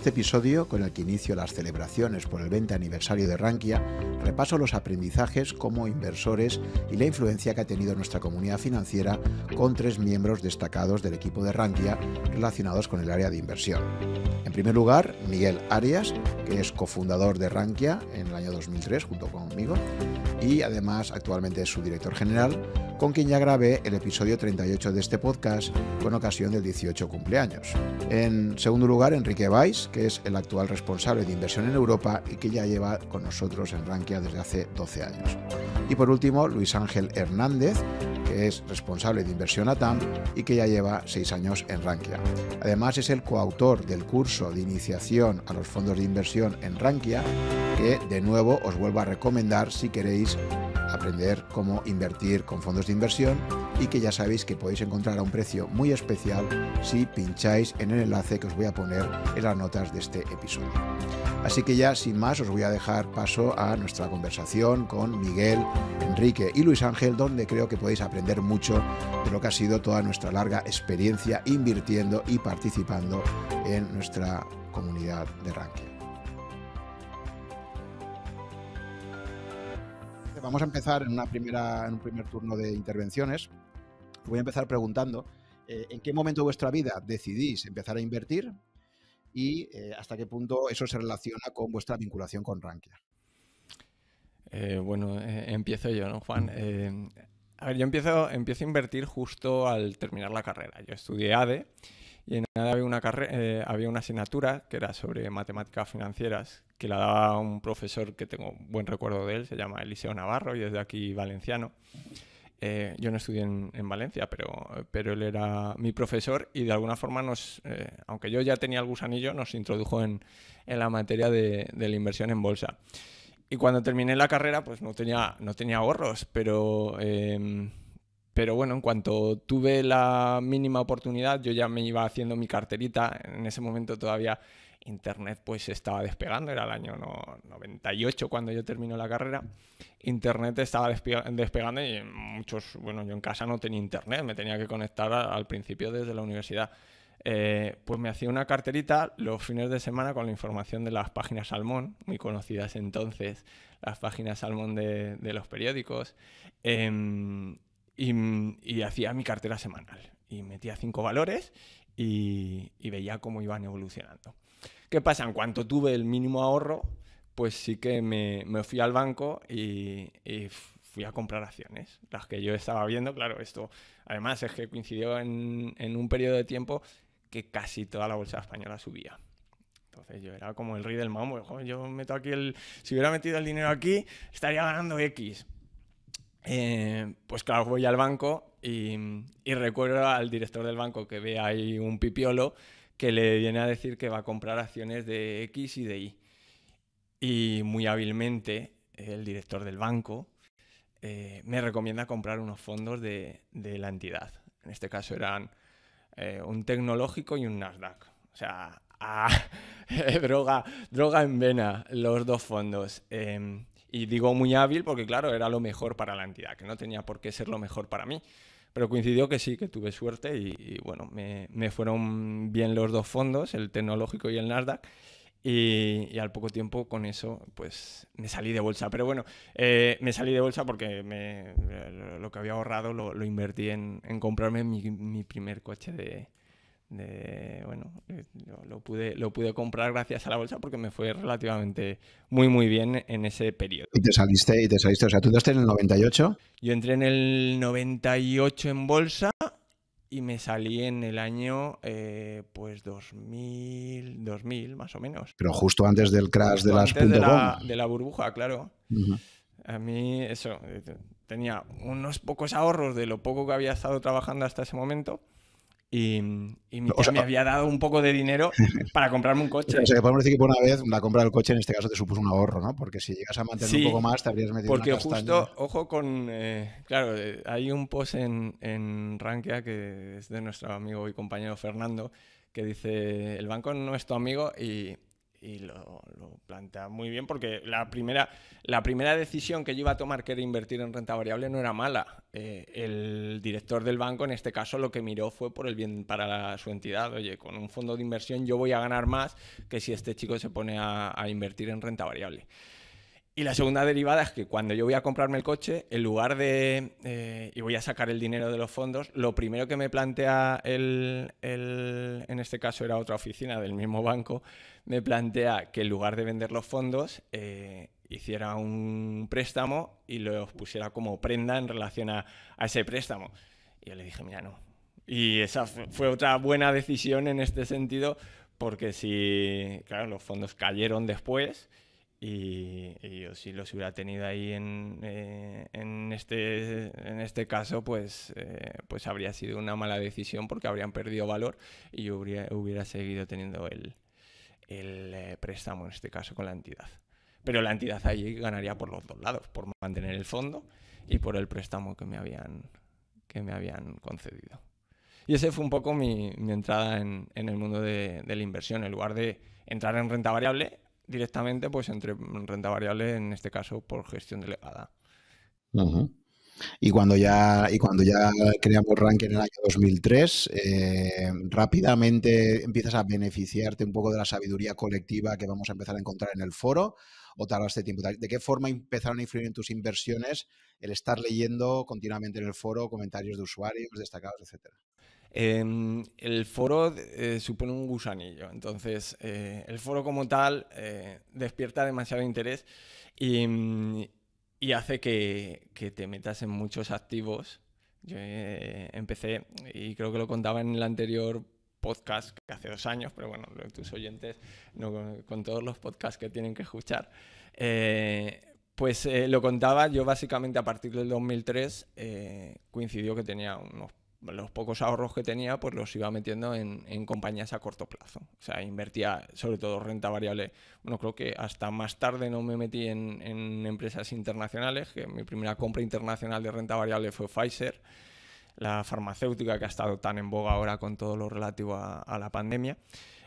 este episodio, con el que inicio las celebraciones por el 20 aniversario de Rankia, repaso los aprendizajes como inversores y la influencia que ha tenido nuestra comunidad financiera con tres miembros destacados del equipo de Rankia relacionados con el área de inversión. En primer lugar, Miguel Arias, que es cofundador de Rankia en el año 2003 junto conmigo y además actualmente es su director general con quien ya grabé el episodio 38 de este podcast con ocasión del 18 cumpleaños. En segundo lugar, Enrique Valls, que es el actual responsable de inversión en Europa y que ya lleva con nosotros en Rankia desde hace 12 años. Y por último, Luis Ángel Hernández, que es responsable de inversión ATAM y que ya lleva seis años en Rankia. Además es el coautor del curso de iniciación a los fondos de inversión en Rankia, que de nuevo os vuelvo a recomendar si queréis aprender cómo invertir con fondos de inversión y que ya sabéis que podéis encontrar a un precio muy especial si pincháis en el enlace que os voy a poner en las notas de este episodio. Así que ya sin más os voy a dejar paso a nuestra conversación con Miguel, Enrique y Luis Ángel, donde creo que podéis aprender mucho de lo que ha sido toda nuestra larga experiencia invirtiendo y participando en nuestra comunidad de ranking. vamos a empezar en, una primera, en un primer turno de intervenciones. Voy a empezar preguntando, eh, ¿en qué momento de vuestra vida decidís empezar a invertir y eh, hasta qué punto eso se relaciona con vuestra vinculación con Rankia? Eh, bueno, empiezo yo, ¿no, Juan? a ver, yo empiezo, empiezo a invertir justo al terminar la carrera. Yo estudié ADE y en nada había una, eh, había una asignatura que era sobre matemáticas financieras, que la daba un profesor que tengo buen recuerdo de él, se llama Eliseo Navarro y es de aquí valenciano. Eh, yo no estudié en, Valencia, pero, pero él era mi profesor y de alguna forma nos, eh, aunque yo ya tenía el gusanillo, nos introdujo en, en la materia de, la inversión en bolsa. Y cuando terminé la carrera, pues no tenía, no tenía ahorros, pero eh, pero bueno, en cuanto tuve la mínima oportunidad, yo ya me iba haciendo mi carterita. En ese momento todavía Internet pues estaba despegando, era el año 98 cuando yo terminó la carrera. Internet estaba despegando y muchos, bueno, yo en casa no tenía Internet, me tenía que conectar al principio desde la universidad. Eh, pues me hacía una carterita los fines de semana con la información de las páginas Salmón, muy conocidas entonces, las páginas Salmón de, de los periódicos. Em, y, hacía mi cartera semanal. Y metía cinco valores y, veía cómo iban evolucionando. ¿Qué pasa? En cuanto tuve el mínimo ahorro, pues sí que me, me fui al banco y, fui a comprar acciones, las que yo estaba viendo. Claro, esto además es que coincidió en, un periodo de tiempo que casi toda la bolsa española subía. Entonces yo era como el rey del mambo. Yo meto aquí el. Si hubiera metido el dinero aquí, estaría ganando X. Eh, pues claro, voy al banco y, recuerdo al director del banco que ve ahí un pipiolo que le viene a decir que va a comprar acciones de X y de Y. Y muy hábilmente el director del banco eh, me recomienda comprar unos fondos de, la entidad. En este caso eran eh, un tecnológico y un Nasdaq. O sea, ah, droga, droga en vena los dos fondos. Em, y digo muy hábil porque, claro, era lo mejor para la entidad, que no tenía por qué ser lo mejor para mí. Pero coincidió que sí, que tuve suerte y, bueno, me, fueron bien los dos fondos, el tecnológico y el Nasdaq. Y, al poco tiempo con eso, pues me salí de bolsa. Pero bueno, eh, me salí de bolsa porque me, eh, lo que había ahorrado lo, invertí en, comprarme mi, mi primer coche de, bueno, eh, lo, pude, lo pude comprar gracias a la bolsa porque me fue relativamente muy, muy bien en ese periodo. Y te saliste, y te saliste, o sea, tú entraste en el 98. Yo entré en el 98 en bolsa y me salí en el año, eh, pues 2000, 2000 más o menos. Pero justo antes del crash de las de la, burbuja, claro. A mí eso, eh, tenía unos pocos ahorros de lo poco que había estado trabajando hasta ese momento y, me ah. había dado un poco de dinero para comprarme un coche. O sea, podemos decir que por una vez la compra del coche en este caso te supuso un ahorro, ¿no? Porque si llegas a mantener un poco más te habrías metido Porque justo, ojo con... Eh, claro, eh, hay un post en, en Rankia que es de nuestro amigo y compañero Fernando que dice, el banco no es tu amigo y y lo, plantea muy bien porque la primera, decisión que yo iba a tomar, que era invertir en renta variable, no era mala. Eh, el director del banco, en este caso, lo que miró fue por el bien para su entidad. Oye, con un fondo de inversión yo voy a ganar más que si este chico se pone a invertir en renta variable. Y la segunda derivada es que cuando yo voy a comprarme el coche, en lugar de. Eh, y voy a sacar el dinero de los fondos, lo primero que me plantea el, En este caso era otra oficina del mismo banco, me plantea que en lugar de vender los fondos, eh, hiciera un préstamo y los pusiera como prenda en relación a, a ese préstamo. Y yo le dije, mira, no. Y esa fue otra buena decisión en este sentido, porque si. Claro, los fondos cayeron después y, yo si los hubiera tenido ahí en, eh, en, este, en este caso, pues, eh, pues habría sido una mala decisión porque habrían perdido valor y yo hubiera, hubiera seguido teniendo el, el eh, préstamo, en este caso, con la entidad. Pero la entidad allí ganaría por los dos lados, por mantener el fondo y por el préstamo que me habían, que me habían concedido. Y ese fue un poco mi, entrada en, el mundo de, de la inversión. En lugar de entrar en renta variable, directamente pues entre renta variable, en este caso por gestión delegada. Y cuando ya, y cuando ya creamos Rank en el año 2003, eh, rápidamente empiezas a beneficiarte un poco de la sabiduría colectiva que vamos a empezar a encontrar en el foro o tardaste tiempo. ¿De qué forma empezaron a influir en tus inversiones el estar leyendo continuamente en el foro comentarios de usuarios destacados, etcétera? Em, el foro eh, supone un gusanillo, entonces eh, el foro como tal eh, despierta demasiado interés y, hace que, te metas en muchos activos. Yo empecé, y creo que lo contaba en el anterior podcast, que hace dos años, pero bueno, tus oyentes, no, con, todos los podcasts que tienen que escuchar, pues lo contaba, yo básicamente a partir del 2003 coincidió que tenía unos los pocos ahorros que tenía, pues los iba metiendo en, compañías a corto plazo. O sea, invertía sobre todo renta variable. Bueno, creo que hasta más tarde no me metí en, empresas internacionales, que mi primera compra internacional de renta variable fue Pfizer, la farmacéutica que ha estado tan en boga ahora con todo lo relativo a, la pandemia.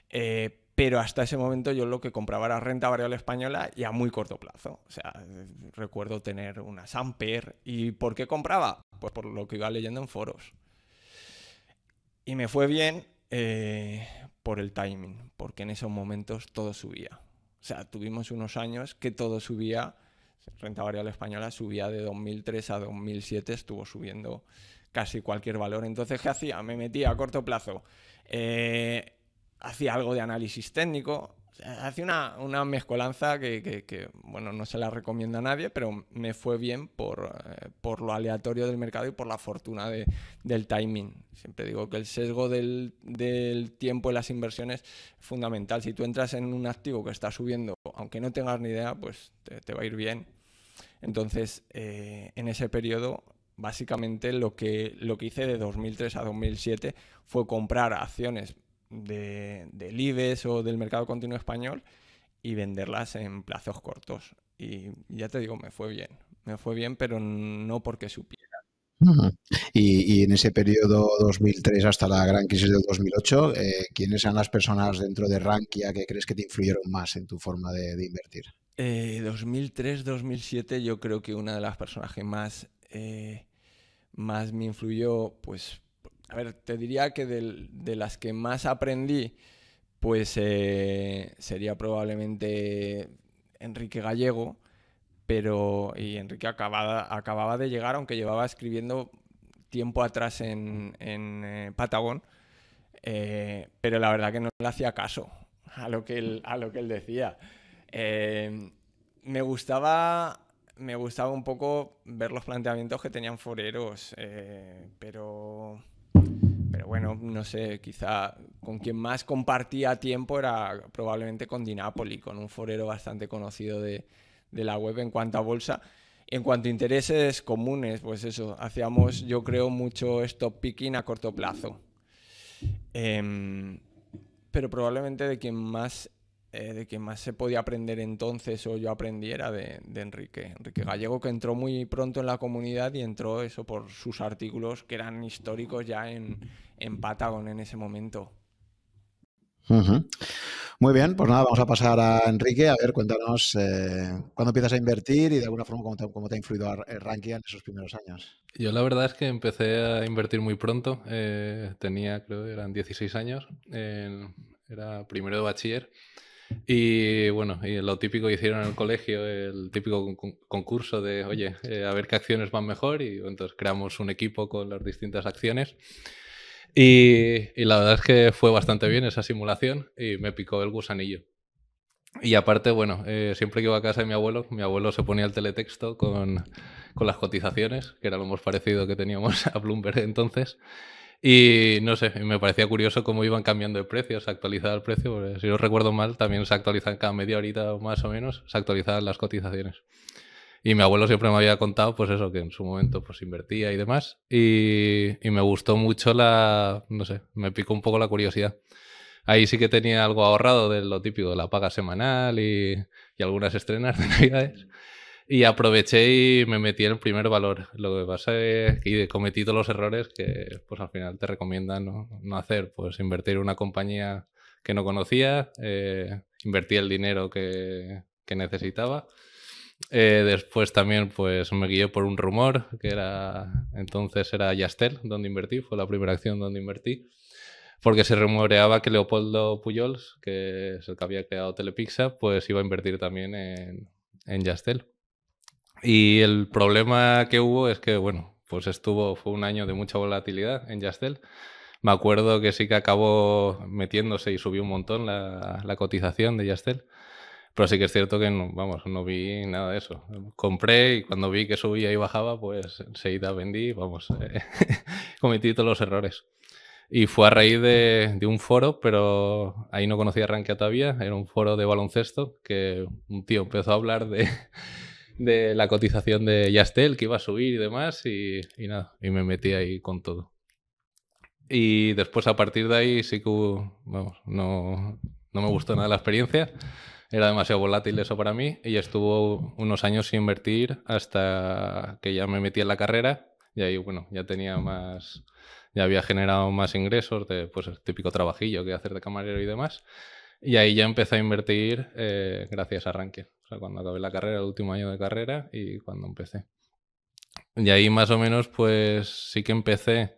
Eh, pero hasta ese momento yo lo que compraba era renta variable española y a muy corto plazo. O sea, recuerdo tener una Samper. ¿Y por qué compraba? Pues por lo que iba leyendo en foros. Y me fue bien eh, por el timing, porque en esos momentos todo subía. O sea, tuvimos unos años que todo subía, renta variable española subía de 2003 a 2007, estuvo subiendo casi cualquier valor. Entonces, ¿qué hacía? Me metía a corto plazo. Eh, hacía algo de análisis técnico, hace una, mezcolanza que, bueno, no se la recomienda a nadie, pero me fue bien por, eh, lo aleatorio del mercado y por la fortuna del timing. Siempre digo que el sesgo del, tiempo y las inversiones es fundamental. Si tú entras en un activo que está subiendo, aunque no tengas ni idea, pues te, va a ir bien. Entonces, eh, en ese periodo básicamente lo que, lo que hice de 2003 a 2007 fue comprar acciones de, del e o del mercado continuo español y venderlas en plazos cortos. Y ya te digo, me fue bien. Me fue bien, pero no porque supiera. y, en ese periodo 2003 hasta la gran crisis del 2008, eh, ¿quiénes eran las personas dentro de Rankia que crees que te influyeron más en tu forma de, invertir? 2003-2007 eh, yo creo que una de las personas que más, eh, más me influyó, pues a ver, te diría que de, las que más aprendí, pues eh, sería probablemente Enrique Gallego, pero y Enrique acababa, de llegar, aunque llevaba escribiendo tiempo atrás en, eh, Patagón, eh, pero la verdad que no le hacía caso a lo que él, a lo que él decía. me, gustaba, me gustaba un poco ver los planteamientos que tenían foreros, pero pero bueno, no sé, quizá con quien más compartía tiempo era probablemente con Dinapoli con un forero bastante conocido de, la web en cuanto a bolsa. En cuanto a intereses comunes, pues eso, hacíamos yo creo mucho stop picking a corto plazo. Em, pero probablemente de quien más eh, de que más se podía aprender entonces o yo aprendiera de, Enrique. Enrique Gallego que entró muy pronto en la comunidad y entró eso por sus artículos que eran históricos ya en, en Patagon en ese momento. Muy bien, pues nada, vamos a pasar a Enrique. A ver, cuéntanos eh, cuándo empiezas a invertir y de alguna forma cómo te, cómo te ha influido el en esos primeros años. Yo la verdad es que empecé a invertir muy pronto. Eh, tenía, creo, eran 16 años. era primero de bachiller. Y bueno, y lo típico que hicieron en el colegio, el típico concurso de, oye, eh, a ver qué acciones van mejor y entonces creamos un equipo con las distintas acciones. Y, la verdad es que fue bastante bien esa simulación y me picó el gusanillo. Y aparte, bueno, eh, siempre que iba a casa de mi abuelo, mi abuelo se ponía el teletexto con, con las cotizaciones, que era lo más parecido que teníamos a Bloomberg entonces. Y no sé, me parecía curioso cómo iban cambiando de precio, se actualizaba el precio, porque si no recuerdo mal, también se actualizan cada media horita o más o menos, se actualizan las cotizaciones. Y mi abuelo siempre me había contado, pues eso, que en su momento pues invertía y demás. Y, y me gustó mucho la, no sé, me picó un poco la curiosidad. Ahí sí que tenía algo ahorrado de lo típico, de la paga semanal y, y algunas estrenas de navidades y aproveché y me metí en el primer valor. Lo que pasa es que cometí todos los errores que pues al final te recomiendan no, no hacer, pues invertir en una compañía que no conocía, eh, invertí el dinero que, necesitaba. Eh, después también pues me guié por un rumor que era entonces era Yastel donde invertí, fue la primera acción donde invertí porque se rumoreaba que Leopoldo Puyols, que es el que había creado Telepixa, pues iba a invertir también en, en Yastel. Y el problema que hubo es que, bueno, pues estuvo, fue un año de mucha volatilidad en Yastel. Me acuerdo que sí que acabó metiéndose y subió un montón la, cotización de Yastel. Pero sí que es cierto que, vamos, no vi nada de eso. Compré y cuando vi que subía y bajaba, pues enseguida vendí, vamos, cometí todos los errores. Y fue a raíz de, de, un foro, pero ahí no conocía Rankia todavía, era un foro de baloncesto que un tío empezó a hablar de, de la cotización de Yastel, que iba a subir y demás, y, nada, y me metí ahí con todo. Y después a partir de ahí sí que, vamos, no, me gustó nada la experiencia, era demasiado volátil eso para mí, y estuvo unos años sin invertir hasta que ya me metí en la carrera, y ahí, bueno, ya tenía más, ya había generado más ingresos de, pues, el típico trabajillo que hacer de camarero y demás. Y ahí ya empecé a invertir eh, gracias a Rankin cuando acabé la carrera, el último año de carrera y cuando empecé. Y ahí más o menos pues sí que empecé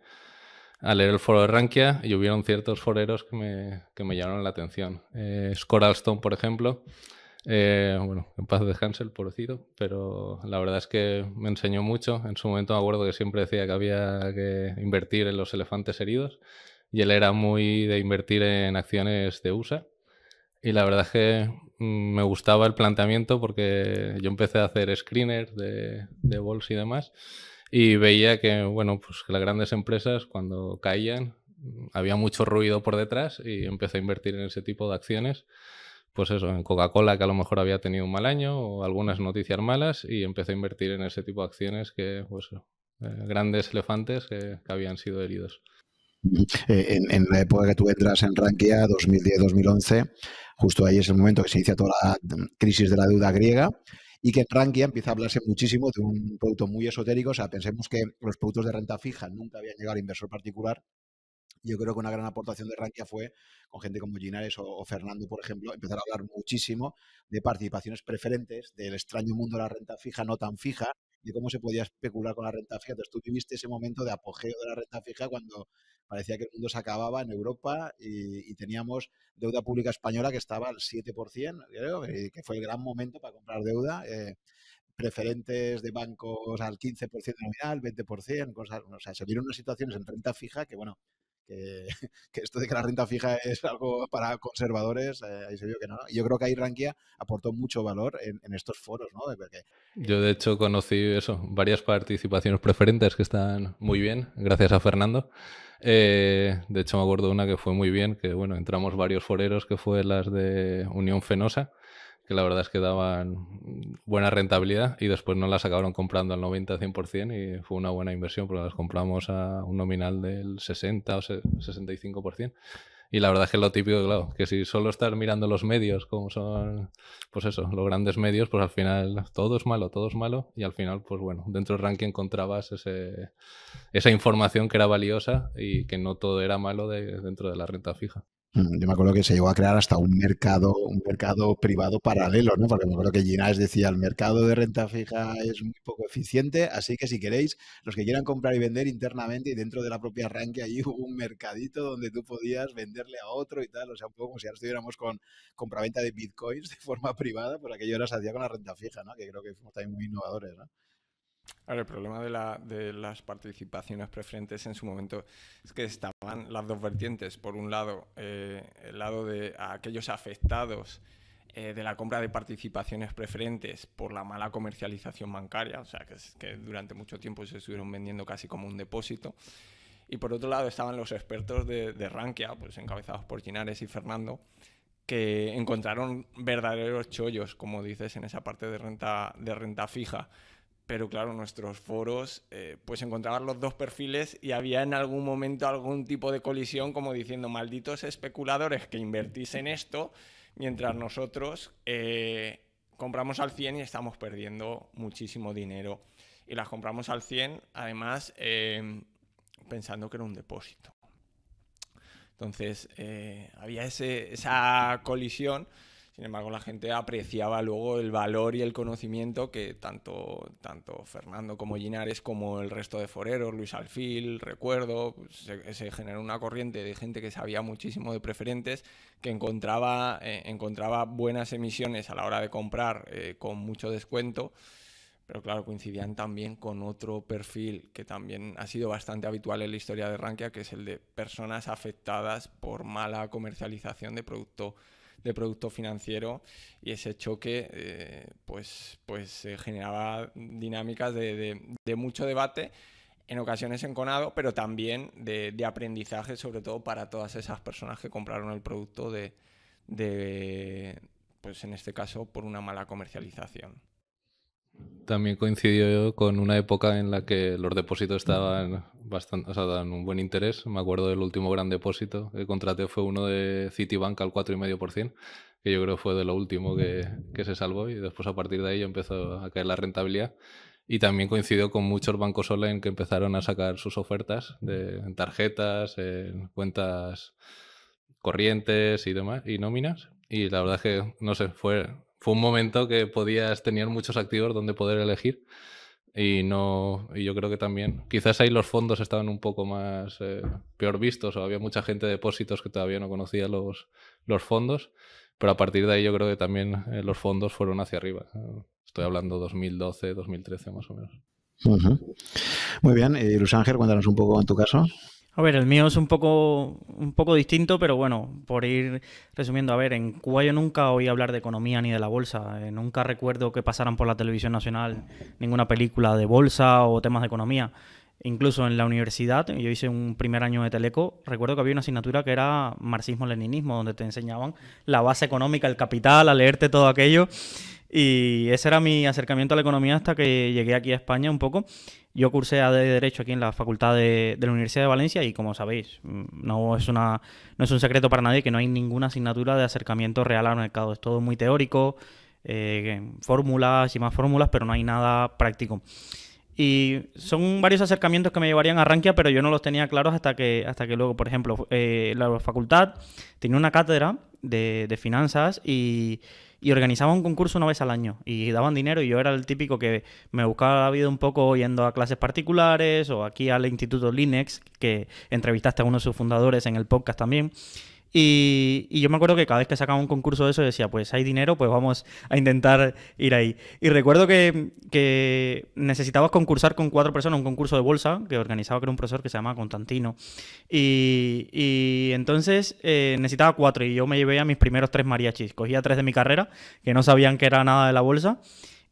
a leer el foro de Rankia y hubieron ciertos foreros que me, que me llamaron la atención. Eh, Scoralstone, por ejemplo. Eh, bueno, en paz de Hansel, por decirlo, pero la verdad es que me enseñó mucho. En su momento me acuerdo que siempre decía que había que invertir en los elefantes heridos y él era muy de invertir en acciones de USA. Y la verdad es que me gustaba el planteamiento porque yo empecé a hacer screeners de, bols y demás y veía que, bueno, pues las grandes empresas cuando caían había mucho ruido por detrás y empecé a invertir en ese tipo de acciones. Pues eso, en Coca-Cola que a lo mejor había tenido un mal año o algunas noticias malas y empecé a invertir en ese tipo de acciones que, pues eh, grandes elefantes que habían sido heridos. Eh, en, la época que tú entras en Rankia, 2010-2011, justo ahí es el momento que se inicia toda la crisis de la deuda griega y que en Rankia empieza a hablarse muchísimo de un producto muy esotérico. O sea, pensemos que los productos de renta fija nunca habían llegado al inversor particular. Yo creo que una gran aportación de Rankia fue, con gente como Ginares o Fernando, por ejemplo, empezar a hablar muchísimo de participaciones preferentes, del extraño mundo de la renta fija, no tan fija, de cómo se podía especular con la renta fija. Entonces tú viviste ese momento de apogeo de la renta fija cuando parecía que el mundo se acababa en Europa y, teníamos deuda pública española que estaba al 7%, creo, que fue el gran momento para comprar deuda. Eh, preferentes de bancos al 15% nominal, 20%, cosas, o sea, se vieron unas situaciones en renta fija que, bueno, que, esto de que la renta fija es algo para conservadores, eh, ahí se vio que no. Yo creo que ahí Rankia aportó mucho valor en, estos foros, ¿no? Yo, de hecho, conocí eso, varias participaciones preferentes que están muy bien, gracias a Fernando. Eh, de hecho, me acuerdo una que fue muy bien, que bueno, entramos varios foreros, que fue las de Unión Fenosa, que la verdad es que daban buena rentabilidad y después no las acabaron comprando al 90-100% y fue una buena inversión porque las compramos a un nominal del 60 o 65%. Y la verdad es que es lo típico, claro, que si solo estás mirando los medios, como son, pues eso, los grandes medios, pues al final todo es malo, todo es malo. Y al final, pues bueno, dentro del ranking encontrabas ese, esa información que era valiosa y que no todo era malo de, dentro de la renta fija. Mm, yo me acuerdo que se llegó a crear hasta un mercado, un mercado privado paralelo, ¿no? Porque me acuerdo que Ginás decía, el mercado de renta fija es muy poco eficiente, así que si queréis, los que quieran comprar y vender internamente y dentro de la propia arranque hay hubo un mercadito donde tú podías venderle a otro y tal, o sea, un poco como si ahora estuviéramos con compraventa de bitcoins de forma privada, por pues aquello era se hacía con la renta fija, ¿no? Que creo que fuimos también muy innovadores, ¿no? el problema de, las participaciones preferentes en su momento es que estaban las dos vertientes. Por un lado, eh, el lado de aquellos afectados eh, de la compra de participaciones preferentes por la mala comercialización bancaria, o sea, que, que durante mucho tiempo se estuvieron vendiendo casi como un depósito. Y por otro lado estaban los expertos de, de Rankia, pues encabezados por Ginares y Fernando, que encontraron verdaderos chollos, como dices, en esa parte de renta, de renta fija pero claro, nuestros foros, eh, pues encontraban los dos perfiles y había en algún momento algún tipo de colisión como diciendo, malditos especuladores que invertís en esto, mientras nosotros eh, compramos al 100 y estamos perdiendo muchísimo dinero. Y las compramos al 100, además, eh, pensando que era un depósito. Entonces, había ese, esa colisión sin embargo, la gente apreciaba luego el valor y el conocimiento que tanto, tanto Fernando como Linares, como el resto de foreros, Luis Alfil, recuerdo, se, generó una corriente de gente que sabía muchísimo de preferentes, que encontraba, eh, encontraba buenas emisiones a la hora de comprar eh, con mucho descuento pero claro, coincidían también con otro perfil que también ha sido bastante habitual en la historia de Rankia, que es el de personas afectadas por mala comercialización de producto de producto financiero y ese choque eh, pues, pues eh, generaba dinámicas de, mucho debate, en ocasiones en Conado, pero también de, de, aprendizaje, sobre todo para todas esas personas que compraron el producto de, pues en este caso, por una mala comercialización también coincidió con una época en la que los depósitos estaban bastante, o sea, dan un buen interés. Me acuerdo del último gran depósito que contraté fue uno de Citibank al 4,5%, que yo creo fue de lo último que, que, se salvó y después a partir de ahí empezó a caer la rentabilidad. Y también coincidió con muchos bancos online que empezaron a sacar sus ofertas de, en tarjetas, en cuentas corrientes y demás, y nóminas. Y la verdad es que, no sé, fue fue un momento que podías tener muchos activos donde poder elegir y no yo creo que también quizás ahí los fondos estaban un poco más eh, peor vistos o había mucha gente de depósitos que todavía no conocía los, los fondos pero a partir de ahí yo creo que también eh, los fondos fueron hacia arriba estoy hablando 2012 2013 más o menos muy bien y eh, Luz Ángel cuéntanos un poco en tu caso a ver, el mío es un poco, un poco distinto, pero bueno, por ir resumiendo, a ver, en Cuba yo nunca oí hablar de economía ni de la bolsa. Eh, nunca recuerdo que pasaran por la televisión nacional ninguna película de bolsa o temas de economía. Incluso en la universidad, yo hice un primer año de Teleco, recuerdo que había una asignatura que era marxismo-leninismo, donde te enseñaban la base económica, el capital, a leerte todo aquello. Y ese era mi acercamiento a la economía hasta que llegué aquí a España un poco. Yo cursé AD de Derecho aquí en la Facultad de, la Universidad de Valencia y como sabéis, mm, no es, una, no es un secreto para nadie que no hay ninguna asignatura de acercamiento real al mercado. Es todo muy teórico, eh, fórmulas y más fórmulas, pero no hay nada práctico. Y son varios acercamientos que me llevarían a Rankia, pero yo no los tenía claros hasta que, hasta que luego, por ejemplo, eh, la facultad tenía una cátedra de, de finanzas y, y, organizaba un concurso una vez al año y daban dinero y yo era el típico que me buscaba la vida un poco yendo a clases particulares o aquí al Instituto Linux, que entrevistaste a uno de sus fundadores en el podcast también. Y, yo me acuerdo que cada vez que sacaba un concurso de eso decía, pues hay dinero, pues vamos a intentar ir ahí. Y recuerdo que, que necesitabas concursar con cuatro personas, un concurso de bolsa que organizaba que un profesor que se llamaba Constantino. Y, entonces eh, necesitaba cuatro y yo me llevé a mis primeros tres mariachis. Cogía tres de mi carrera, que no sabían que era nada de la bolsa.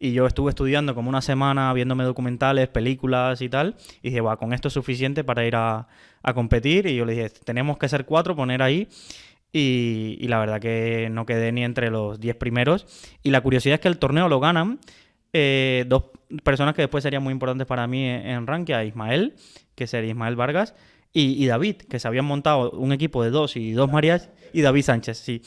Y yo estuve estudiando como una semana, viéndome documentales, películas y tal. Y dije, va, con esto es suficiente para ir a, competir. Y yo le dije, tenemos que ser cuatro, poner ahí. Y, la verdad que no quedé ni entre los diez primeros. Y la curiosidad es que el torneo lo ganan eh, dos personas que después serían muy importantes para mí e-, en, en Ismael, que sería Ismael Vargas, y, y, David, que se habían montado un equipo de dos y dos Marías, y David Sánchez, sí,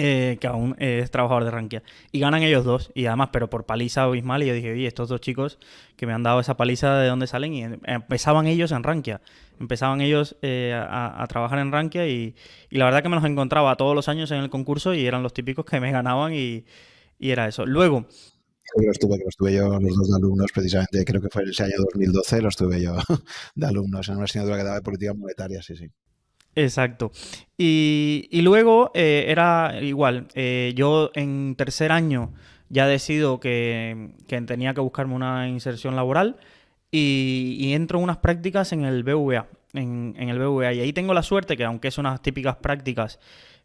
eh, que aún es trabajador de Rankia. Y ganan ellos dos, y además, pero por paliza abismal. Y yo dije, oye, estos dos chicos que me han dado esa paliza, ¿de dónde salen? Y empezaban ellos en Rankia. Empezaban ellos eh, a, trabajar en Rankia y, la verdad que me los encontraba todos los años en el concurso y eran los típicos que me ganaban y, era eso. Luego... los tuve, los tuve yo, los dos alumnos, precisamente, creo que fue ese año 2012, los tuve yo de alumnos en una asignatura que daba de política monetaria, sí, sí. Exacto. Y, luego eh, era igual, eh, yo en tercer año ya decido que, tenía que buscarme una inserción laboral y, entro unas prácticas en el BVA, en, el Y ahí tengo la suerte que aunque son unas típicas prácticas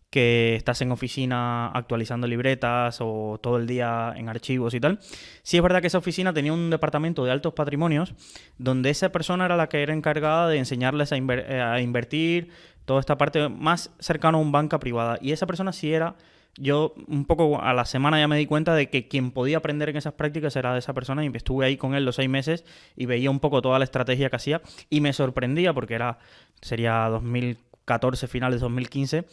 que estás en oficina actualizando libretas o todo el día en archivos y tal, sí es verdad que esa oficina tenía un departamento de altos patrimonios donde esa persona era la que era encargada de enseñarles a eh, invertir, toda esta parte más cercana a un banca privada. Y esa persona sí era, yo un poco a la semana ya me di cuenta de que quien podía aprender en esas prácticas era de esa persona y estuve ahí con él los seis meses y veía un poco toda la estrategia que hacía y me sorprendía porque era, sería 2014, finales de 2015.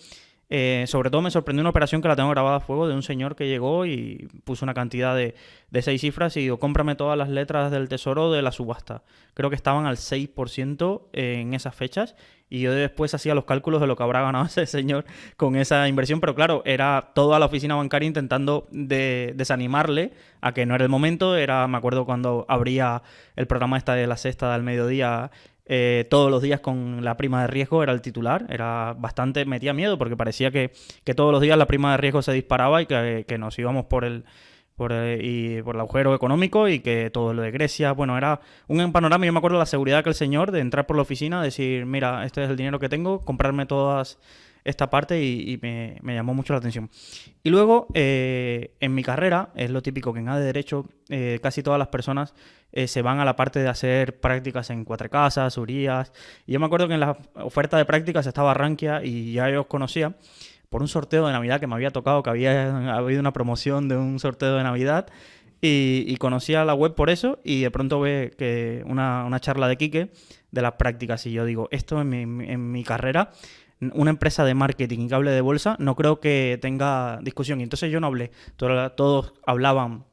Eh, sobre todo me sorprendió una operación que la tengo grabada a fuego de un señor que llegó y puso una cantidad de, de seis cifras y dijo, cómprame todas las letras del tesoro de la subasta. Creo que estaban al 6% en esas fechas y yo después hacía los cálculos de lo que habrá ganado ese señor con esa inversión, pero claro, era toda la oficina bancaria intentando desanimarle a que no era el momento. Era, me acuerdo cuando abría el programa esta de la sexta del mediodía, eh, todos los días con la prima de riesgo era el titular, era bastante, metía miedo porque parecía que, todos los días la prima de riesgo se disparaba y que nos íbamos por el, por, eh, y por el agujero económico y que todo lo de Grecia, bueno, era un panorama, yo me acuerdo la seguridad que el señor de entrar por la oficina, decir, mira, este es el dinero que tengo, comprarme todas esta parte y, me, llamó mucho la atención. Y luego, eh, en mi carrera, es lo típico que en A de Derecho eh, casi todas las personas se van a la parte de hacer prácticas en Cuatro Casas, Urías, y yo me acuerdo que en la oferta de prácticas estaba Rankia y ya yo os conocía, por un sorteo de Navidad que me había tocado, que había habido una promoción de un sorteo de Navidad. Y, y conocía la web por eso y de pronto ve que una, una charla de Quique de las prácticas y yo digo, esto en mi, en mi carrera una empresa de marketing que hable de bolsa, no creo que tenga discusión. Y entonces yo no hablé. Todos, hablaban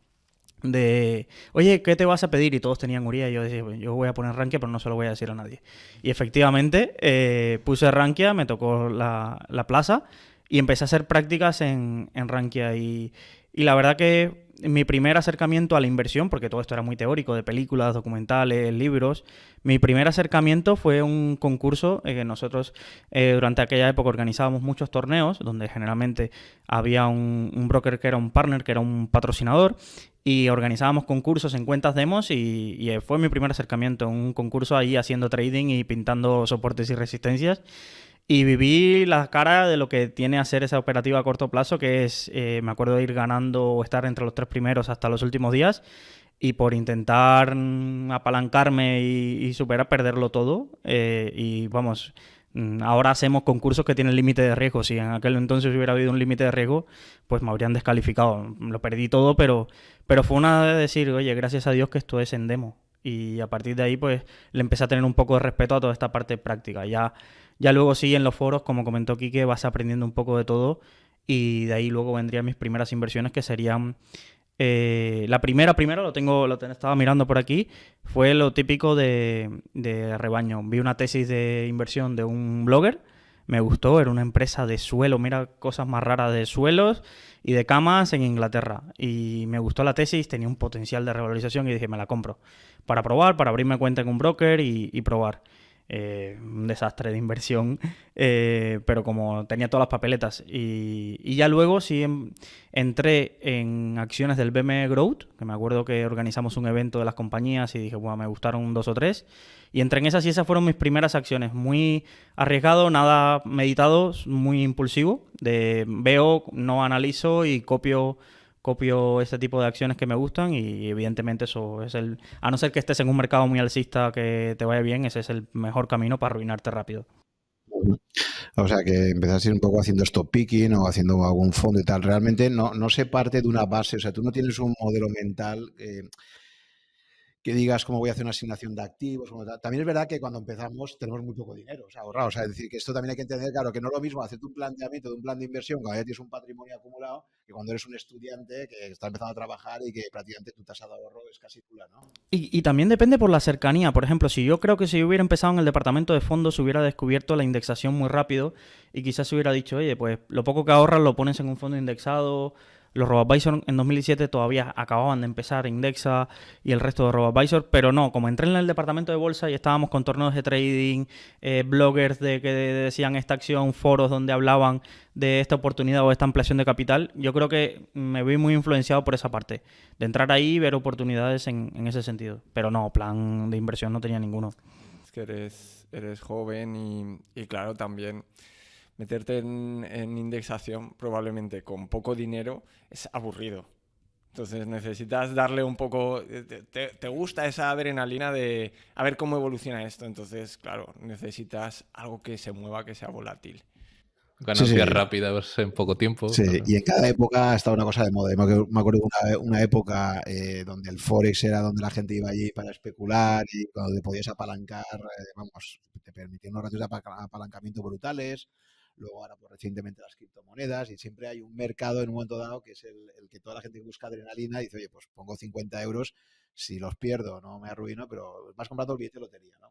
de, oye, ¿qué te vas a pedir? Y todos tenían Uría. Y yo decía, yo voy a poner Rankia, pero no se lo voy a decir a nadie. Y efectivamente eh, puse Rankia, me tocó la, la plaza y empecé a hacer prácticas en, en Rankia. Y, y la verdad que mi primer acercamiento a la inversión, porque todo esto era muy teórico, de películas, documentales, libros, mi primer acercamiento fue un concurso eh, que nosotros eh, durante aquella época organizábamos muchos torneos, donde generalmente había un, broker que era un partner, que era un patrocinador, y organizábamos concursos en cuentas demos y, y eh, fue mi primer acercamiento, un concurso ahí haciendo trading y pintando soportes y resistencias. Y viví la cara de lo que tiene hacer esa operativa a corto plazo, que es, eh, me acuerdo de ir ganando o estar entre los tres primeros hasta los últimos días, y por intentar mm, apalancarme y, superar, perderlo todo. Eh, y vamos, mm, ahora hacemos concursos que tienen límite de riesgo. Si en aquel entonces hubiera habido un límite de riesgo, pues me habrían descalificado. Lo perdí todo, pero, pero fue una de decir, oye, gracias a Dios que esto es en demo. Y a partir de ahí, pues le empecé a tener un poco de respeto a toda esta parte práctica. Ya ya luego sí, en los foros, como comentó Quique, vas aprendiendo un poco de todo y de ahí luego vendrían mis primeras inversiones que serían... Eh, la primera, primero, lo tengo, lo estaba mirando por aquí, fue lo típico de, rebaño. Vi una tesis de inversión de un blogger, me gustó, era una empresa de suelo, mira cosas más raras de suelos y de camas en Inglaterra. Y me gustó la tesis, tenía un potencial de revalorización y dije, me la compro. Para probar, para abrirme cuenta en un broker y probar. Eh, un desastre de inversión, eh, pero como tenía todas las papeletas. Y, ya luego sí em, entré en acciones del BME Growth, que me acuerdo que organizamos un evento de las compañías y dije, bueno, me gustaron dos o tres. Y entré en esas y esas fueron mis primeras acciones. Muy arriesgado, nada meditado, muy impulsivo. De, veo, no analizo y copio copio ese tipo de acciones que me gustan y evidentemente eso es el, a no ser que estés en un mercado muy alcista que te vaya bien, ese es el mejor camino para arruinarte rápido. O sea, que empezás a ir un poco haciendo stop picking o haciendo algún fondo y tal. Realmente no, no se parte de una base, o sea, tú no tienes un modelo mental que digas cómo voy a hacer una asignación de activos. También es verdad que cuando empezamos tenemos muy poco dinero o sea, ahorrado. O sea, es decir, que esto también hay que entender, claro, que no es lo mismo hacerte un planteamiento de un plan de inversión cuando ya tienes un patrimonio acumulado que cuando eres un estudiante que está empezando a trabajar y que prácticamente tu tasa de ahorro es casi nula, Y, también depende por la cercanía. Por ejemplo, si yo creo que si yo hubiera empezado en el departamento de fondos hubiera descubierto la indexación muy rápido y quizás se hubiera dicho, oye, pues lo poco que ahorras lo pones en un fondo indexado los RoboAdvisor en 2007 todavía acababan de empezar Indexa y el resto de RoboAdvisor, pero no, como entré en el departamento de bolsa y estábamos con torneos de trading, eh, bloggers de que decían esta acción, foros donde hablaban de esta oportunidad o esta ampliación de capital, yo creo que me vi muy influenciado por esa parte, de entrar ahí y ver oportunidades en, ese sentido. Pero no, plan de inversión no tenía ninguno. Es que eres, joven y claro, también meterte en, indexación probablemente con poco dinero es aburrido. Entonces necesitas darle un poco, eh, te, gusta esa adrenalina de a ver cómo evoluciona esto. Entonces, claro, necesitas algo que se mueva, que sea volátil. Ganancias rápidas en poco tiempo. Sí, y en cada época ha estado una cosa de moda. Me acuerdo una, una época eh, donde el Forex era donde la gente iba allí para especular y cuando te podías apalancar, eh, vamos, te permitían unos ratios de apalancamiento brutales luego ahora pues, recientemente las criptomonedas y siempre hay un mercado en un momento dado que es el, que toda la gente busca adrenalina y dice, oye, pues pongo 50 euros, si los pierdo no me arruino, pero más comprado el billete de lotería, ¿no?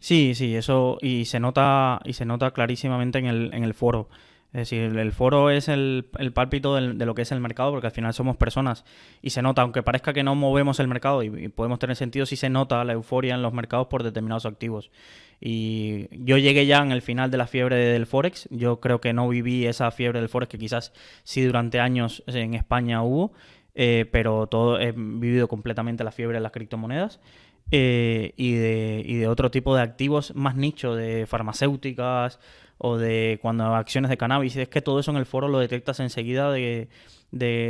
Sí, sí, eso y se nota y se nota clarísimamente en el, en el foro. Es decir, el foro es el, el pálpito de lo que es el mercado, porque al final somos personas y se nota, aunque parezca que no movemos el mercado y, podemos tener sentido, sí se nota la euforia en los mercados por determinados activos. Y yo llegué ya en el final de la fiebre del Forex, yo creo que no viví esa fiebre del Forex que quizás sí durante años en España hubo, eh, pero todo he vivido completamente la fiebre de las criptomonedas. Eh, y, de, y de otro tipo de activos más nicho, de farmacéuticas, o de cuando acciones de cannabis. Es que todo eso en el foro lo detectas enseguida de,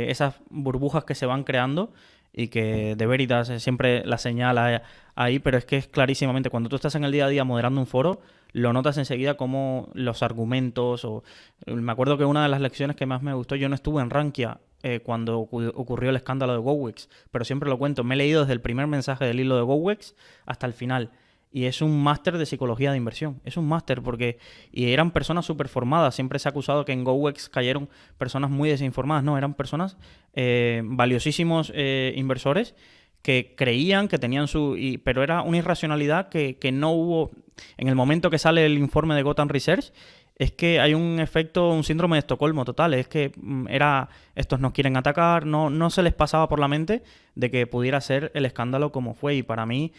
esas burbujas que se van creando y que de Veritas eh, siempre la señala ahí, pero es que es clarísimamente, cuando tú estás en el día a día moderando un foro, lo notas enseguida como los argumentos o... Eh, me acuerdo que una de las lecciones que más me gustó, yo no estuve en Rankia eh, cuando ocurrió el escándalo de GoWex, pero siempre lo cuento, me he leído desde el primer mensaje del hilo de GoWex hasta el final y es un máster de psicología de inversión. Es un máster porque y eran personas superformadas formadas. Siempre se ha acusado que en GoWex cayeron personas muy desinformadas. No, eran personas eh, valiosísimos eh, inversores que creían que tenían su... pero era una irracionalidad que, no hubo... En el momento que sale el informe de Gotham Research, es que hay un efecto, un síndrome de Estocolmo total. Es que mm, era, estos nos quieren atacar, no, no se les pasaba por la mente de que pudiera ser el escándalo como fue. Y para mí,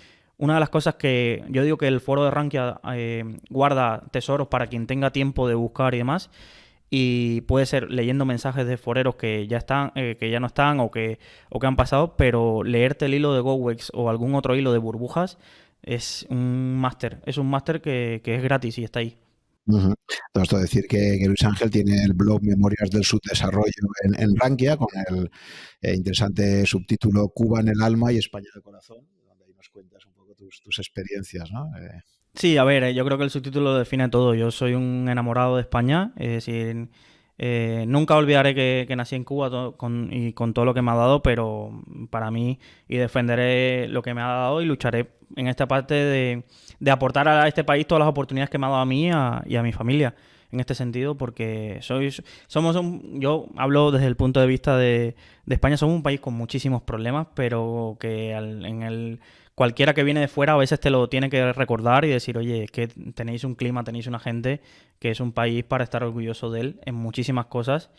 una de las cosas que yo digo que el foro de Rankia eh, guarda tesoros para quien tenga tiempo de buscar y demás. Y puede ser leyendo mensajes de foreros que ya están, eh, que ya no están o que, o que han pasado, pero leerte el hilo de GoWex o algún otro hilo de burbujas es un máster. Es un máster que, es gratis y está ahí. Uh Entonces, decir que, Luis Ángel tiene el blog Memorias del Subdesarrollo en, Rankia con el eh, interesante subtítulo Cuba en el alma y España de corazón, donde hay nos cuentas tus, experiencias, ¿no? Eh, sí, a ver, eh, yo creo que el subtítulo lo define todo. Yo soy un enamorado de España, es decir, eh, nunca olvidaré que, nací en Cuba con, y con todo lo que me ha dado, pero para mí, y defenderé lo que me ha dado y lucharé en esta parte de, aportar a este país todas las oportunidades que me ha dado a mí y a mi familia en este sentido, porque somos yo hablo desde el punto de vista de, España, somos un país con muchísimos problemas, pero que en el cualquiera que viene de fuera a veces te lo tiene que recordar y decir, oye, es que tenéis un clima, tenéis una gente que es un país para estar orgulloso de él en muchísimas cosas.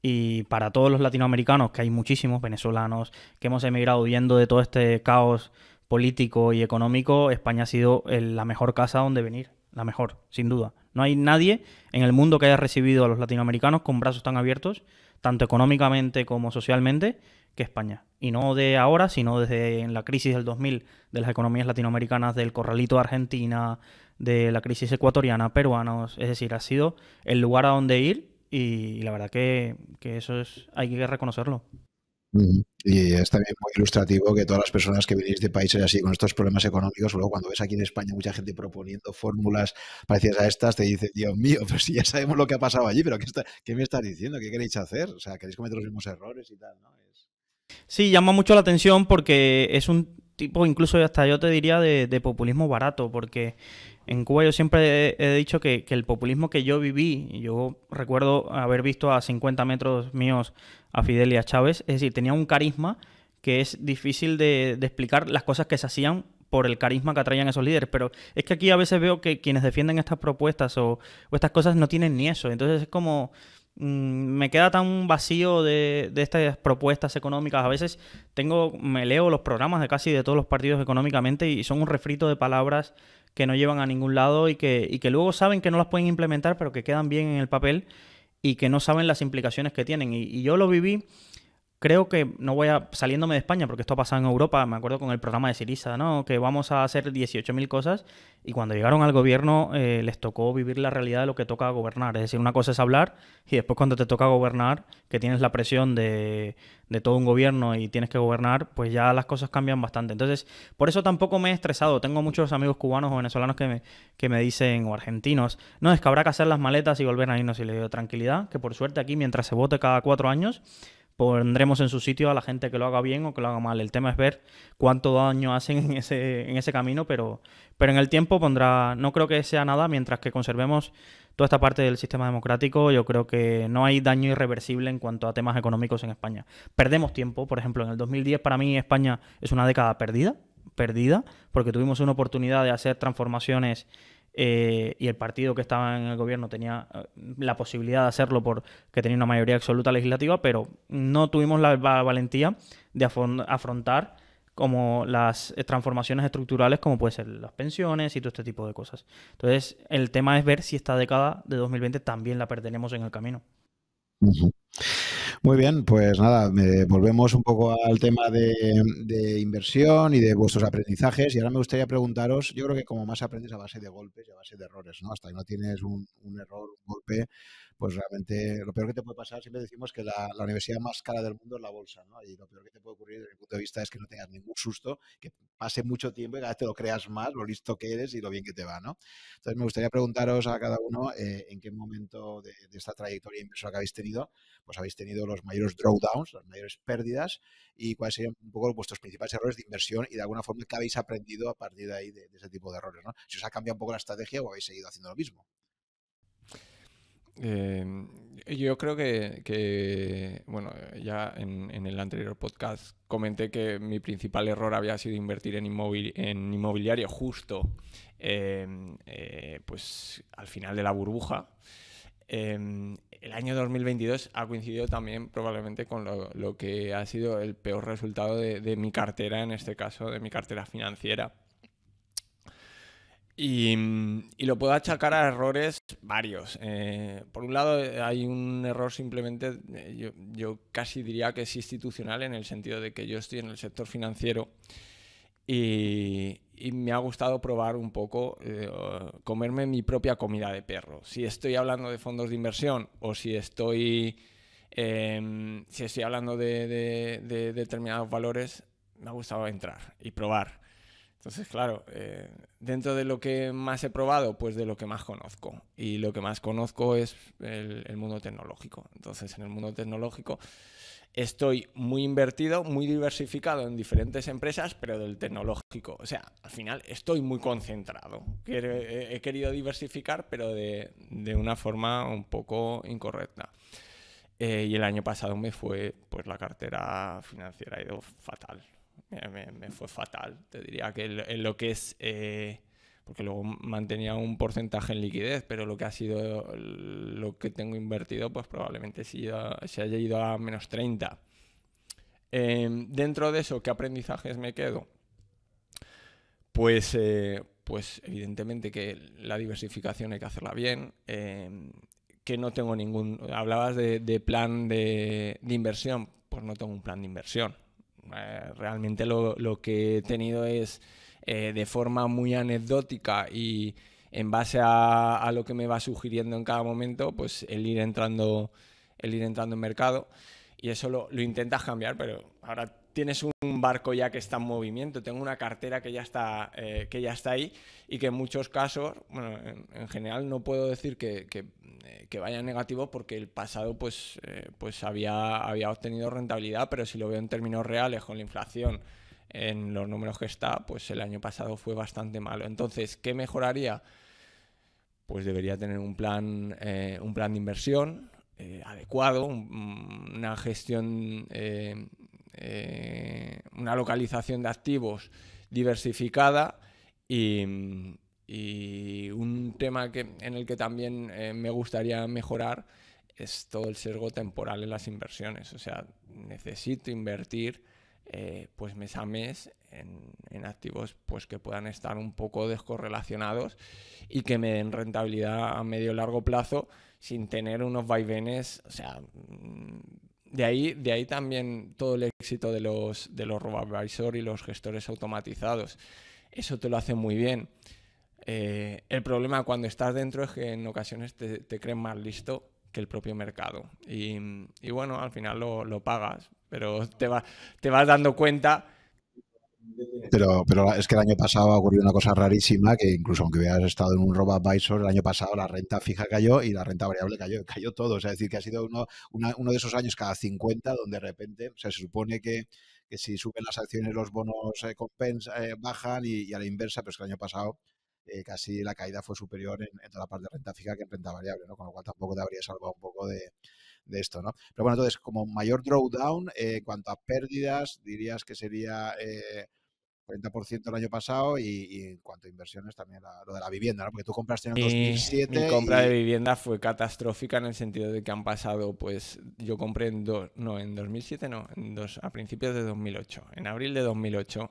Y para todos los latinoamericanos, que hay muchísimos venezolanos que hemos emigrado huyendo de todo este caos político y económico, España ha sido la mejor casa donde venir, la mejor, sin duda. No hay nadie en el mundo que haya recibido a los latinoamericanos con brazos tan abiertos, tanto económicamente como socialmente, que España. Y no de ahora, sino desde en la crisis del 2000 de las economías latinoamericanas, del corralito Argentina, de la crisis ecuatoriana, peruanos. Es decir, ha sido el lugar a donde ir y, la verdad que, eso es hay que reconocerlo. Y es también muy ilustrativo que todas las personas que venís de países así con estos problemas económicos, luego cuando ves aquí en España mucha gente proponiendo fórmulas parecidas a estas, te dicen, Dios mío, pero si ya sabemos lo que ha pasado allí, pero ¿qué, qué me estás diciendo? ¿Qué queréis hacer? O sea, queréis cometer los mismos errores y tal, Sí, llama mucho la atención porque es un tipo, incluso hasta yo te diría, de, populismo barato, porque en Cuba yo siempre he, dicho que, el populismo que yo viví, yo recuerdo haber visto a 50 metros míos a Fidel y a Chávez, es decir, tenía un carisma que es difícil de, explicar las cosas que se hacían por el carisma que atraían esos líderes, pero es que aquí a veces veo que quienes defienden estas propuestas o, o estas cosas no tienen ni eso, entonces es como Mm, me queda tan vacío de, de, estas propuestas económicas. A veces tengo, me leo los programas de casi de todos los partidos económicamente y son un refrito de palabras que no llevan a ningún lado y que, y que luego saben que no las pueden implementar, pero que quedan bien en el papel y que no saben las implicaciones que tienen. Y, y yo lo viví creo que no voy a saliéndome de España, porque esto ha pasado en Europa, me acuerdo con el programa de Siriza, ¿no? Que vamos a hacer 18.000 cosas y cuando llegaron al gobierno eh, les tocó vivir la realidad de lo que toca gobernar. Es decir, una cosa es hablar y después cuando te toca gobernar, que tienes la presión de, de todo un gobierno y tienes que gobernar, pues ya las cosas cambian bastante. Entonces, por eso tampoco me he estresado. Tengo muchos amigos cubanos o venezolanos que me, que me dicen, o argentinos, no, es que habrá que hacer las maletas y volver a irnos. Y le digo, tranquilidad, que por suerte aquí mientras se vote cada cuatro años, pondremos en su sitio a la gente que lo haga bien o que lo haga mal. El tema es ver cuánto daño hacen en ese, en ese camino, pero, pero en el tiempo pondrá, no creo que sea nada, mientras que conservemos toda esta parte del sistema democrático, yo creo que no hay daño irreversible en cuanto a temas económicos en España. Perdemos tiempo, por ejemplo, en el 2010 para mí España es una década perdida, perdida, porque tuvimos una oportunidad de hacer transformaciones eh, y el partido que estaba en el gobierno tenía eh, la posibilidad de hacerlo porque tenía una mayoría absoluta legislativa, pero no tuvimos la valentía de afrontar como las eh, transformaciones estructurales, como puede ser las pensiones y todo este tipo de cosas. Entonces, el tema es ver si esta década de 2020 también la perderemos en el camino. Muy bien, pues nada, volvemos un poco al tema de, inversión y de vuestros aprendizajes. Y ahora me gustaría preguntaros, yo creo que como más aprendes a base de golpes y a base de errores, ¿no? Hasta que no tienes un error, un golpe, pues realmente lo peor que te puede pasar, siempre decimos que la, universidad más cara del mundo es la bolsa, ¿no? Y lo peor que te puede ocurrir desde mi punto de vista es que no tengas ningún susto, que pase mucho tiempo y cada vez te lo creas más, lo listo que eres y lo bien que te va, ¿no? Entonces me gustaría preguntaros a cada uno eh, en qué momento de, esta trayectoria inversora que habéis tenido, pues habéis tenido los mayores drawdowns, las mayores pérdidas y cuáles serían un poco vuestros principales errores de inversión y de alguna forma qué habéis aprendido a partir de ahí de, de ese tipo de errores, ¿no? Si os ha cambiado un poco la estrategia o habéis seguido haciendo lo mismo. Em, yo creo que, bueno, ya en, el anterior podcast comenté que mi principal error había sido invertir en, inmobiliario justo, em, eh, pues al final de la burbuja. Em, el año 2022 ha coincidido también probablemente con lo, que ha sido el peor resultado de mi cartera, en este caso de mi cartera financiera. Mm, y, lo puedo achacar a errores varios. Eh, por un lado, eh, hay un error simplemente, eh, yo, casi diría que es institucional, en el sentido de que yo estoy en el sector financiero y, me ha gustado probar un poco, comerme mi propia comida de perro. Si estoy hablando de fondos de inversión o si estoy, em, si estoy hablando de determinados valores, me ha gustado entrar y probar. Entonces, claro, eh, dentro de lo que más he probado, pues de lo que más conozco. Y lo que más conozco es el, mundo tecnológico. Entonces, en el mundo tecnológico estoy muy invertido, muy diversificado en diferentes empresas, pero del tecnológico. O sea, al final estoy muy concentrado. He querido diversificar, pero de, una forma un poco incorrecta. Eh, y el año pasado me fue, pues la cartera financiera ha ido fatal, eh, me, fue fatal. Te diría que en lo que es... Eh, porque luego mantenía un porcentaje en liquidez, pero lo que ha sido lo que tengo invertido, pues probablemente se haya ido a menos 30. Em, dentro de eso, ¿qué aprendizajes me quedo? Pues, eh, pues evidentemente que la diversificación hay que hacerla bien, em, que no tengo ningún... Hablabas de, plan de inversión, pues no tengo un plan de inversión. Eh, realmente lo, que he tenido es eh, de forma muy anecdótica y en base a, lo que me va sugiriendo en cada momento, pues el ir entrando, el ir entrando en mercado. Y eso lo, lo intentas cambiar, pero ahora tienes un barco ya que está en movimiento, tengo una cartera que ya está, eh, que ya está ahí y que en muchos casos, bueno, en, general no puedo decir que, eh, vaya negativo porque el pasado pues, eh, pues había, había obtenido rentabilidad, pero si lo veo en términos reales con la inflación en los números que está, pues el año pasado fue bastante malo. Entonces, ¿qué mejoraría? Pues debería tener un plan, un plan de inversión, adecuado, una gestión eh, una localización de activos diversificada y, un tema que, en el que también eh, me gustaría mejorar es todo el sesgo temporal en las inversiones. O sea, necesito invertir eh, pues mes a mes en, activos pues que puedan estar un poco descorrelacionados y que me den rentabilidad a medio y largo plazo sin tener unos vaivenes, o sea, de ahí, de ahí también todo el éxito de los, de los RoboAdvisor y los gestores automatizados. Eso te lo hace muy bien. Eh, el problema cuando estás dentro es que en ocasiones te, creen más listo que el propio mercado. Y, bueno, al final lo, pagas, pero te, va, te vas dando cuenta pero, pero es que el año pasado ocurrió una cosa rarísima, que incluso aunque hubieras estado en un robo el año pasado la renta fija cayó y la renta variable cayó, cayó todo. es decir, que ha sido uno, uno de esos años cada 50 donde de repente, sea, se supone que, si suben las acciones los bonos eh, eh, bajan y, a la inversa, pero es que el año pasado eh, casi la caída fue superior en, toda la parte de renta fija que en renta variable, ¿no? Con lo cual tampoco te habría salvado un poco de, de esto, ¿no? Pero bueno, entonces, como mayor drawdown, en cuanto a pérdidas, dirías que sería 40% el año pasado y, en cuanto a inversiones también lo de la vivienda, ¿no? Porque tú compraste en 2007. Eh, mi compra de vivienda fue catastrófica en el sentido de que han pasado, pues yo compré en dos, no, en 2007 no, en dos, a principios de 2008, en abril de 2008.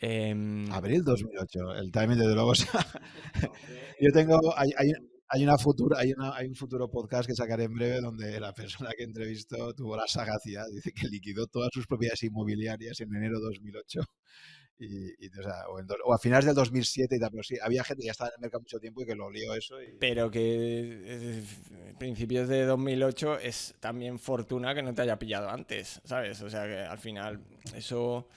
Eh... Em, abril 2008, el timing desde luego. yo tengo, hay, una futura, hay, hay un futuro podcast que sacaré en breve donde la persona que entrevistó tuvo la sagacidad, dice que liquidó todas sus propiedades inmobiliarias en enero de 2008 o, a finales del 2007 y tal, pero sí, había gente que ya estaba en el mercado mucho tiempo y que lo lió eso. Pero que eh, principios de 2008 es también fortuna que no te haya pillado antes, ¿sabes? O sea, que al final eso...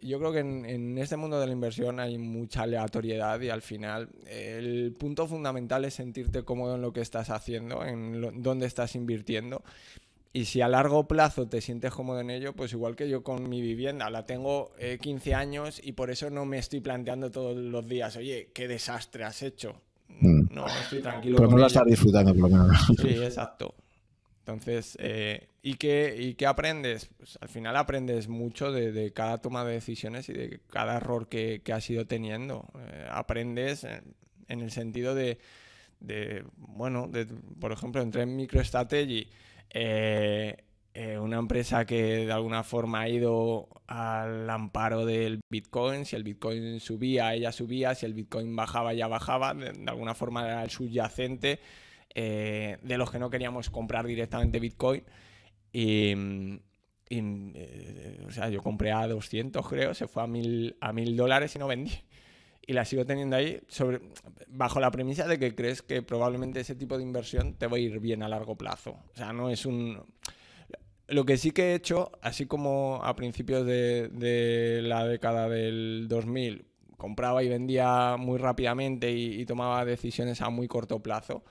Yo creo que en, este mundo de la inversión hay mucha aleatoriedad y al final eh, el punto fundamental es sentirte cómodo en lo que estás haciendo, en dónde estás invirtiendo y si a largo plazo te sientes cómodo en ello, pues igual que yo con mi vivienda, la tengo 15 eh, años y por eso no me estoy planteando todos los días, oye, qué desastre has hecho. Mm. No, estoy tranquilo. Pero pues no la estás disfrutando, por lo menos. Sí, exacto. Entonces, eh, ¿y, qué, ¿y qué aprendes? Pues al final aprendes mucho de, cada toma de decisiones y de cada error que, has ido teniendo. Eh, aprendes en, el sentido de, bueno, por ejemplo, entré en MicroStrategy eh, eh, una empresa que de alguna forma ha ido al amparo del Bitcoin. Si el Bitcoin subía, ella subía. Si el Bitcoin bajaba, ella bajaba. De, alguna forma era el subyacente eh, de los que no queríamos comprar directamente Bitcoin. Y, o sea, yo compré a 200, creo. Se fue a 1000 a mil dólares y no vendí y la sigo teniendo ahí sobre, bajo la premisa de que crees que probablemente ese tipo de inversión te va a ir bien a largo plazo. O sea, no es un... Lo que sí que he hecho, así como a principios de, la década del 2000, compraba y vendía muy rápidamente y, tomaba decisiones a muy corto plazo,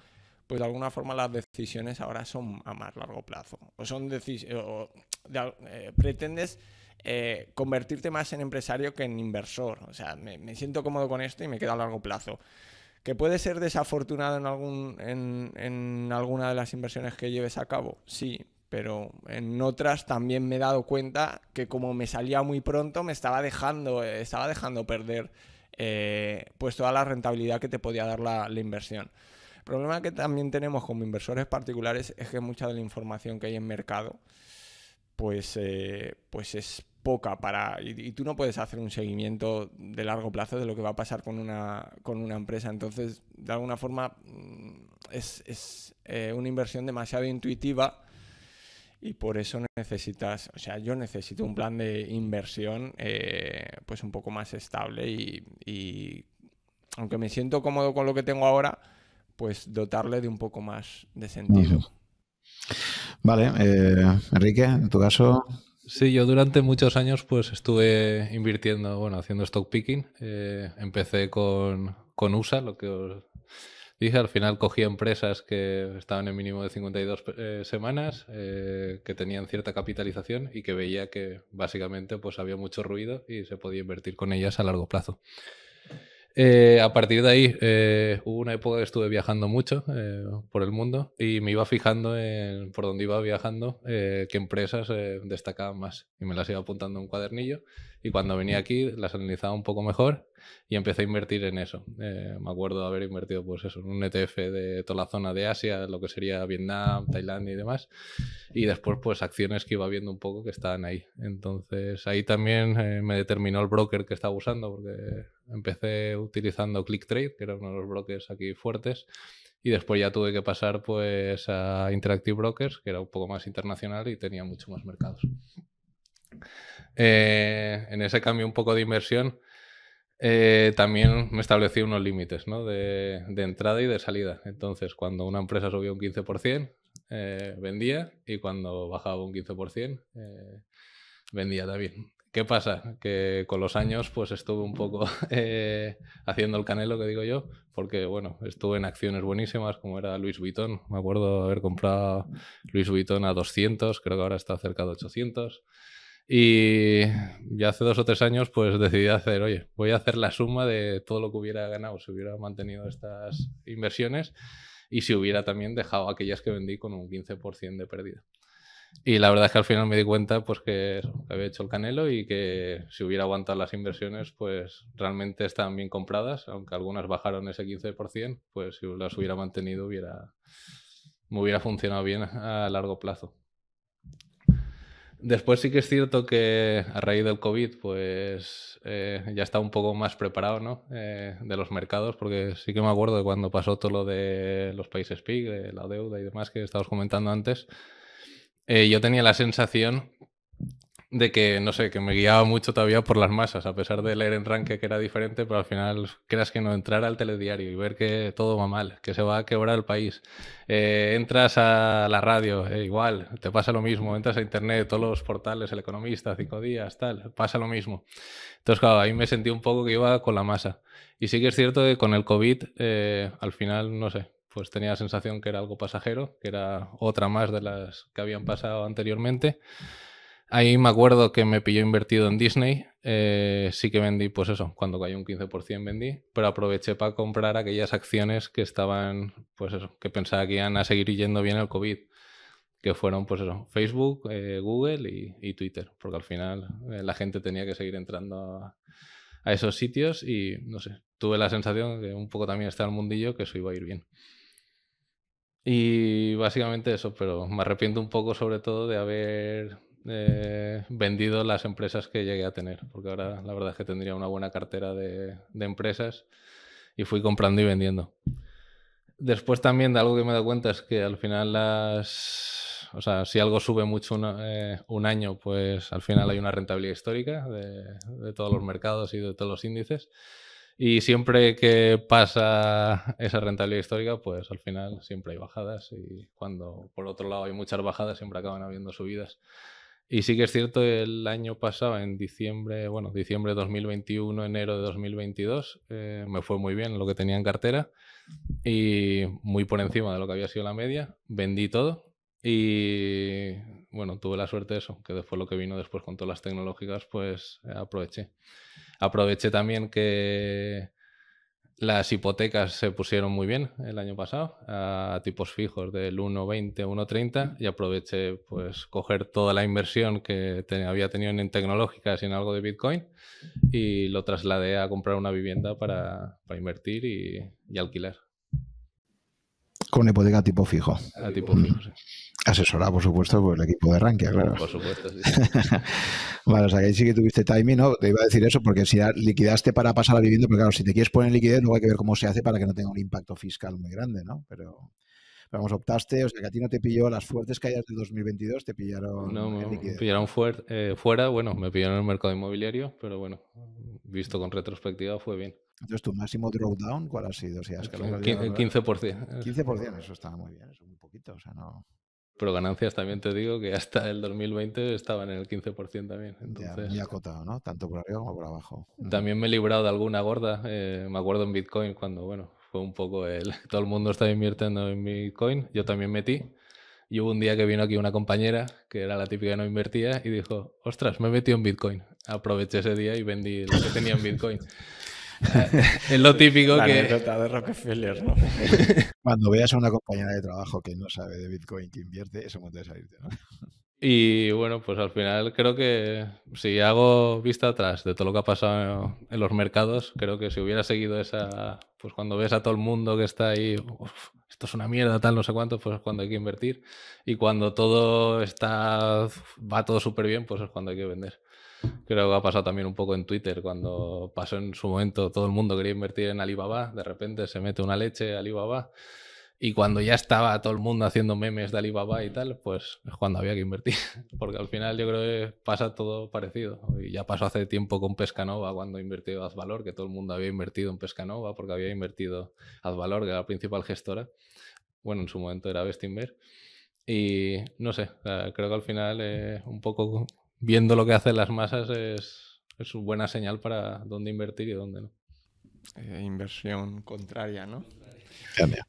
pues de alguna forma las decisiones ahora son a más largo plazo. O son decisiones... Eh, pretendes eh, convertirte más en empresario que en inversor. O sea, me, siento cómodo con esto y me queda a largo plazo. ¿Que puede ser desafortunado en, alguna de las inversiones que lleves a cabo? Sí, pero en otras también me he dado cuenta que como me salía muy pronto, me estaba dejando, estaba dejando perder eh, pues toda la rentabilidad que te podía dar la inversión. El problema que también tenemos como inversores particulares es que mucha de la información que hay en mercado pues, eh, pues es poca para... Y, tú no puedes hacer un seguimiento de largo plazo de lo que va a pasar con una, con una empresa. Entonces, de alguna forma, mm, es, eh, una inversión demasiado intuitiva y por eso necesitas, o sea, yo necesito un plan de inversión eh, pues un poco más estable y, aunque me siento cómodo con lo que tengo ahora, pues dotarle de un poco más de sentido. Vale, eh, Enrique, en tu caso. Sí, yo durante muchos años pues estuve invirtiendo, bueno, haciendo stock picking. Eh, empecé con, USA, lo que os dije, al final cogí empresas que estaban en mínimo de 52 eh, semanas, que tenían cierta capitalización y que veía que básicamente pues había mucho ruido y se podía invertir con ellas a largo plazo. Eh, a partir de ahí, eh, hubo una época que estuve viajando mucho eh, por el mundo y me iba fijando por dónde iba viajando qué empresas destacaban más y me las iba apuntando en un cuadernillo y cuando venía aquí las analizaba un poco mejor y empecé a invertir en eso. Eh, me acuerdo de haber invertido pues eso, en un ETF de toda la zona de Asia, lo que sería Vietnam, Tailandia y demás, y después pues acciones que iba viendo un poco que estaban ahí. Entonces ahí también eh, me determinó el broker que estaba usando porque empecé utilizando ClickTrade, que era uno de los brokers aquí fuertes. Y después ya tuve que pasar pues a Interactive Brokers, que era un poco más internacional y tenía mucho más mercados. Eh, en ese cambio un poco de inversión, eh, también me establecí unos límites de, entrada y de salida. Entonces, cuando una empresa subía un 15%, eh, vendía y cuando bajaba un 15%, vendía también. ¿Qué pasa? Que con los años pues estuve un poco haciendo el canelo, que digo yo, porque bueno, estuve en acciones buenísimas como era Luis Vuitton. Me acuerdo haber comprado Luis Vuitton a 200, creo que ahora está cerca de 800. Y ya hace dos o tres años, pues decidí hacer, oye, voy a hacer la suma de todo lo que hubiera ganado si hubiera mantenido estas inversiones y si hubiera también dejado aquellas que vendí con un 15% de pérdida. Y la verdad es que al final me di cuenta pues que había hecho el canelo y que si hubiera aguantado las inversiones, pues realmente estaban bien compradas, aunque algunas bajaron ese 15%, pues si las hubiera mantenido hubiera, me hubiera funcionado bien a largo plazo. Después sí que es cierto que a raíz del COVID, pues eh, ya está un poco más preparado, ¿no? Eh, de los mercados, porque sí que me acuerdo de cuando pasó todo lo de los países PIG, la deuda y demás que estabas comentando antes. Eh, yo tenía la sensación de que, no sé, que me guiaba mucho todavía por las masas, a pesar de leer en Ranke que era diferente, pero al final creas que no entrar al telediario y ver que todo va mal, que se va a quebrar el país. Eh, entras a la radio, eh, igual, te pasa lo mismo, entras a internet, todos los portales, El Economista, Cinco Días, tal, pasa lo mismo. Entonces, claro, ahí me sentí un poco que iba con la masa. Y sí que es cierto que con el COVID, eh, al final, no sé, pues tenía la sensación que era algo pasajero, que era otra más de las que habían pasado anteriormente. Ahí me acuerdo que me pilló invertido en Disney. Eh, sí que vendí, pues eso, cuando cayó un 15% vendí, pero aproveché para comprar aquellas acciones que estaban, pues eso, que pensaba que iban a seguir yendo bien el COVID, que fueron, pues eso, Facebook, eh, Google y, Twitter, porque al final eh, la gente tenía que seguir entrando a, esos sitios y, no sé, tuve la sensación que un poco también está el mundillo, que eso iba a ir bien. Y básicamente eso, pero me arrepiento un poco sobre todo de haber eh, vendido las empresas que llegué a tener, porque ahora la verdad es que tendría una buena cartera de, empresas y fui comprando y vendiendo. Después también de algo que me he dado cuenta es que al final las... O sea, si algo sube mucho eh, un año, pues al final hay una rentabilidad histórica de, de todos los mercados y de todos los índices. Y siempre que pasa esa rentabilidad histórica, pues al final siempre hay bajadas y cuando por otro lado hay muchas bajadas, siempre acaban habiendo subidas. Y sí que es cierto, el año pasado, en diciembre, bueno, diciembre de 2021, enero de 2022, eh, me fue muy bien lo que tenía en cartera y muy por encima de lo que había sido la media. Vendí todo y, bueno, tuve la suerte de eso, que después lo que vino después con todas las tecnológicas, pues eh, aproveché. Aproveché también que las hipotecas se pusieron muy bien el año pasado, a tipos fijos del 1,20, 1,30 y aproveché pues coger toda la inversión que había tenido en tecnológicas y en algo de Bitcoin y lo trasladé a comprar una vivienda para, invertir y, y, alquilar. Con hipoteca tipo fijo. A tipo fijo, sí. Asesorado, por supuesto, por el equipo de Rankia, claro. Por supuesto, sí. vale, o sea, que ahí sí que tuviste timing, ¿no? Te iba a decir eso, porque si liquidaste para pasar a vivienda, pero claro, si te quieres poner en liquidez, luego hay que ver cómo se hace para que no tenga un impacto fiscal muy grande, ¿no? Pero, vamos, optaste, o sea, que a ti no te pilló las fuertes caídas de 2022, te pillaron. No, me, pillaron eh, fuera, bueno, me pillaron en el mercado inmobiliario, pero bueno, visto con retrospectiva, fue bien. Entonces, tu máximo drawdown, ¿cuál ha sido? O sea, es que 15%. 15%, eso estaba muy bien, eso es muy poquito, o sea, no. Pero ganancias también te digo que hasta el 2020 estaban en el 15% también. Entonces, acotado, ¿no? Tanto por arriba como por abajo. También me he librado de alguna gorda. Eh, me acuerdo en Bitcoin cuando, bueno, fue un poco el... Todo el mundo estaba invirtiendo en Bitcoin. Yo también metí. Y hubo un día que vino aquí una compañera, que era la típica que no invertía, y dijo, ostras, me he en Bitcoin. Aproveché ese día y vendí lo que tenía en Bitcoin. es lo típico que... Cuando veas a una compañera de trabajo que no sabe de Bitcoin que invierte, eso te salirte, Y bueno, pues al final creo que si hago vista atrás de todo lo que ha pasado en los mercados, creo que si hubiera seguido esa, pues cuando ves a todo el mundo que está ahí, esto es una mierda, tal, no sé cuánto, pues es cuando hay que invertir. Y cuando todo está, va todo súper bien, pues es cuando hay que vender. Creo que ha pasado también un poco en Twitter, cuando pasó en su momento todo el mundo quería invertir en Alibaba, de repente se mete una leche Alibaba. Y cuando ya estaba todo el mundo haciendo memes de Alibaba y tal, pues es cuando había que invertir. Porque al final yo creo que pasa todo parecido. Y ya pasó hace tiempo con Pescanova cuando invirtió Azvalor, que todo el mundo había invertido en Pescanova porque había invertido Azvalor, que era la principal gestora. Bueno, en su momento era Bestinver. Y no sé, eh, creo que al final un poco viendo lo que hacen las masas es, es una buena señal para dónde invertir y dónde no. Eh, inversión contraria, ¿no?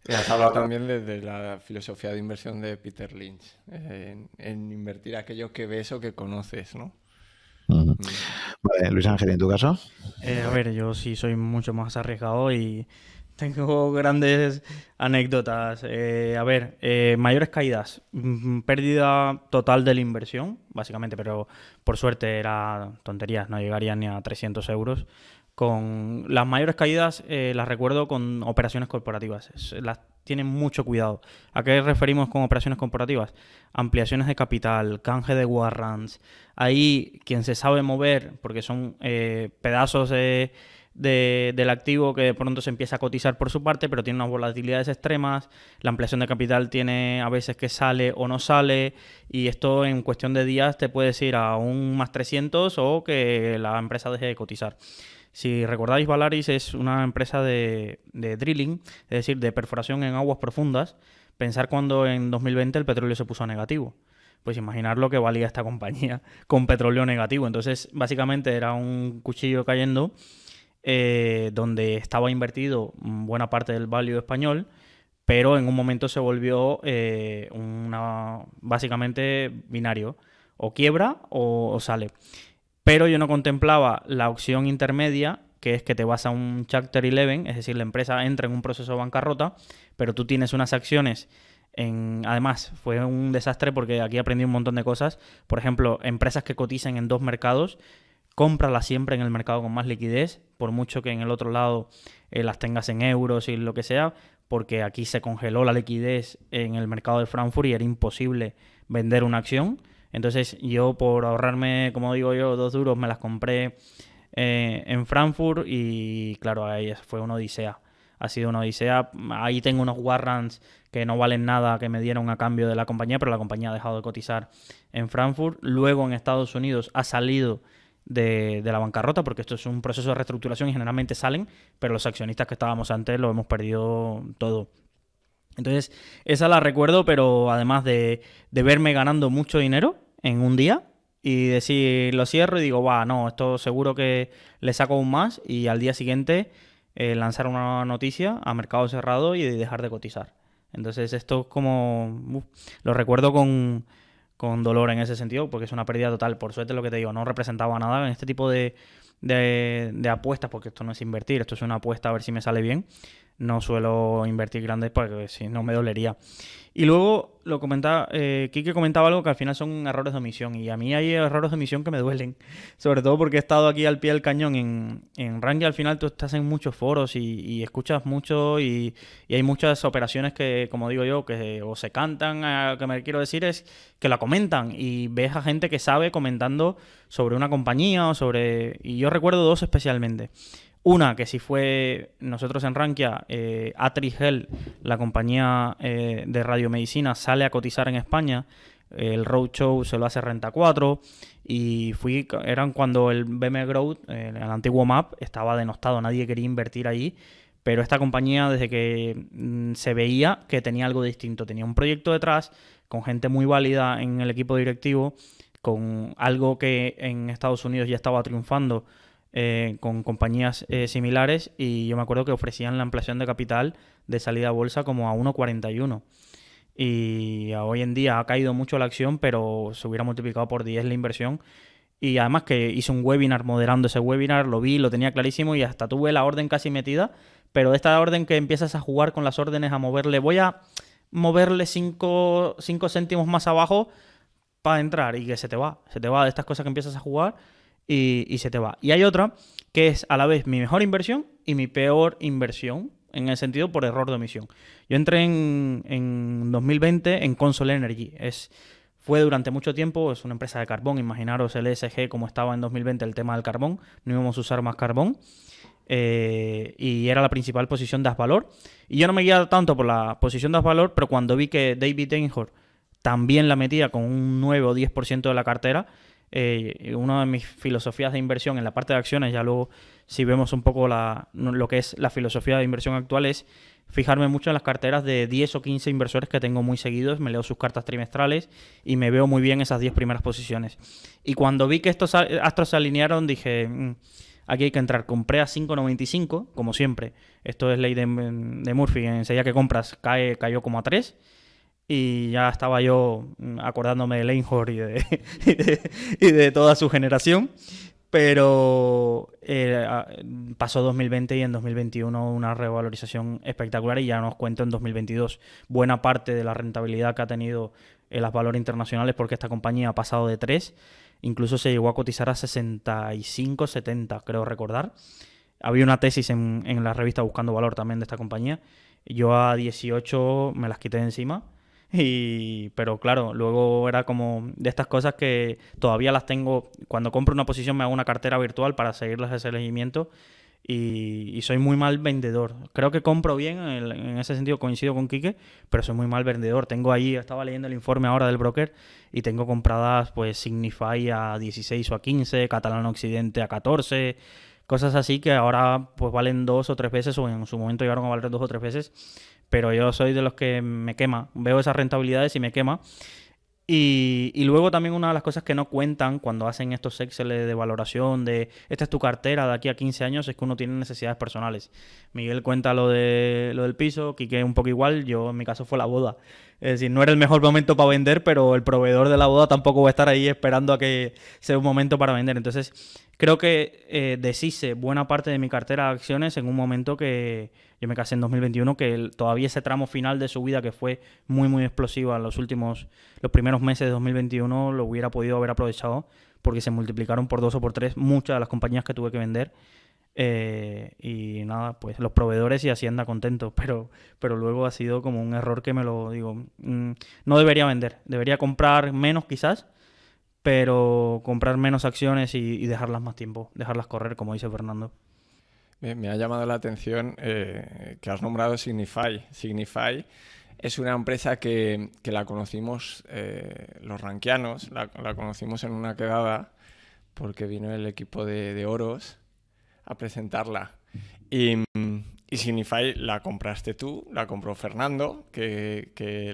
Has hablado también de, la filosofía de inversión de Peter Lynch, eh, en, invertir aquello que ves o que conoces, ¿no? Mm. Vale, Luis Ángel, ¿en tu caso? Eh, a ver, yo sí soy mucho más arriesgado y tengo grandes anécdotas. Eh, a ver, eh, mayores caídas. Mm, pérdida total de la inversión, básicamente, pero por suerte era tontería, no llegaría ni a 300 euros. Con las mayores caídas eh, las recuerdo con operaciones corporativas. las tienen mucho cuidado. ¿A qué referimos con operaciones corporativas? Ampliaciones de capital, canje de warrants. Ahí quien se sabe mover, porque son pedazos de del activo que de pronto se empieza a cotizar por su parte, pero tiene unas volatilidades extremas, la ampliación de capital tiene a veces que sale o no sale, y esto en cuestión de días te puede ir a un más 300 o que la empresa deje de cotizar. Si recordáis, Valaris es una empresa de, de drilling, es decir, de perforación en aguas profundas. Pensar cuando en 2020 el petróleo se puso negativo pues imaginar lo que valía esta compañía con petróleo negativo. Entonces, básicamente era un cuchillo cayendo eh, donde estaba invertido buena parte del value español, pero en un momento se volvió eh, una, básicamente binario, o quiebra o, sale. Pero yo no contemplaba la opción intermedia, que es que te vas a un Chapter 11, es decir, la empresa entra en un proceso de bancarrota, pero tú tienes unas acciones en, además, fue un desastre porque aquí aprendí un montón de cosas. Por ejemplo, empresas que cotizan en dos mercados, cómprala siempre en el mercado con más liquidez por mucho que en el otro lado eh, las tengas en euros y lo que sea, porque aquí se congeló la liquidez en el mercado de Frankfurt y era imposible vender una acción. Entonces yo por ahorrarme, como digo yo, dos duros, me las compré eh, en Frankfurt y claro, ahí fue una odisea. Ha sido una odisea. Ahí tengo unos warrants que no valen nada que me dieron a cambio de la compañía, pero la compañía ha dejado de cotizar en Frankfurt. Luego en Estados Unidos ha salido de, la bancarrota, porque esto es un proceso de reestructuración y generalmente salen, pero los accionistas que estábamos antes lo hemos perdido todo. Entonces, esa la recuerdo, pero además de, de verme ganando mucho dinero en un día y decir, lo cierro y digo, va, no, esto seguro que le saco aún más y al día siguiente eh, lanzar una noticia a mercado cerrado y dejar de cotizar. Entonces, esto es como, lo recuerdo con con dolor en ese sentido, porque es una pérdida total. Por suerte, lo que te digo, no representaba nada en este tipo de, de, de apuestas, porque esto no es invertir, esto es una apuesta a ver si me sale bien no suelo invertir grandes porque si no me dolería. Y luego lo comentaba, eh, Kike comentaba algo que al final son errores de omisión. Y a mí hay errores de omisión que me duelen. Sobre todo porque he estado aquí al pie del cañón en, en al final tú estás en muchos foros y, escuchas mucho y, hay muchas operaciones que, como digo yo, que o se cantan, que me quiero decir es que la comentan y ves a gente que sabe comentando sobre una compañía o sobre... Y yo recuerdo dos especialmente. Una, que si fue nosotros en Rankia, eh, Atrigel, la compañía eh, de radiomedicina, sale a cotizar en España. El roadshow se lo hace Renta 4 y fui, eran cuando el BM Growth, eh, el, antiguo MAP, estaba denostado, nadie quería invertir allí pero esta compañía desde que mm, se veía que tenía algo distinto, tenía un proyecto detrás con gente muy válida en el equipo directivo, con algo que en Estados Unidos ya estaba triunfando eh, con compañías eh, similares y yo me acuerdo que ofrecían la ampliación de capital de salida a bolsa como a 1,41. Y hoy en día ha caído mucho la acción, pero se hubiera multiplicado por 10 la inversión. Y además que hice un webinar moderando ese webinar, lo vi, lo tenía clarísimo y hasta tuve la orden casi metida. Pero esta orden que empiezas a jugar con las órdenes, a moverle, voy a moverle 5 céntimos más abajo para entrar y que se te va, se te va de estas cosas que empiezas a jugar y, se te va. Y hay otra que es a la vez mi mejor inversión y mi peor inversión, en el sentido por error de omisión. Yo entré en, 2020 en Console Energy. Es, fue durante mucho tiempo, es una empresa de carbón. Imaginaros el ESG como estaba en 2020 el tema del carbón. No íbamos a usar más carbón. Eh, y era la principal posición de Asvalor. Y yo no me guiaba tanto por la posición de Asvalor, pero cuando vi que David Einhorn también la metía con un 9 o 10% de la cartera, eh, una de mis filosofías de inversión en la parte de acciones, ya luego si vemos un poco lo que es la filosofía de inversión actual, es fijarme mucho en las carteras de 10 o 15 inversores que tengo muy seguidos, me leo sus cartas trimestrales y me veo muy bien esas 10 primeras posiciones. Y cuando vi que estos astros se alinearon, dije, mm, aquí hay que entrar. Compré a 5.95, como siempre. Esto es ley de, Murphy, enseguida que compras cae, cayó como a 3 y ya estaba yo mm, acordándome de Leinhor y de, y de, toda su generación. Pero eh, ah, pasó 2020 y en 2021 una revalorización espectacular y ya nos cuento en 2022 buena parte de la rentabilidad que ha tenido en eh, las valores internacionales porque esta compañía ha pasado de 3, incluso se llegó a cotizar a 65, 70 creo recordar. Había una tesis en, en la revista Buscando Valor también de esta compañía. Yo a 18 me las quité de encima y, pero claro, luego era como de estas cosas que todavía las tengo. Cuando compro una posición me hago una cartera virtual para seguirlas los seguimiento y, y, soy muy mal vendedor. Creo que compro bien, en, en, ese sentido coincido con Quique, pero soy muy mal vendedor. Tengo ahí, estaba leyendo el informe ahora del broker y tengo compradas pues Signify a 16 o a 15, Catalán Occidente a 14 cosas así que ahora pues valen dos o tres veces o en su momento llegaron a valer dos o tres veces pero yo soy de los que me quema, veo esas rentabilidades y me quema. Y, luego también una de las cosas que no cuentan cuando hacen estos Excel de valoración de esta es tu cartera de aquí a 15 años es que uno tiene necesidades personales. Miguel cuenta lo, de, lo del piso, Quique un poco igual, yo en mi caso fue la boda. Es decir, no era el mejor momento para vender, pero el proveedor de la boda tampoco va a estar ahí esperando a que sea un momento para vender. Entonces, creo que eh, deshice buena parte de mi cartera de acciones en un momento que, yo me casé en 2021, que todavía ese tramo final de su vida que fue muy, muy explosiva en los últimos, los primeros meses de 2021, lo hubiera podido haber aprovechado porque se multiplicaron por dos o por tres muchas de las compañías que tuve que vender. Eh, y nada, pues los proveedores y Hacienda contentos, pero, pero luego ha sido como un error que me lo digo, mm, no debería vender, debería comprar menos quizás, pero comprar menos acciones y dejarlas más tiempo, dejarlas correr, como dice Fernando me, ha llamado la atención eh, que has nombrado Signify. Signify es una empresa que, que la conocimos eh, los ranquianos, la, conocimos en una quedada porque vino el equipo de, de Oros a presentarla. Y, y, Signify la compraste tú, la compró Fernando, que, que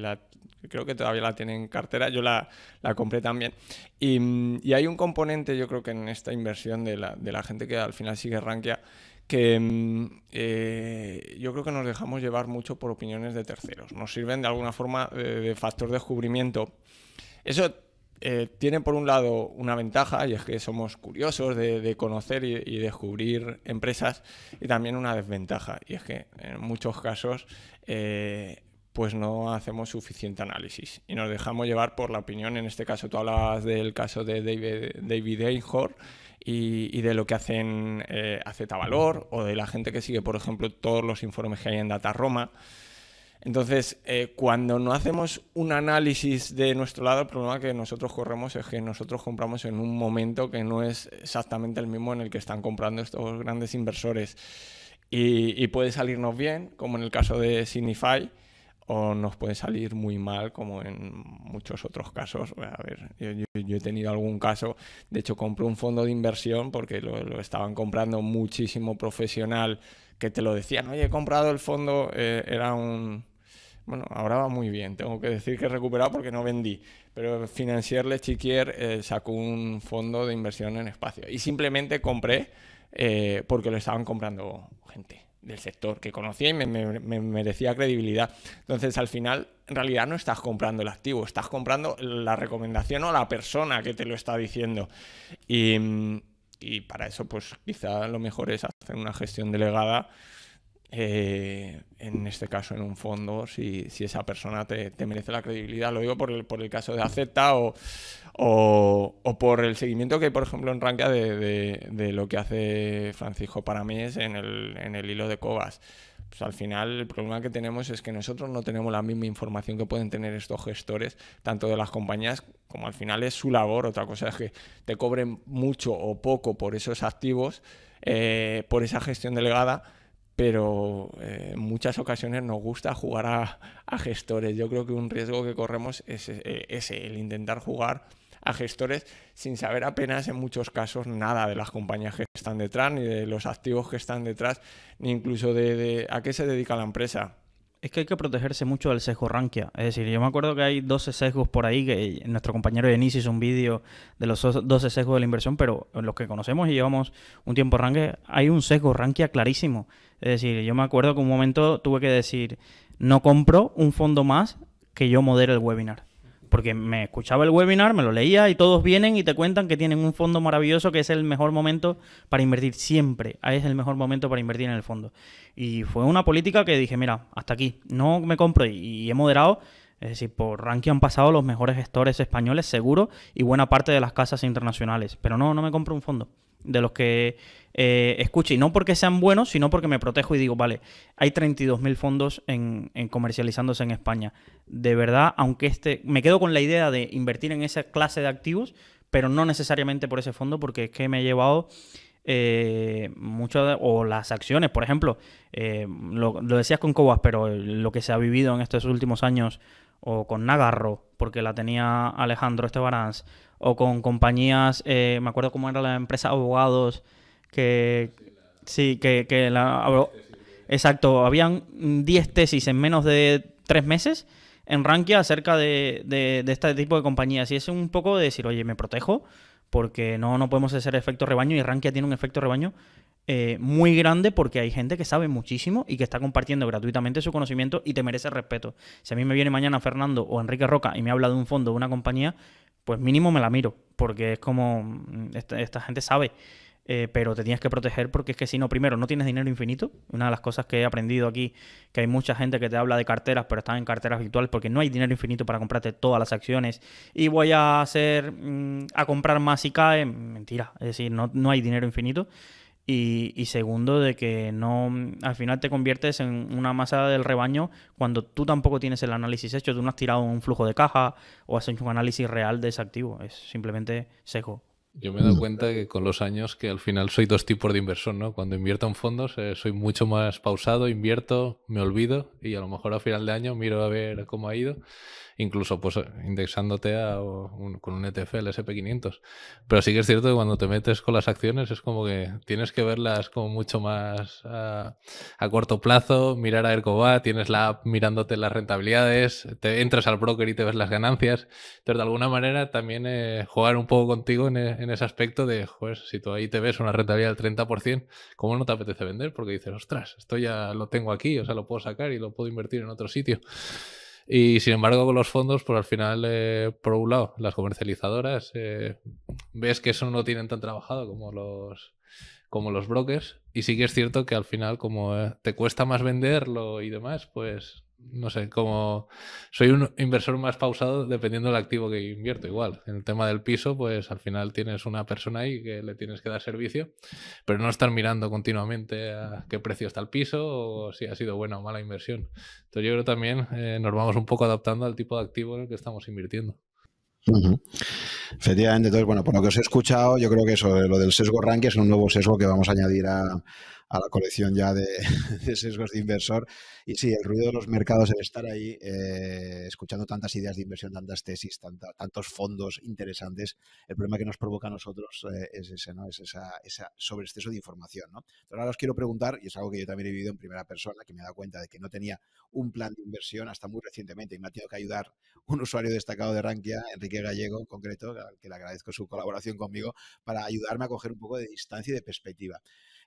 creo que todavía la tiene en cartera, yo la, la compré también. Y, y, hay un componente, yo creo que en esta inversión de la, de la gente que al final sigue Rankia, que mm, eh, yo creo que nos dejamos llevar mucho por opiniones de terceros. Nos sirven de alguna forma eh, de factor de descubrimiento. Eso eh, tiene por un lado una ventaja y es que somos curiosos de, conocer y, descubrir empresas y también una desventaja y es que en muchos casos pues no hacemos suficiente análisis y nos dejamos llevar por la opinión. En este caso tú hablabas del caso de David, David Einhorn, y, de lo que hacen eh, valor o de la gente que sigue, por ejemplo, todos los informes que hay en Data Roma. Entonces, eh, cuando no hacemos un análisis de nuestro lado, el problema que nosotros corremos es que nosotros compramos en un momento que no es exactamente el mismo en el que están comprando estos grandes inversores. y puede salirnos bien, como en el caso de Signify, o nos puede salir muy mal, como en muchos otros casos. A ver, yo, he tenido algún caso, de hecho compré un fondo de inversión porque lo, estaban comprando muchísimo profesional que te lo decían, oye, he comprado el fondo, eh, era un... Bueno, ahora va muy bien, tengo que decir que he recuperado porque no vendí, pero financierle Chiquier eh, sacó un fondo de inversión en espacio y simplemente compré eh, porque lo estaban comprando gente del sector que conocía y me, merecía credibilidad. Entonces, al final, en realidad no estás comprando el activo, estás comprando la recomendación o la persona que te lo está diciendo. Y, y para eso, pues quizá lo mejor es hacer una gestión delegada eh, en este caso en un fondo, si, si esa persona te, merece la credibilidad. Lo digo por el, por el caso de Acepta o, o, por el seguimiento que hay, por ejemplo, en Rankia de, de, lo que hace Francisco es en el, en el hilo de Cobas. Pues al final el problema que tenemos es que nosotros no tenemos la misma información que pueden tener estos gestores, tanto de las compañías como al final es su labor. Otra cosa es que te cobren mucho o poco por esos activos, eh, por esa gestión delegada pero eh, en muchas ocasiones nos gusta jugar a, gestores. Yo creo que un riesgo que corremos es eh, ese, el intentar jugar a gestores sin saber apenas en muchos casos nada de las compañías que están detrás, ni de los activos que están detrás, ni incluso de a qué se dedica la empresa es que hay que protegerse mucho del sesgo rankia. Es decir, yo me acuerdo que hay 12 sesgos por ahí, que nuestro compañero Denis hizo un vídeo de los 12 sesgos de la inversión, pero los que conocemos y llevamos un tiempo arranque, hay un sesgo rankia clarísimo. Es decir, yo me acuerdo que un momento tuve que decir, no compro un fondo más que yo modere el webinar porque me escuchaba el webinar, me lo leía y todos vienen y te cuentan que tienen un fondo maravilloso que es el mejor momento para invertir siempre. Es el mejor momento para invertir en el fondo. Y fue una política que dije, mira, hasta aquí, no me compro y, he moderado. Es decir, por ranking han pasado los mejores gestores españoles, seguro, y buena parte de las casas internacionales. Pero no, no me compro un fondo. De los que eh, escuche. Y no porque sean buenos, sino porque me protejo y digo, vale, hay 32.000 fondos en, comercializándose en España. De verdad, aunque este, me quedo con la idea de invertir en esa clase de activos, pero no necesariamente por ese fondo, porque es que me he llevado... Eh, muchas o las acciones, por ejemplo, eh, lo, decías con Cobas, pero lo que se ha vivido en estos últimos años, o con Nagarro, porque la tenía Alejandro Estebarán, o con compañías, me acuerdo cómo era la empresa Abogados que sí, que, que la, exacto, habían 10 tesis en menos de 3 meses en Rankia acerca de, este tipo de compañías. Y es un poco de decir, oye, me protejo, porque no, no podemos hacer efecto rebaño. Y Rankia tiene un efecto rebaño eh, muy grande porque hay gente que sabe muchísimo y que está compartiendo gratuitamente su conocimiento y te merece respeto. Si a mí me viene mañana Fernando o Enrique Roca y me habla de un fondo, de una compañía, pues mínimo me la miro, porque es como, mm, esta gente sabe. Eh, pero te tienes que proteger porque es que si no, primero, no tienes dinero infinito. Una de las cosas que he aprendido aquí, que hay mucha gente que te habla de carteras, pero están en carteras virtuales porque no hay dinero infinito para comprarte todas las acciones. Y voy a hacer, mm, a comprar más y cae. Mentira, es decir, no, hay dinero infinito. Y, segundo, de que no al final te conviertes en una masa del rebaño cuando tú tampoco tienes el análisis hecho, tú no has tirado un flujo de caja o has hecho un análisis real de ese activo, es simplemente seco. Yo me he dado cuenta que con los años que al final soy dos tipos de inversor, ¿no? Cuando invierto en fondos eh, soy mucho más pausado, invierto, me olvido y a lo mejor a final de año miro a ver cómo ha ido incluso pues indexándote a, con un ETF, el SP500. Pero sí que es cierto que cuando te metes con las acciones es como que tienes que verlas como mucho más a, corto plazo, mirar a Ercoba tienes la app mirándote las rentabilidades, te entras al broker y te ves las ganancias. Entonces, de alguna manera también eh, jugar un poco contigo en, e, en ese aspecto de, pues si tú ahí te ves una rentabilidad del 30%, ¿cómo no te apetece vender? Porque dices, ostras, esto ya lo tengo aquí, o sea, lo puedo sacar y lo puedo invertir en otro sitio. Y sin embargo, con los fondos, pues al final, eh, por un lado, las comercializadoras eh, ves que eso no tienen tan trabajado como los, como los brokers. Y sí que es cierto que al final, como eh, te cuesta más venderlo y demás, pues no sé, como soy un inversor más pausado dependiendo del activo que invierto igual. En el tema del piso, pues al final tienes una persona ahí que le tienes que dar servicio, pero no estar mirando continuamente a qué precio está el piso o si ha sido buena o mala inversión. Entonces yo creo también eh, nos vamos un poco adaptando al tipo de activo en el que estamos invirtiendo. Efectivamente, entonces, bueno, por lo que os he escuchado, yo creo que eso, eh, lo del sesgo ranking es un nuevo sesgo que vamos a añadir a, a la colección ya de, sesgos de inversor. Y sí, el ruido de los mercados, el estar ahí eh, escuchando tantas ideas de inversión, tantas tesis, tantos fondos interesantes, el problema que nos provoca a nosotros eh, es ese, ¿no? Es esa, esa de información, ¿no? Pero ahora os quiero preguntar, y es algo que yo también he vivido en primera persona, que me he dado cuenta de que no tenía un plan de inversión hasta muy recientemente y me ha tenido que ayudar un usuario destacado de Rankia, Enrique Gallego en concreto, al que le agradezco su colaboración conmigo, para ayudarme a coger un poco de distancia y de perspectiva.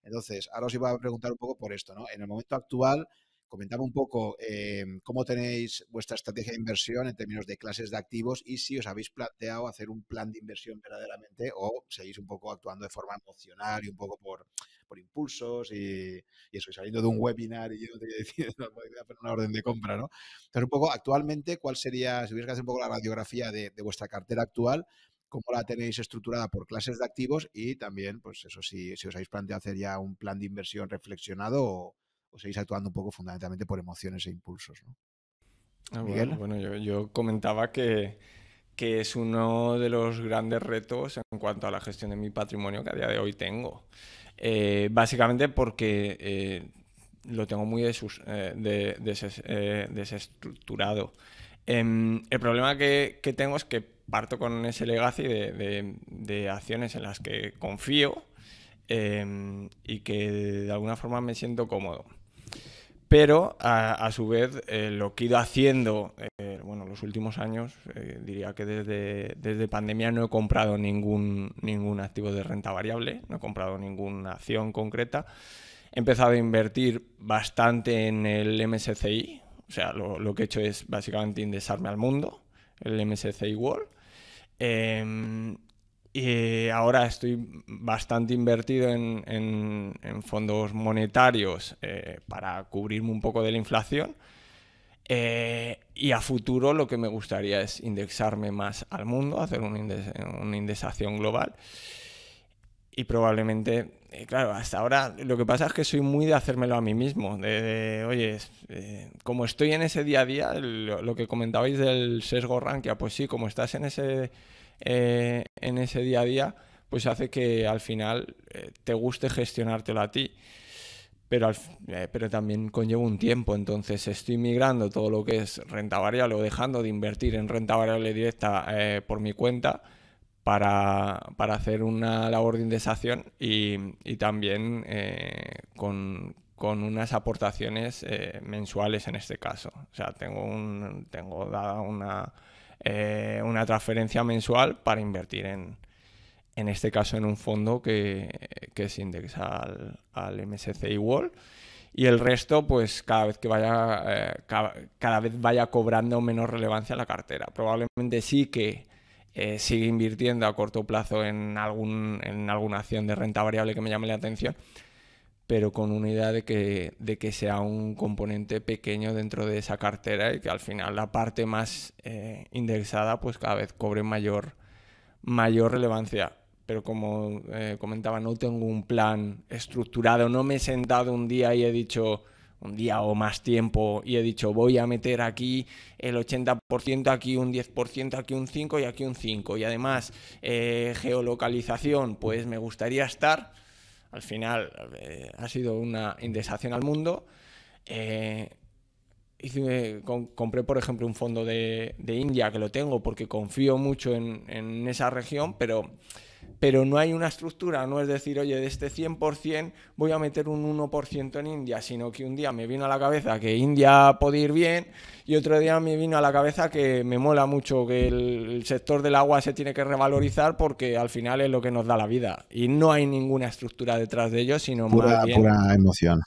Entonces, ahora os iba a preguntar un poco por esto, ¿no? En el momento actual, comentaba un poco eh, cómo tenéis vuestra estrategia de inversión en términos de clases de activos y si os habéis planteado hacer un plan de inversión verdaderamente o seguís un poco actuando de forma emocional y un poco por, impulsos y, estoy saliendo de un webinar y yo no te voy decir, no una orden de compra, ¿no? Entonces, un poco actualmente, ¿cuál sería, si hubieras que hacer un poco la radiografía de vuestra cartera actual, cómo la tenéis estructurada por clases de activos y también, pues eso sí, si os habéis planteado hacer ya un plan de inversión reflexionado o, os seguís actuando un poco fundamentalmente por emociones e impulsos. ¿no? Ah, bueno, yo, comentaba que, es uno de los grandes retos en cuanto a la gestión de mi patrimonio que a día de hoy tengo. Eh, básicamente porque eh, lo tengo muy eh, desestructurado. Em, el problema que tengo es que parto con ese legacy de, de, acciones en las que confío em, y que de alguna forma me siento cómodo. Pero a, su vez eh, lo que he ido haciendo, eh, bueno, los últimos años, eh, diría que desde, pandemia no he comprado ningún, ningún activo de renta variable, no he comprado ninguna acción concreta. He empezado a invertir bastante en el MSCI, o sea, lo, lo que he hecho es básicamente indexarme al mundo, el MSCI World. Em, y ahora estoy bastante invertido en, fondos monetarios eh, para cubrirme un poco de la inflación. Eh, y a futuro lo que me gustaría es indexarme más al mundo, hacer una, una indexación global y probablemente, eh, claro, hasta ahora lo que pasa es que soy muy de hacérmelo a mí mismo, de, oye, eh, como estoy en ese día a día, lo, que comentabais del sesgo rankia, pues sí, como estás en ese, eh, en ese día a día, pues hace que al final te guste gestionártelo a ti. Pero, pero también conllevo un tiempo, entonces estoy migrando todo lo que es renta variable o dejando de invertir en renta variable directa por mi cuenta para, hacer una labor de indexación y, también eh, con, unas aportaciones eh, mensuales en este caso. O sea, tengo, un, tengo dada una, eh, una transferencia mensual para invertir en, en este caso en un fondo que, que se indexa al, al MSCI World y el resto pues cada vez que vaya cada, cada, vez vaya cobrando menos relevancia la cartera probablemente sí que eh, sigue invirtiendo a corto plazo en, algún, en alguna acción de renta variable que me llame la atención, pero con una idea de que, de que sea un componente pequeño dentro de esa cartera y que al final la parte más eh, indexada pues cada vez cobre mayor, mayor relevancia. Pero como eh, comentaba, no tengo un plan estructurado, no me he sentado un día y he dicho un día o más tiempo y he dicho voy a meter aquí el 80%, aquí un 10%, aquí un 5% y aquí un 5%. Y además, eh, geolocalización, pues me gustaría estar. Al final eh, ha sido una indesación al mundo. Eh, compré, por ejemplo, un fondo de, India que lo tengo porque confío mucho en, en esa región, pero pero no hay una estructura, no es decir, oye, de este 100% voy a meter un 1% en India, sino que un día me vino a la cabeza que India puede ir bien y otro día me vino a la cabeza que me mola mucho que el, sector del agua se tiene que revalorizar porque al final es lo que nos da la vida y no hay ninguna estructura detrás de ello, sino pura, más bien... pura emoción.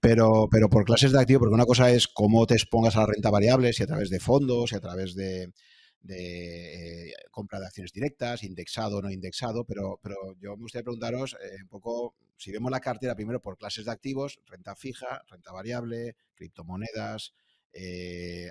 Pero, pero por clases de activo, porque una cosa es cómo te expongas a la renta variable, si a través de fondos, si a través de de eh, compra de acciones directas, indexado o no indexado, pero, pero yo me gustaría preguntaros eh, un poco, si vemos la cartera primero por clases de activos, renta fija, renta variable, criptomonedas, eh,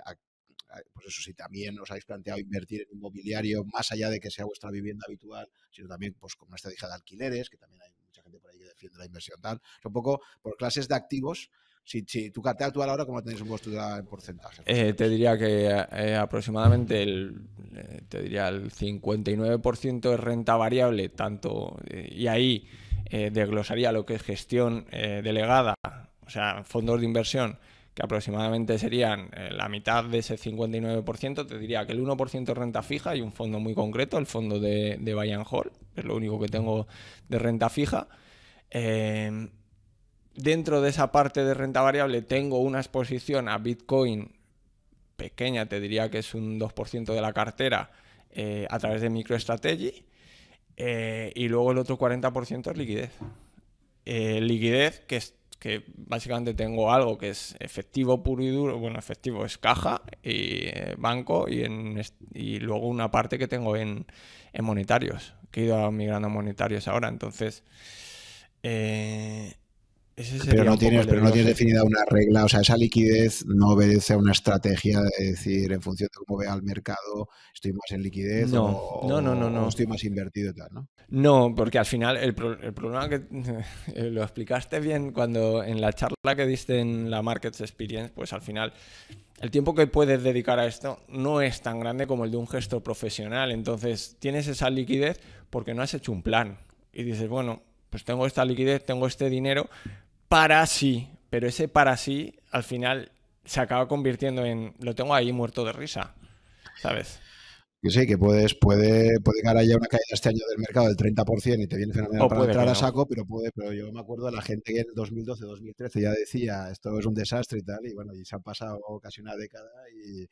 pues eso, si también os habéis planteado invertir en inmobiliario, más allá de que sea vuestra vivienda habitual, sino también pues como esta hija de alquileres, que también hay mucha gente por ahí que defiende la inversión tal, un poco por clases de activos si, tu cartera actual ahora, ¿cómo tenéis un costo en porcentaje? Eh, te diría que eh, aproximadamente el, eh, te diría el 59% es renta variable, tanto y ahí desglosaría lo que es gestión delegada, o sea, fondos de inversión que aproximadamente serían la mitad de ese 59%, te diría que el 1% es renta fija y un fondo muy concreto, el fondo de, de Bayern Hall, es lo único que tengo de renta fija. Eh, dentro de esa parte de renta variable tengo una exposición a Bitcoin pequeña, te diría que es un 2% de la cartera eh, a través de MicroStrategy. Eh, y luego el otro 40% es liquidez. Eh, liquidez que, es, que básicamente tengo algo que es efectivo puro y duro, bueno, efectivo es caja y banco y, luego una parte que tengo en, monetarios, que he ido migrando a monetarios ahora, entonces pero no tienes, pero no tienes definida una regla, o sea, esa liquidez no obedece a una estrategia de decir, en función de cómo vea el mercado, estoy más en liquidez no, o, no, no, no, no. estoy más invertido y tal, ¿no? No, porque al final el, problema que eh, lo explicaste bien cuando en la charla que diste en la Markets Experience, pues al final el tiempo que puedes dedicar a esto no es tan grande como el de un gesto profesional, entonces tienes esa liquidez porque no has hecho un plan y dices, bueno, pues tengo esta liquidez, tengo este dinero, para sí, pero ese para sí al final se acaba convirtiendo en lo tengo ahí muerto de risa, ¿sabes? Yo sé que puedes, puede, puede que haya una caída este año del mercado del 30% y te viene fenomenal para entrar a saco, pero puede, pero yo me acuerdo de la gente que en el 2012, 2013 ya decía esto es un desastre y tal, y bueno, y se han pasado casi una década y,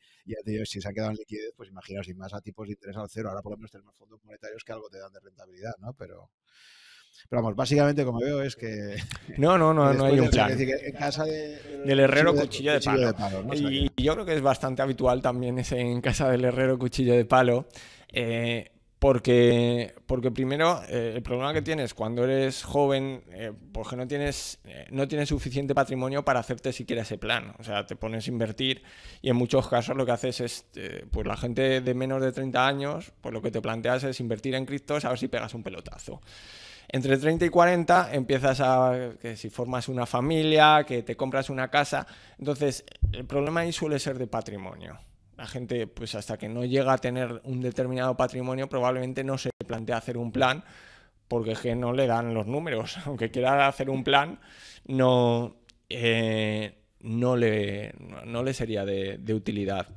si se ha quedado en liquidez, pues imaginaos, y más a tipos de interés al cero, ahora por lo menos tenemos fondos monetarios que algo te dan de rentabilidad, ¿no? Pero, pero vamos, básicamente como veo es que... No, no, no, hay un plan. en casa del herrero cuchillo de, palo. Y yo creo que es bastante habitual también ese en casa del herrero cuchillo de palo. Eh, porque, porque primero, eh, el problema que tienes cuando eres joven, eh, porque no tienes, no tienes suficiente patrimonio para hacerte siquiera ese plan. O sea, te pones a invertir y en muchos casos lo que haces es, pues la gente de menos de 30 años, pues lo que te planteas es invertir en criptos a ver si pegas un pelotazo. Entre 30 y 40 empiezas a que si formas una familia, que te compras una casa. Entonces, el problema ahí suele ser de patrimonio. La gente, pues hasta que no llega a tener un determinado patrimonio, probablemente no se plantea hacer un plan porque es que no le dan los números. Aunque quiera hacer un plan, no, eh, no, le, no le sería de, utilidad.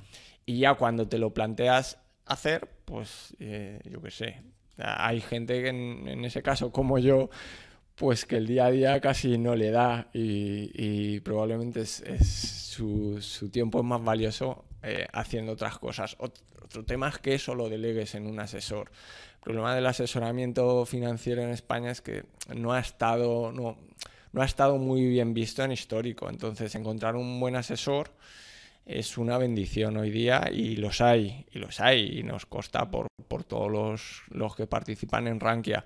Y ya cuando te lo planteas hacer, pues eh, yo qué sé, hay gente que en, ese caso, como yo, pues que el día a día casi no le da y, probablemente es, su, tiempo es más valioso eh, haciendo otras cosas. otro tema es que eso lo delegues en un asesor. El problema del asesoramiento financiero en España es que no ha estado, no, no ha estado muy bien visto en histórico. Entonces, encontrar un buen asesor es una bendición hoy día y los hay, y los hay, y nos costa por, todos los, que participan en Rankia.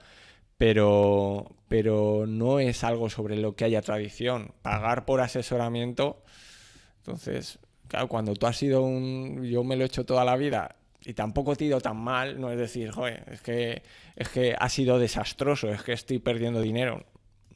Pero, pero no es algo sobre lo que haya tradición. Pagar por asesoramiento. Entonces, claro, cuando tú has sido un. Yo me lo he hecho toda la vida y tampoco te he ido tan mal, no es decir, joder, es que, es que ha sido desastroso, es que estoy perdiendo dinero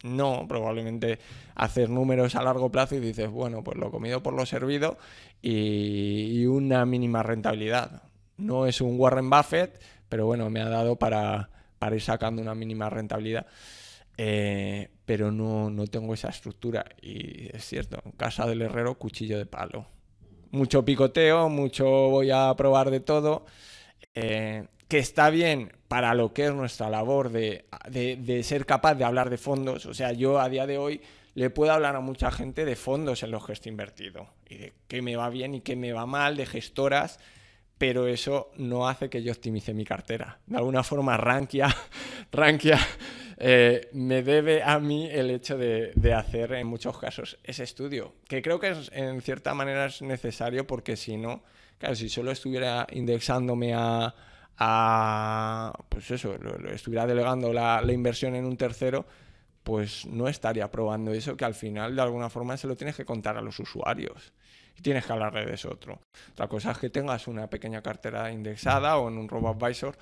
no, probablemente hacer números a largo plazo y dices, bueno, pues lo comido por lo servido y, una mínima rentabilidad. No es un Warren Buffett, pero bueno, me ha dado para, para ir sacando una mínima rentabilidad. Eh, pero no, tengo esa estructura. Y es cierto, casa del herrero, cuchillo de palo. Mucho picoteo, mucho voy a probar de todo. Eh, que está bien para lo que es nuestra labor de, ser capaz de hablar de fondos. O sea, yo a día de hoy le puedo hablar a mucha gente de fondos en los que estoy invertido y de qué me va bien y qué me va mal, de gestoras, pero eso no hace que yo optimice mi cartera. De alguna forma, Rankia, eh, me debe a mí el hecho de, hacer en muchos casos ese estudio, que creo que en cierta manera es necesario porque si no, claro, si solo estuviera indexándome a a, pues eso, lo, estuviera delegando la, inversión en un tercero, pues no estaría probando eso, que al final de alguna forma se lo tienes que contar a los usuarios. Y tienes que hablar de eso otro. Otra cosa es que tengas una pequeña cartera indexada o en un RoboAdvisor,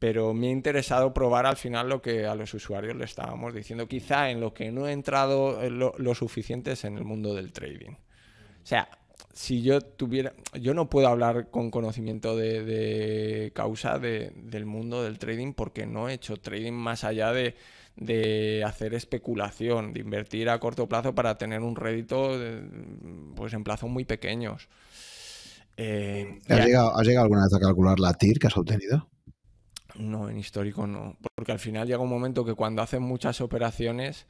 pero me ha interesado probar al final lo que a los usuarios le estábamos diciendo, quizá en lo que no he entrado eh, lo, suficientes suficiente es en el mundo del trading. O sea, si yo tuviera, yo no puedo hablar con conocimiento de, causa del mundo del trading porque no he hecho trading más allá de, hacer especulación, de invertir a corto plazo para tener un rédito eh, pues en plazos muy pequeños. Eh, ¿Has, llegado, alguna vez a calcular la TIR que has obtenido? No, en histórico no, porque al final llega un momento que cuando haces muchas operaciones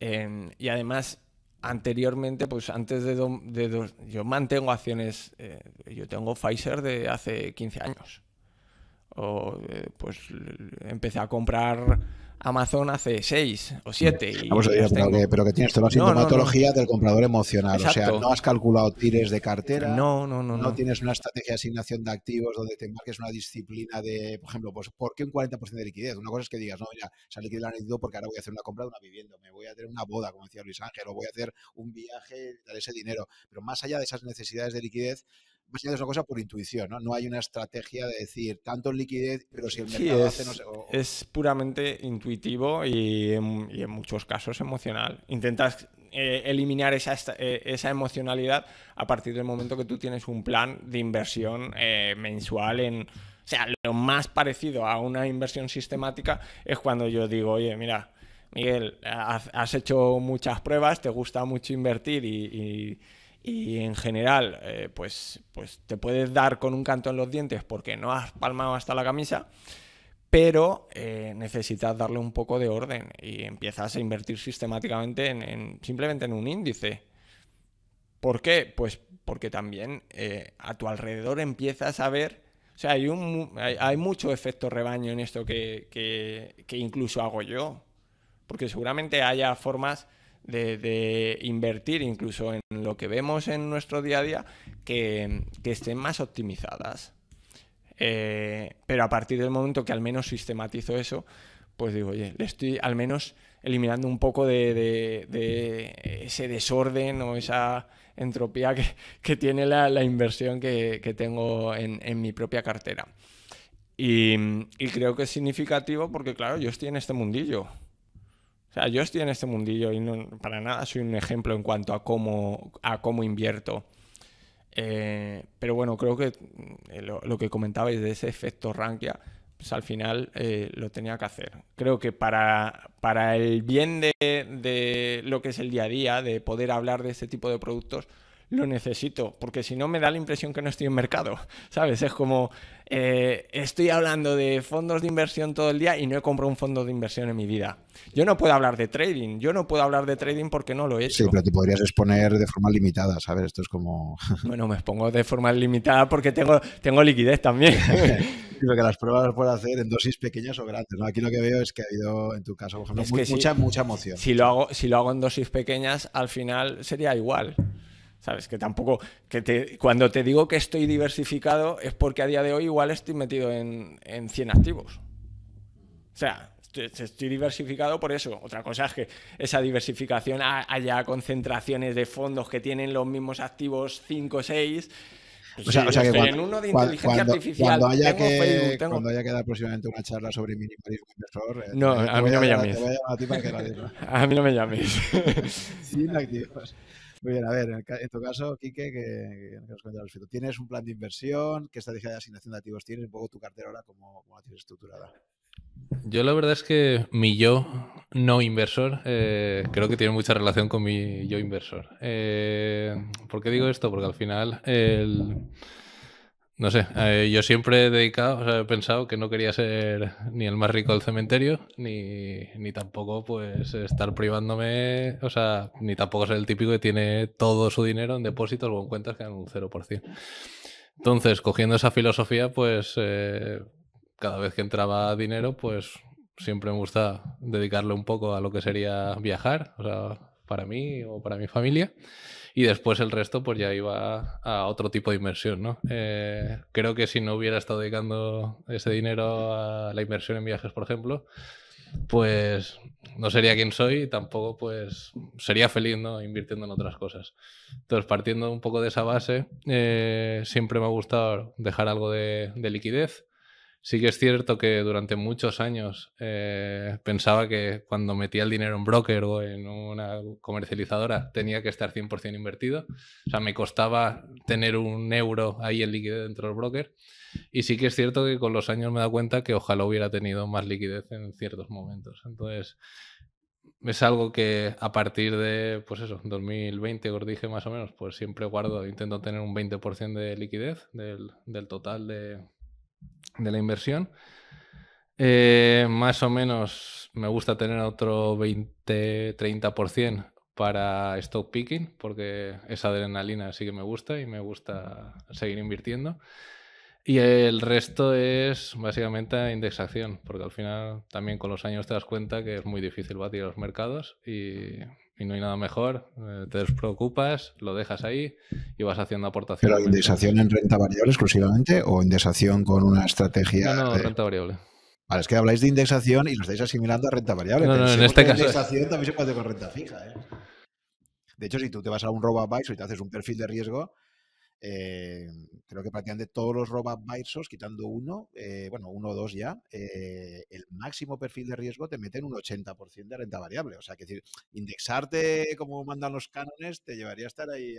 eh, y además anteriormente, pues antes de, de yo mantengo acciones, eh, yo tengo Pfizer de hace 15 años. O eh, pues empecé a comprar Amazon hace seis o 7. Y pero, que, tienes toda la sintomatología del comprador emocional. O sea, no has calculado tires de cartera. No, no, no. No tienes una estrategia de asignación de activos donde te marques una disciplina de, por ejemplo, pues, ¿por qué un 40% de liquidez? Una cosa es que digas, no, mira, esa liquidez la necesito porque ahora voy a hacer una compra de una vivienda, me voy a tener una boda, como decía Luis Ángel, o voy a hacer un viaje, dar ese dinero. Pero más allá de esas necesidades de liquidez, es una cosa por intuición, ¿no? No hay una estrategia de decir tanto liquidez, pero si el mercado hace no sé. Es puramente intuitivo y en, muchos casos emocional. Intentas eh, eliminar esa, eh, esa, emocionalidad a partir del momento que tú tienes un plan de inversión eh, mensual en. O sea, lo más parecido a una inversión sistemática es cuando yo digo, oye, mira, Miguel, has, hecho muchas pruebas, te gusta mucho invertir y y en general eh, pues, pues te puedes dar con un canto en los dientes porque no has palmado hasta la camisa, pero eh, necesitas darle un poco de orden y empiezas a invertir sistemáticamente en, simplemente en un índice. ¿Por qué? Pues porque también eh, a tu alrededor empiezas a ver... O sea, hay, hay, mucho efecto rebaño en esto que incluso hago yo. Porque seguramente haya formas de, invertir incluso en lo que vemos en nuestro día a día, que, estén más optimizadas. Eh, pero a partir del momento que al menos sistematizo eso, pues digo, oye, le estoy al menos eliminando un poco de, ese desorden o esa entropía que, tiene la, inversión que, tengo en, mi propia cartera. y creo que es significativo porque, claro, yo estoy en este mundillo. O sea, yo estoy en este mundillo y para nada soy un ejemplo en cuanto a cómo, a cómo invierto. Eh, pero bueno, creo que eh, lo, que comentabais de ese efecto Rankia, pues al final eh, lo tenía que hacer. Creo que para, para el bien de, de, lo que es el día a día, de poder hablar de este tipo de productos, lo necesito, porque si no me da la impresión que no estoy en mercado, ¿sabes? Es como, eh, estoy hablando de fondos de inversión todo el día y no he comprado un fondo de inversión en mi vida. Yo no puedo hablar de trading, yo no puedo hablar de trading porque no lo he hecho. Sí, pero te podrías exponer de forma limitada, ¿sabes? Esto es como... Bueno, me expongo de forma limitada porque tengo, tengo liquidez también. lo que las pruebas las hacer en dosis pequeñas o grandes. ¿no? Aquí lo que veo es que ha habido, en tu caso, por ejemplo, mucha, mucha emoción. Si lo, hago, si lo hago en dosis pequeñas, al final sería igual. ¿Sabes? Que tampoco, que te, cuando te digo que estoy diversificado es porque a día de hoy igual estoy metido en, en 100 activos. O sea, estoy, diversificado por eso. Otra cosa es que esa diversificación haya concentraciones de fondos que tienen los mismos activos 5 o 6. O sea, o sea que cuando, en uno de inteligencia artificial. Cuando haya, que, cuando haya que dar próximamente una charla sobre minimalismo inversor. Eh, no, a mí no me llames. A, mí no me llaméis. Sin activos. Muy bien, a ver, en, tu caso, Quique, que, nos ¿Tienes un plan de inversión? ¿Qué estrategia de asignación de activos tienes? Un poco tu cartera ahora, como cómo la tienes estructurada. Yo la verdad es que mi yo no inversor eh, creo que tiene mucha relación con mi yo inversor. Eh, ¿Por qué digo esto? Porque al final el no sé, eh, yo siempre he dedicado, o sea, he pensado que no quería ser ni el más rico del cementerio, ni, ni tampoco pues estar privándome, o sea, ni tampoco ser el típico que tiene todo su dinero en depósitos o en cuentas que dan un 0%. Entonces, cogiendo esa filosofía, pues eh, cada vez que entraba dinero, pues siempre me gusta dedicarle un poco a lo que sería viajar, o sea, para mí o para mi familia. Y después el resto, pues ya iba a otro tipo de inversión, ¿no? Eh, creo que si no hubiera estado dedicando ese dinero a la inversión en viajes, por ejemplo, pues no sería quien soy y tampoco pues sería feliz ¿no? invirtiendo en otras cosas. Entonces, partiendo un poco de esa base, eh, siempre me ha gustado dejar algo de liquidez Sí que es cierto que durante muchos años eh, pensaba que cuando metía el dinero en broker o en una comercializadora tenía que estar 100% invertido. O sea, me costaba tener un euro ahí en liquidez dentro del broker. Y sí que es cierto que con los años me he dado cuenta que ojalá hubiera tenido más liquidez en ciertos momentos. Entonces, es algo que a partir de, pues eso, 2020, os dije más o menos, pues siempre guardo, intento tener un 20% de liquidez del, del total de de la inversión. Eh, más o menos me gusta tener otro 20-30% para stock picking, porque esa adrenalina sí que me gusta y me gusta seguir invirtiendo. Y el resto es básicamente indexación, porque al final también con los años te das cuenta que es muy difícil batir los mercados y y no hay nada mejor. Eh, te preocupas lo dejas ahí y vas haciendo aportaciones. ¿Pero indexación en renta variable exclusivamente o indexación con una estrategia? No, no, renta variable. Vale, es que habláis de indexación y lo estáis asimilando a renta variable. No, no, en este caso. Indexación también se puede hacer con renta fija. ¿eh? De hecho, si tú te vas a un robo bike, y te haces un perfil de riesgo, eh, creo que prácticamente todos los robot quitando uno, eh, bueno, uno o dos ya, eh, el máximo perfil de riesgo te mete en un 80% de renta variable. O sea, que decir, indexarte como mandan los cánones te llevaría a estar ahí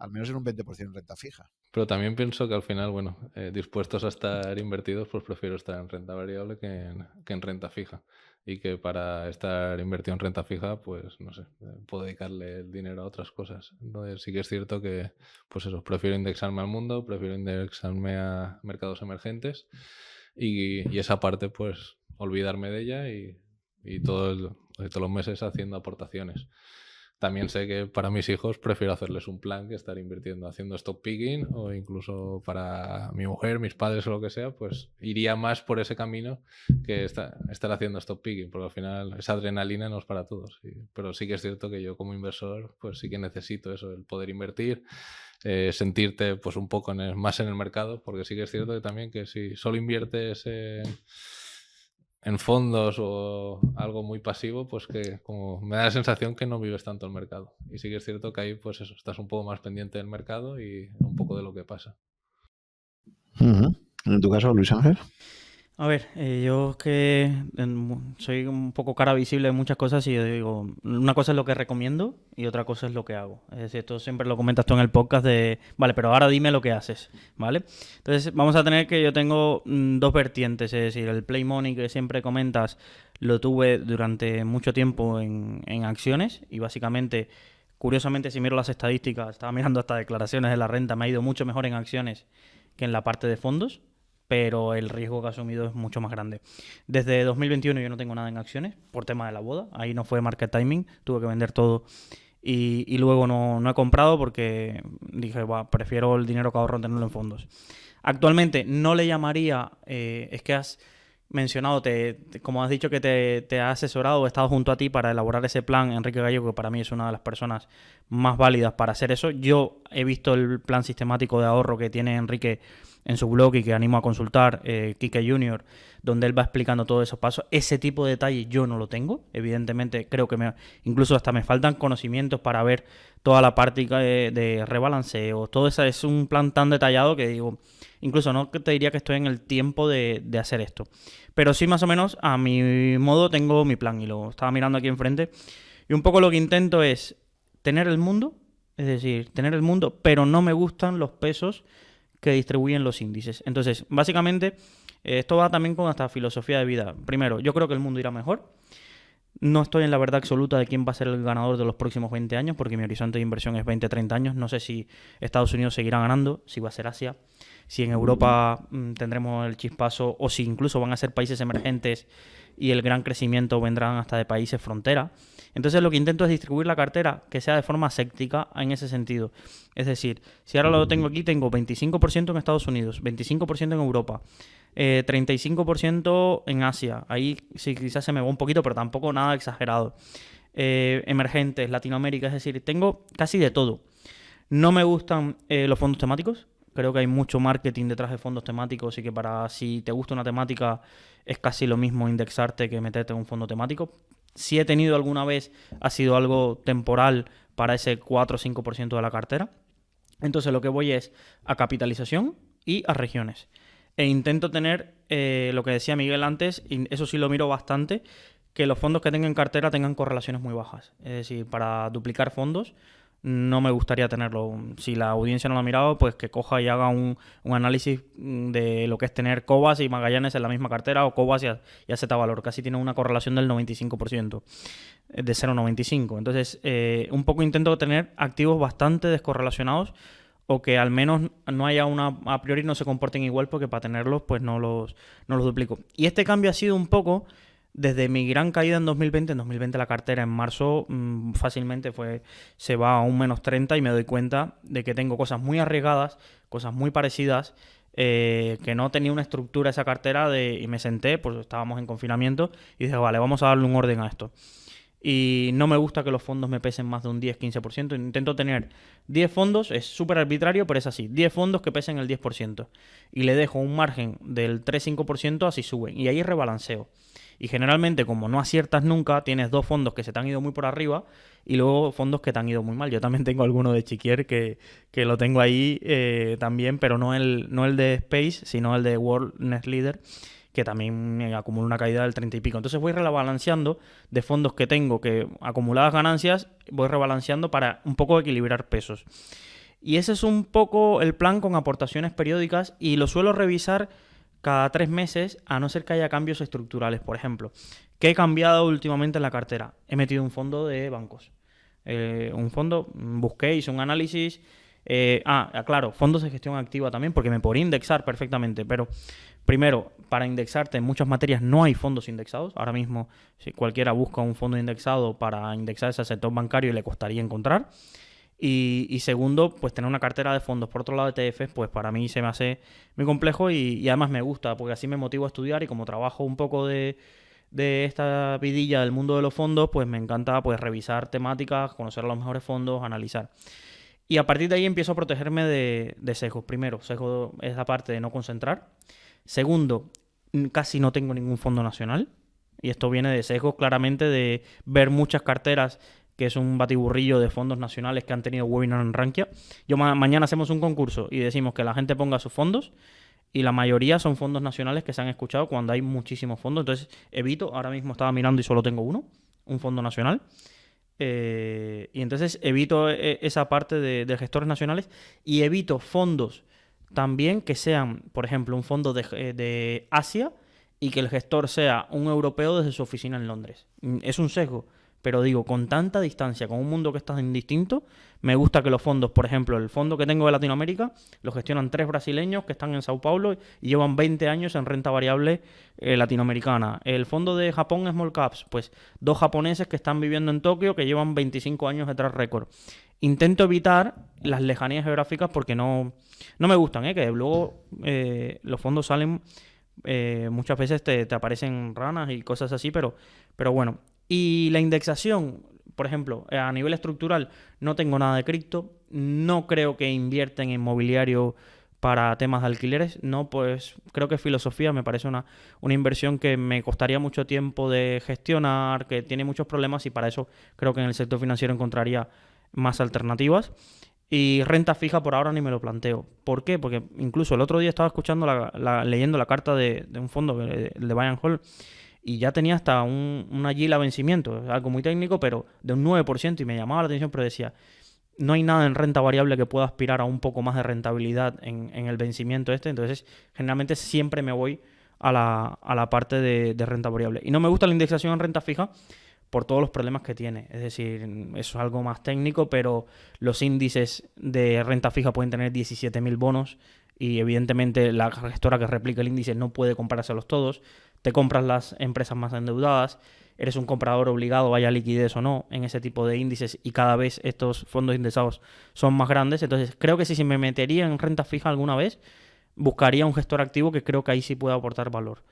al, menos en un 20% en renta fija. Pero también pienso que al final, bueno, dispuestos a estar invertidos, pues prefiero estar en renta variable que en renta fija y que para estar invertido en renta fija, pues no sé, eh, puedo dedicarle el dinero a otras cosas. Entonces sí que es cierto que, pues eso, prefiero indexarme al mundo, prefiero indexarme a mercados emergentes y, y esa parte, pues olvidarme de ella y, y todo todos los meses haciendo aportaciones. También sé que para mis hijos prefiero hacerles un plan que estar invirtiendo haciendo stock picking o incluso para mi mujer, mis padres o lo que sea, pues iría más por ese camino que estar, haciendo stock picking, porque al final esa adrenalina no es para todos. Pero sí que es cierto que yo como inversor pues sí que necesito eso, el poder invertir, eh, sentirte pues un poco más en el mercado, porque sí que es cierto que también que si solo inviertes en en fondos o algo muy pasivo, pues que como me da la sensación que no vives tanto el mercado. Y sí que es cierto que ahí pues eso, estás un poco más pendiente del mercado y un poco de lo que pasa. En tu caso, Luis Ángel. A ver, eh, yo que soy un poco cara visible en muchas cosas y digo, una cosa es lo que recomiendo y otra cosa es lo que hago. Es decir, esto siempre lo comentas tú en el podcast de, vale, pero ahora dime lo que haces, ¿vale? Entonces vamos a tener que yo tengo mm, dos vertientes, es decir, el Play Money que siempre comentas lo tuve durante mucho tiempo en, en acciones y básicamente curiosamente, si miro las estadísticas, estaba mirando hasta declaraciones de la renta, me ha ido mucho mejor en acciones que en la parte de fondos pero el riesgo que ha asumido es mucho más grande. Desde 2021 yo no tengo nada en acciones por tema de la boda, ahí no fue market timing, tuve que vender todo y, luego no, he comprado porque dije, prefiero el dinero que ahorro tenerlo en fondos. Actualmente no le llamaría, eh, es que has mencionado, te, como has dicho que te, te, ha asesorado, he estado junto a ti para elaborar ese plan, Enrique Gallego, que para mí es una de las personas más válidas para hacer eso. Yo he visto el plan sistemático de ahorro que tiene Enrique en su blog y que animo a consultar, eh, Kike Junior, donde él va explicando todos esos pasos. Ese tipo de detalles yo no lo tengo, evidentemente creo que me, incluso hasta me faltan conocimientos para ver toda la parte eh, de, rebalanceo, todo eso es un plan tan detallado que digo, incluso no te diría que estoy en el tiempo de, de hacer esto, pero sí más o menos a mi modo tengo mi plan y lo estaba mirando aquí enfrente y un poco lo que intento es tener el mundo, es decir, tener el mundo, pero no me gustan los pesos que distribuyen los índices. Entonces, básicamente, eh, esto va también con esta filosofía de vida. Primero, yo creo que el mundo irá mejor. No estoy en la verdad absoluta de quién va a ser el ganador de los próximos 20 años, porque mi horizonte de inversión es 20, 30 años. No sé si Estados Unidos seguirá ganando, si va a ser Asia, si en Europa mm, tendremos el chispazo, o si incluso van a ser países emergentes y el gran crecimiento vendrán hasta de países frontera. Entonces lo que intento es distribuir la cartera que sea de forma séptica en ese sentido. Es decir, si ahora lo tengo aquí, tengo 25% en Estados Unidos, 25% en Europa, 35% eh, en Asia. Ahí sí quizás se me va un poquito, pero tampoco nada exagerado. Eh, emergentes, Latinoamérica, es decir, tengo casi de todo. No me gustan eh, los fondos temáticos. Creo que hay mucho marketing detrás de fondos temáticos y que para si te gusta una temática es casi lo mismo indexarte que meterte en un fondo temático si he tenido alguna vez, ha sido algo temporal para ese 4 o 5% de la cartera. Entonces lo que voy es a capitalización y a regiones. E intento tener eh, lo que decía Miguel antes, y eso sí lo miro bastante, que los fondos que tengan en cartera tengan correlaciones muy bajas. Es decir, para duplicar fondos, no me gustaría tenerlo. Si la audiencia no lo ha mirado, pues que coja y haga un, un análisis de lo que es tener Cobas y Magallanes en la misma cartera o Cobas y, a, Valor, que valor Casi tiene una correlación del 95%, eh, de 0,95. Entonces, eh, un poco intento tener activos bastante descorrelacionados o que al menos no haya una, a priori no se comporten igual porque para tenerlos pues no los, no los duplico. Y este cambio ha sido un poco desde mi gran caída en 2020, en 2020 la cartera en marzo mm, fácilmente fue, se va a un menos 30 y me doy cuenta de que tengo cosas muy arriesgadas, cosas muy parecidas, eh, que no tenía una estructura esa cartera de, y me senté, porque estábamos en confinamiento y dije, vale, vamos a darle un orden a esto. Y no me gusta que los fondos me pesen más de un 10-15%. Intento tener 10 fondos, es súper arbitrario, pero es así. 10 fondos que pesen el 10%. Y le dejo un margen del 3-5% así suben. Y ahí rebalanceo. Y generalmente, como no aciertas nunca, tienes dos fondos que se te han ido muy por arriba y luego fondos que te han ido muy mal. Yo también tengo alguno de Chiquier que, lo tengo ahí eh, también, pero no el, no el de Space, sino el de World net Leader que también eh, acumula una caída del 30 y pico. Entonces voy rebalanceando de fondos que tengo, que acumuladas ganancias, voy rebalanceando para un poco equilibrar pesos. Y ese es un poco el plan con aportaciones periódicas y lo suelo revisar cada tres meses, a no ser que haya cambios estructurales. Por ejemplo, ¿qué he cambiado últimamente en la cartera? He metido un fondo de bancos. Eh, un fondo, mm, busqué, hice un análisis. Eh, ah, ah, claro, fondos de gestión activa también, porque me podría indexar perfectamente, pero primero, para indexarte en muchas materias no hay fondos indexados. Ahora mismo, si cualquiera busca un fondo indexado para indexarse al sector bancario, le costaría encontrar. Y, segundo, pues tener una cartera de fondos por otro lado de ETFs, pues para mí se me hace muy complejo y, además me gusta, porque así me motivo a estudiar y como trabajo un poco de, esta vidilla del mundo de los fondos, pues me encanta pues revisar temáticas, conocer los mejores fondos, analizar. Y a partir de ahí empiezo a protegerme de, de sesgos. Primero, sesgo es la parte de no concentrar. Segundo, casi no tengo ningún fondo nacional. Y esto viene de sesgos claramente de ver muchas carteras que es un batiburrillo de fondos nacionales que han tenido webinar en Rankia. Yo mañana hacemos un concurso y decimos que la gente ponga sus fondos y la mayoría son fondos nacionales que se han escuchado cuando hay muchísimos fondos. Entonces, evito, ahora mismo estaba mirando y solo tengo uno, un fondo nacional. Eh, y entonces evito eh, eh, esa parte de, gestores nacionales y evito fondos también que sean, por ejemplo, un fondo de, de Asia y que el gestor sea un europeo desde su oficina en Londres. Mm, es un sesgo pero digo, con tanta distancia, con un mundo que está indistinto, me gusta que los fondos, por ejemplo, el fondo que tengo de Latinoamérica, lo gestionan tres brasileños que están en Sao Paulo y llevan 20 años en renta variable eh, latinoamericana. El fondo de Japón Small Caps, pues dos japoneses que están viviendo en Tokio que llevan 25 años detrás récord. Intento evitar las lejanías geográficas porque no, no me gustan, ¿eh? que luego eh, los fondos salen... Eh, muchas veces te, te, aparecen ranas y cosas así, pero, pero bueno, y la indexación, por ejemplo, eh, a nivel estructural, no tengo nada de cripto, no creo que invierta en inmobiliario para temas de alquileres, no, pues creo que filosofía me parece una, una inversión que me costaría mucho tiempo de gestionar, que tiene muchos problemas y para eso creo que en el sector financiero encontraría más alternativas. Y renta fija por ahora ni me lo planteo. ¿Por qué? Porque incluso el otro día estaba escuchando la, leyendo la carta de, un fondo, eh, el de Bayern Hall, y ya tenía hasta un, una Gila vencimiento, algo muy técnico, pero de un 9%, y me llamaba la atención, pero decía, no hay nada en renta variable que pueda aspirar a un poco más de rentabilidad en, el vencimiento este, entonces generalmente siempre me voy a la, parte de, renta variable. Y no me gusta la indexación en renta fija por todos los problemas que tiene, es decir, eso es algo más técnico, pero los índices de renta fija pueden tener 17.000 bonos y evidentemente la gestora que replica el índice no puede los todos, te compras las empresas más endeudadas, eres un comprador obligado, vaya liquidez o no, en ese tipo de índices y cada vez estos fondos indexados son más grandes. Entonces, creo que si se me metería en renta fija alguna vez, buscaría un gestor activo que creo que ahí sí pueda aportar valor.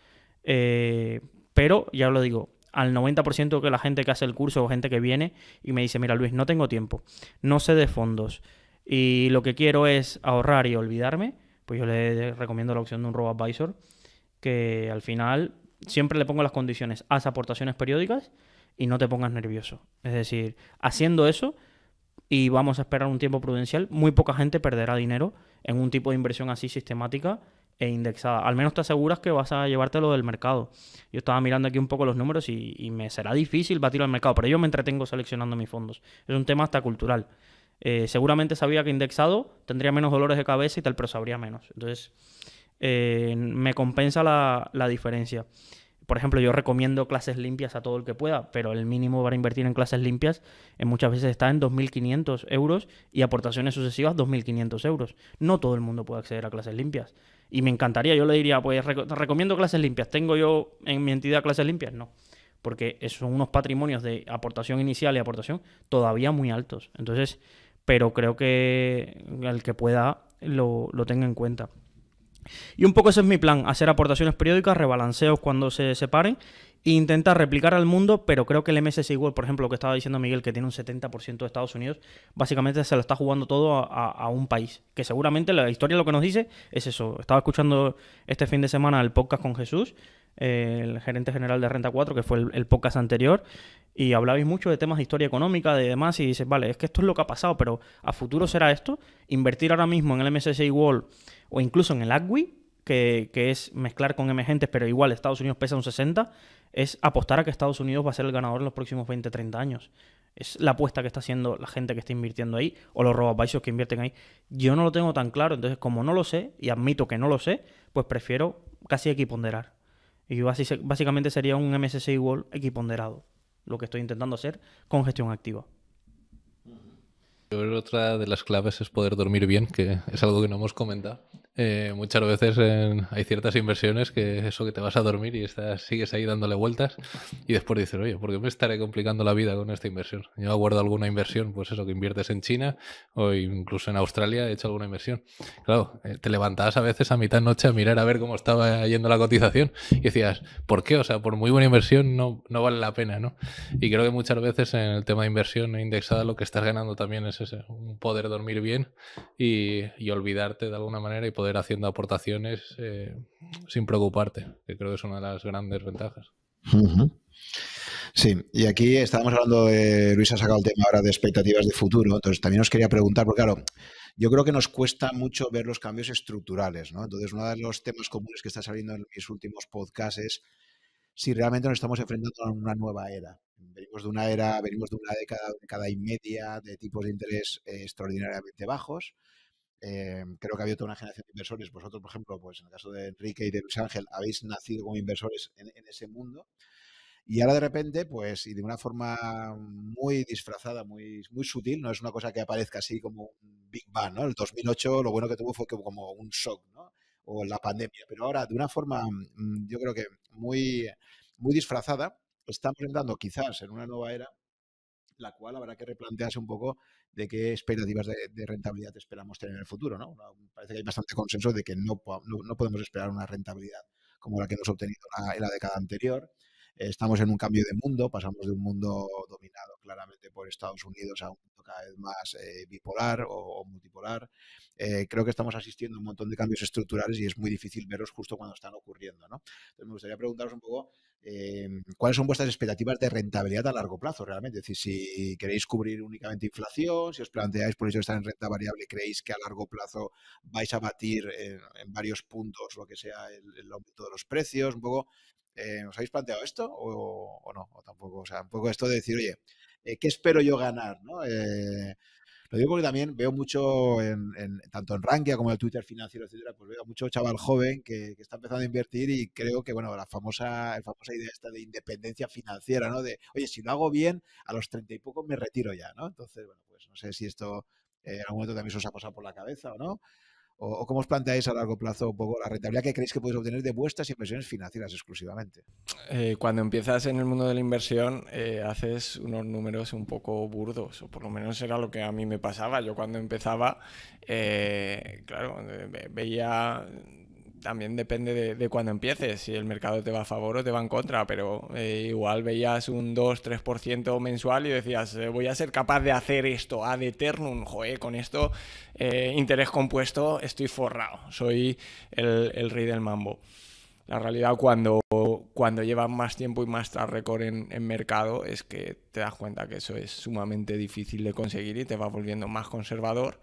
Eh, pero, ya lo digo, al 90% que la gente que hace el curso o gente que viene y me dice, mira Luis, no tengo tiempo, no sé de fondos y lo que quiero es ahorrar y olvidarme, pues yo le recomiendo la opción de un robo advisor que al final siempre le pongo las condiciones, haz aportaciones periódicas y no te pongas nervioso. Es decir, haciendo eso y vamos a esperar un tiempo prudencial, muy poca gente perderá dinero en un tipo de inversión así sistemática e indexada. Al menos te aseguras que vas a llevártelo del mercado. Yo estaba mirando aquí un poco los números y, me será difícil batir al mercado, pero yo me entretengo seleccionando mis fondos. Es un tema hasta cultural. Eh, seguramente sabía que indexado tendría menos dolores de cabeza y tal, pero sabría menos. Entonces, eh, me compensa la, diferencia. Por ejemplo, yo recomiendo clases limpias a todo el que pueda, pero el mínimo para invertir en clases limpias en eh, muchas veces está en 2.500 euros y aportaciones sucesivas 2.500 euros. No todo el mundo puede acceder a clases limpias. Y me encantaría, yo le diría, pues recomiendo clases limpias. ¿Tengo yo en mi entidad clases limpias? No porque son unos patrimonios de aportación inicial y aportación todavía muy altos. Entonces, pero creo que el que pueda lo, lo tenga en cuenta. Y un poco ese es mi plan, hacer aportaciones periódicas, rebalanceos cuando se separen e intentar replicar al mundo, pero creo que el MSC igual por ejemplo, lo que estaba diciendo Miguel, que tiene un 70% de Estados Unidos, básicamente se lo está jugando todo a, un país, que seguramente la historia lo que nos dice es eso. Estaba escuchando este fin de semana el podcast con Jesús el gerente general de Renta 4, que fue el, podcast anterior, y hablabais mucho de temas de historia económica, de demás, y dices, vale, es que esto es lo que ha pasado, pero a futuro será esto. Invertir ahora mismo en el MSCI Wall o incluso en el AGWI, que, es mezclar con emergentes, pero igual Estados Unidos pesa un 60, es apostar a que Estados Unidos va a ser el ganador en los próximos 20, 30 años. Es la apuesta que está haciendo la gente que está invirtiendo ahí o los robopaíses que invierten ahí. Yo no lo tengo tan claro, entonces como no lo sé y admito que no lo sé, pues prefiero casi equiponderar. Y básicamente sería un MSC igual equiponderado, lo que estoy intentando hacer con gestión activa. otra de las claves es poder dormir bien, que es algo que no hemos comentado. Eh, muchas veces hay ciertas inversiones que eso que te vas a dormir y estás, sigues ahí dándole vueltas y después dices, oye, ¿por qué me estaré complicando la vida con esta inversión? Yo aguardo alguna inversión, pues eso que inviertes en China o incluso en Australia he hecho alguna inversión. Claro, eh, te levantabas a veces a mitad noche a mirar a ver cómo estaba yendo la cotización y decías, ¿por qué? O sea, por muy buena inversión no, vale la pena, ¿no? Y creo que muchas veces en el tema de inversión indexada lo que estás ganando también es ese, poder dormir bien y, olvidarte de alguna manera y poder haciendo aportaciones eh, sin preocuparte, que creo que es una de las grandes ventajas. Sí, y aquí estábamos hablando, de, Luis ha sacado el tema ahora de expectativas de futuro, entonces también os quería preguntar, porque claro, yo creo que nos cuesta mucho ver los cambios estructurales, Entonces, uno de los temas comunes que está saliendo en mis últimos podcasts es si realmente nos estamos enfrentando a una nueva era. Venimos de una era, venimos de una década, década y media de tipos de interés eh, extraordinariamente bajos, eh, creo que ha habido toda una generación de inversores. Vosotros, por ejemplo, pues en el caso de Enrique y de Luis Ángel, habéis nacido como inversores en, ese mundo. Y ahora de repente, pues, y de una forma muy disfrazada, muy, muy sutil, no es una cosa que aparezca así como un Big Bang, ¿no? El 2008 lo bueno que tuvo fue como un shock, ¿no? O la pandemia. Pero ahora, de una forma, mm, yo creo que muy, muy disfrazada, estamos entrando quizás en una nueva era la cual habrá que replantearse un poco de qué expectativas de, rentabilidad esperamos tener en el futuro. ¿no? Parece que hay bastante consenso de que no, no, podemos esperar una rentabilidad como la que hemos obtenido en la década anterior. Estamos en un cambio de mundo, pasamos de un mundo dominado claramente por Estados Unidos a un mundo cada vez más eh, bipolar o, multipolar. Eh, creo que estamos asistiendo a un montón de cambios estructurales y es muy difícil verlos justo cuando están ocurriendo. ¿no? me gustaría preguntaros un poco eh, cuáles son vuestras expectativas de rentabilidad a largo plazo realmente. Es decir, si queréis cubrir únicamente inflación, si os planteáis por eso estar en renta variable, creéis que a largo plazo vais a batir en, varios puntos lo que sea el, aumento de los precios, un poco. Eh, ¿Os habéis planteado esto o, no? O tampoco, o sea, un poco esto de decir, oye, eh, ¿qué espero yo ganar? ¿no? Lo digo porque también veo mucho, en, tanto en Rankia como en el Twitter financiero, etcétera, pues veo mucho chaval joven que, está empezando a invertir y creo que, bueno, la famosa, famosa idea esta de independencia financiera, ¿no? De, oye, si lo hago bien, a los treinta y poco me retiro ya, ¿no? Entonces, bueno, pues no sé si esto eh, en algún momento también se os ha pasado por la cabeza o no o, cómo os planteáis a largo plazo un poco la rentabilidad que creéis que podéis obtener de vuestras inversiones financieras exclusivamente. Eh, cuando empiezas en el mundo de la inversión, eh, haces unos números un poco burdos, o por lo menos era lo que a mí me pasaba. Yo cuando empezaba, eh, claro, veía también depende de, de cuándo empieces, si el mercado te va a favor o te va en contra, pero eh, igual veías un 2-3% mensual y decías, eh, voy a ser capaz de hacer esto ad eternum, joe, con esto, eh, interés compuesto, estoy forrado, soy el, el, rey del mambo. La realidad cuando, cuando llevas más tiempo y más track record en, en mercado es que te das cuenta que eso es sumamente difícil de conseguir y te vas volviendo más conservador.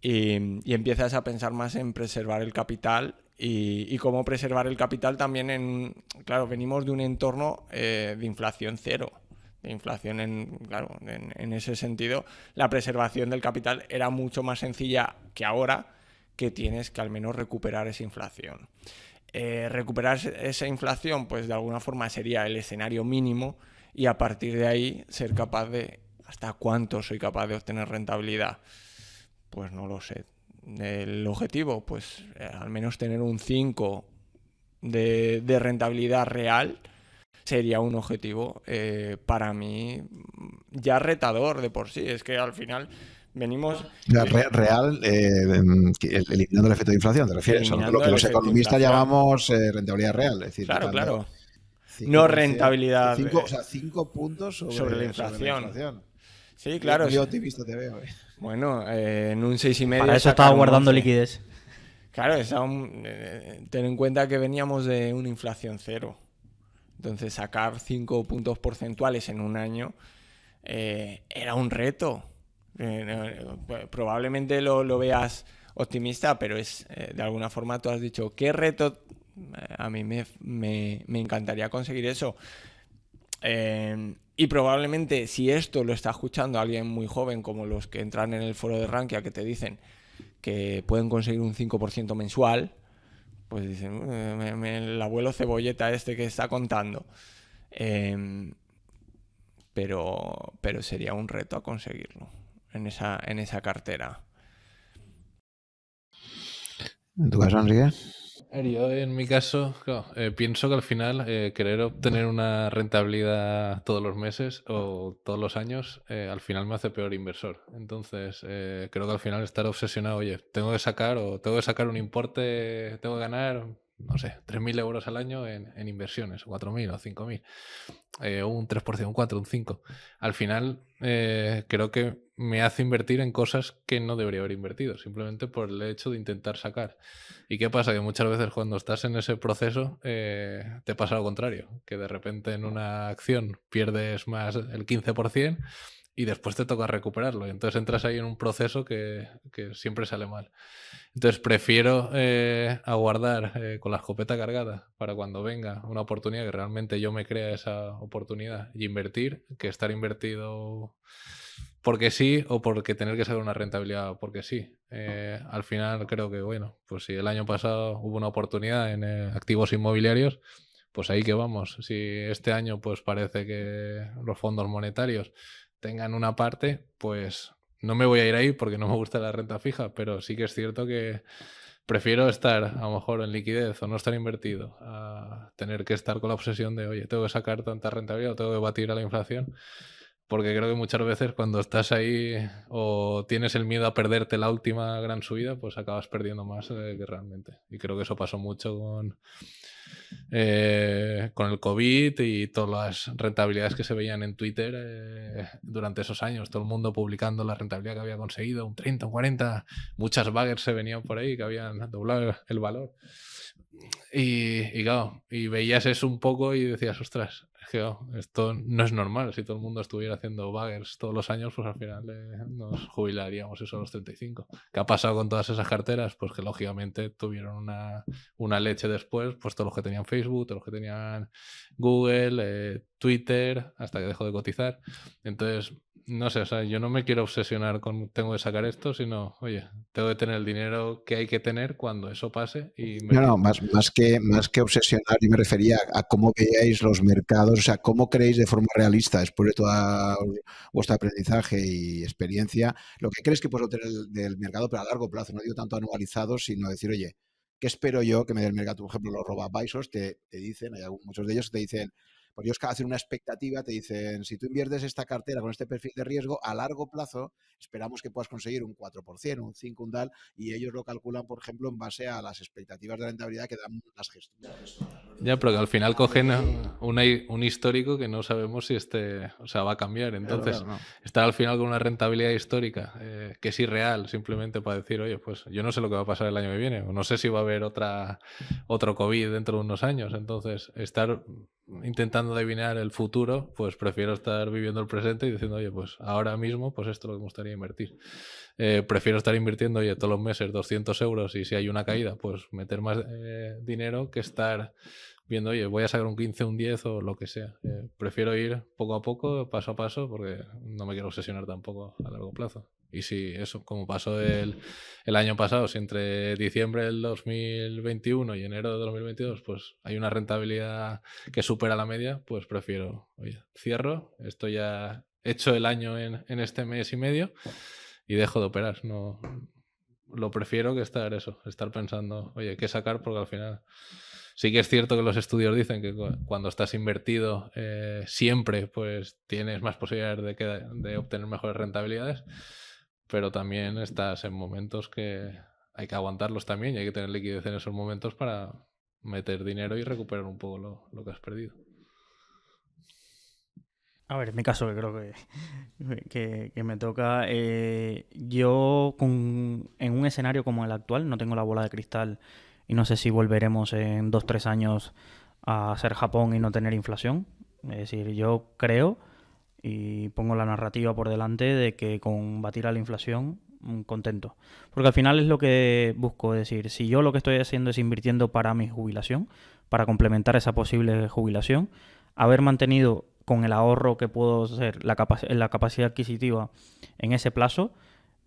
Y, y, empiezas a pensar más en preservar el capital y, cómo preservar el capital también en, claro, venimos de un entorno eh, de inflación cero. De inflación en, claro, en, ese sentido, la preservación del capital era mucho más sencilla que ahora, que tienes que al menos recuperar esa inflación. Eh, recuperar esa inflación, pues de alguna forma sería el escenario mínimo y a partir de ahí ser capaz de hasta cuánto soy capaz de obtener rentabilidad. Pues no lo sé, el objetivo, pues eh, al menos tener un 5 de, rentabilidad real sería un objetivo eh, para mí mm, ya retador de por sí. Es que al final venimos... real, eh, eliminando el efecto de inflación, te refieres. a lo que los economistas llamamos rentabilidad real. decir, claro, claro. no rentabilidad. Cinco, o sea, 5 puntos sobre, la inflación. Sí, claro. Yo optimista te veo. Eh. Bueno, eh, en un seis y medio. Para eso estaba guardando liquidez. Claro, eh, ten en cuenta que veníamos de una inflación cero. Entonces, sacar 5 puntos porcentuales en un año era un reto. probablemente lo, veas optimista, pero es de alguna forma tú has dicho, ¿qué reto? A mí me, encantaría conseguir eso. Y probablemente si esto lo está escuchando alguien muy joven, como los que entran en el foro de Rankia, que te dicen que pueden conseguir un 5% mensual, pues dicen, el abuelo cebolleta este que está contando. Em, pero, pero sería un reto a conseguirlo en esa, en esa cartera. ¿En tu caso, Enrique? Yo en mi caso eh, pienso que al final eh, querer obtener una rentabilidad todos los meses o todos los años eh, al final me hace peor inversor. Entonces creo que al final estar obsesionado, oye, tengo que sacar o tengo que sacar un importe, tengo que ganar no sé, 3.000 euros al año en, en inversiones, 4.000 o 5.000, eh, un 3%, un 4, un 5. Al final, eh, creo que me hace invertir en cosas que no debería haber invertido, simplemente por el hecho de intentar sacar. ¿Y qué pasa? Que muchas veces cuando estás en ese proceso eh, te pasa lo contrario, que de repente en una acción pierdes más el 15% y después te toca recuperarlo. Y entonces entras ahí en un proceso que, que siempre sale mal. Entonces prefiero eh, aguardar eh, con la escopeta cargada para cuando venga una oportunidad que realmente yo me crea esa oportunidad y invertir que estar invertido porque sí o porque tener que sacar una rentabilidad porque sí. Eh, al final creo que, bueno, pues si el año pasado hubo una oportunidad en activos inmobiliarios, pues ahí que vamos. Si este año pues parece que los fondos monetarios tengan una parte, pues no me voy a ir ahí porque no me gusta la renta fija, pero sí que es cierto que prefiero estar a lo mejor en liquidez o no estar invertido a tener que estar con la obsesión de, oye, tengo que sacar tanta rentabilidad o tengo que batir a la inflación. Porque creo que muchas veces cuando estás ahí o tienes el miedo a perderte la última gran subida, pues acabas perdiendo más eh, que realmente. Y creo que eso pasó mucho con eh, con el COVID y todas las rentabilidades que se veían en Twitter eh, durante esos años. Todo el mundo publicando la rentabilidad que había conseguido, un 30, un 40. Muchas baggers se venían por ahí que habían doblado el valor. Y, y claro, y veías eso un poco y decías, ostras, esto no es normal. Si todo el mundo estuviera haciendo buggers todos los años, pues al final eh, nos jubilaríamos eso a los 35. ¿Qué ha pasado con todas esas carteras? Pues que lógicamente tuvieron una, leche después, pues todos los que tenían Facebook, todos los que tenían Google, eh, Twitter, hasta que dejó de cotizar. Entonces, no sé, o sea, yo no me quiero obsesionar con tengo que sacar esto, sino, oye, tengo que tener el dinero que hay que tener cuando eso pase. Y No, no, más, más, que, más que obsesionar, y me refería a cómo veíais los mercados o sea, ¿cómo creéis de forma realista, después de todo vuestro aprendizaje y experiencia, lo que crees que puedes obtener del mercado, para largo plazo? No digo tanto anualizado, sino decir, oye, ¿qué espero yo que me dé el mercado? Por ejemplo, los RoboAdvisors te, te dicen, hay muchos de ellos que te dicen, por ellos hacen una expectativa, te dicen, si tú inviertes esta cartera con este perfil de riesgo, a largo plazo esperamos que puedas conseguir un 4%, un 5, un tal, y ellos lo calculan, por ejemplo, en base a las expectativas de rentabilidad que dan las gestoras. Ya, pero que al final cogen un histórico que no sabemos si este, o va a cambiar. Entonces, estar al final con una rentabilidad histórica eh, que es irreal, simplemente para decir, oye, pues yo no sé lo que va a pasar el año que viene, o no sé si va a haber otra, otro COVID dentro de unos años. Entonces, estar intentando adivinar el futuro, pues prefiero estar viviendo el presente y diciendo, oye, pues ahora mismo, pues esto es lo que me gustaría invertir. Eh, prefiero estar invirtiendo, oye, todos los meses 200 euros y si hay una caída, pues meter más eh, dinero que estar viendo, oye, voy a sacar un 15, un 10 o lo que sea. Eh, prefiero ir poco a poco, paso a paso, porque no me quiero obsesionar tampoco a largo plazo. Y si eso, como pasó el, el año pasado, si entre diciembre del 2021 y enero de 2022, pues hay una rentabilidad que supera la media, pues prefiero, oye, cierro, estoy ya hecho el año en, en este mes y medio y dejo de operar. No, lo prefiero que estar eso, estar pensando, oye, ¿qué sacar? Porque al final sí que es cierto que los estudios dicen que cuando estás invertido eh, siempre, pues tienes más posibilidades de, de obtener mejores rentabilidades pero también estás en momentos que hay que aguantarlos también y hay que tener liquidez en esos momentos para meter dinero y recuperar un poco lo, que has perdido. A ver, en mi caso, que creo que, que, me toca. Eh, yo, en un escenario como el actual, no tengo la bola de cristal y no sé si volveremos en dos, tres años a ser Japón y no tener inflación. Es decir, yo creo y pongo la narrativa por delante de que combatir a la inflación mm, contento. Porque al final es lo que busco, decir, si yo lo que estoy haciendo es invirtiendo para mi jubilación, para complementar esa posible jubilación, haber mantenido con el ahorro que puedo hacer la, la capacidad adquisitiva en ese plazo,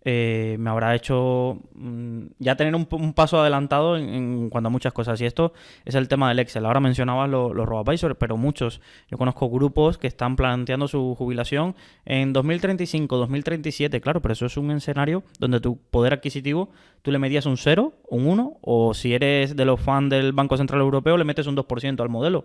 eh, me habrá hecho mm, ya tener un, paso adelantado en, cuanto a muchas cosas. Y esto es el tema del Excel. Ahora mencionabas los lo pero muchos. Yo conozco grupos que están planteando su jubilación en 2035, 2037, claro, pero eso es un escenario donde tu poder adquisitivo tú le medías un 0, un 1, o si eres de los fans del Banco Central Europeo, le metes un 2% al modelo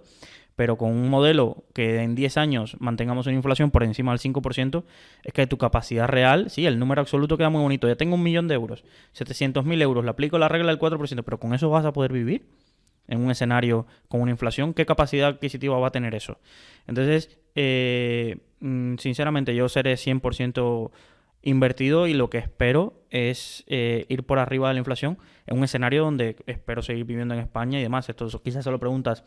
pero con un modelo que en 10 años mantengamos una inflación por encima del 5%, es que tu capacidad real, sí, el número absoluto queda muy bonito. Ya tengo un millón de euros, 700 mil euros, le aplico la regla del 4%, pero con eso vas a poder vivir en un escenario con una inflación, ¿qué capacidad adquisitiva va a tener eso? Entonces, eh, mm, sinceramente, yo seré 100% invertido y lo que espero es eh, ir por arriba de la inflación en un escenario donde espero seguir viviendo en España y demás. Esto quizás se lo preguntas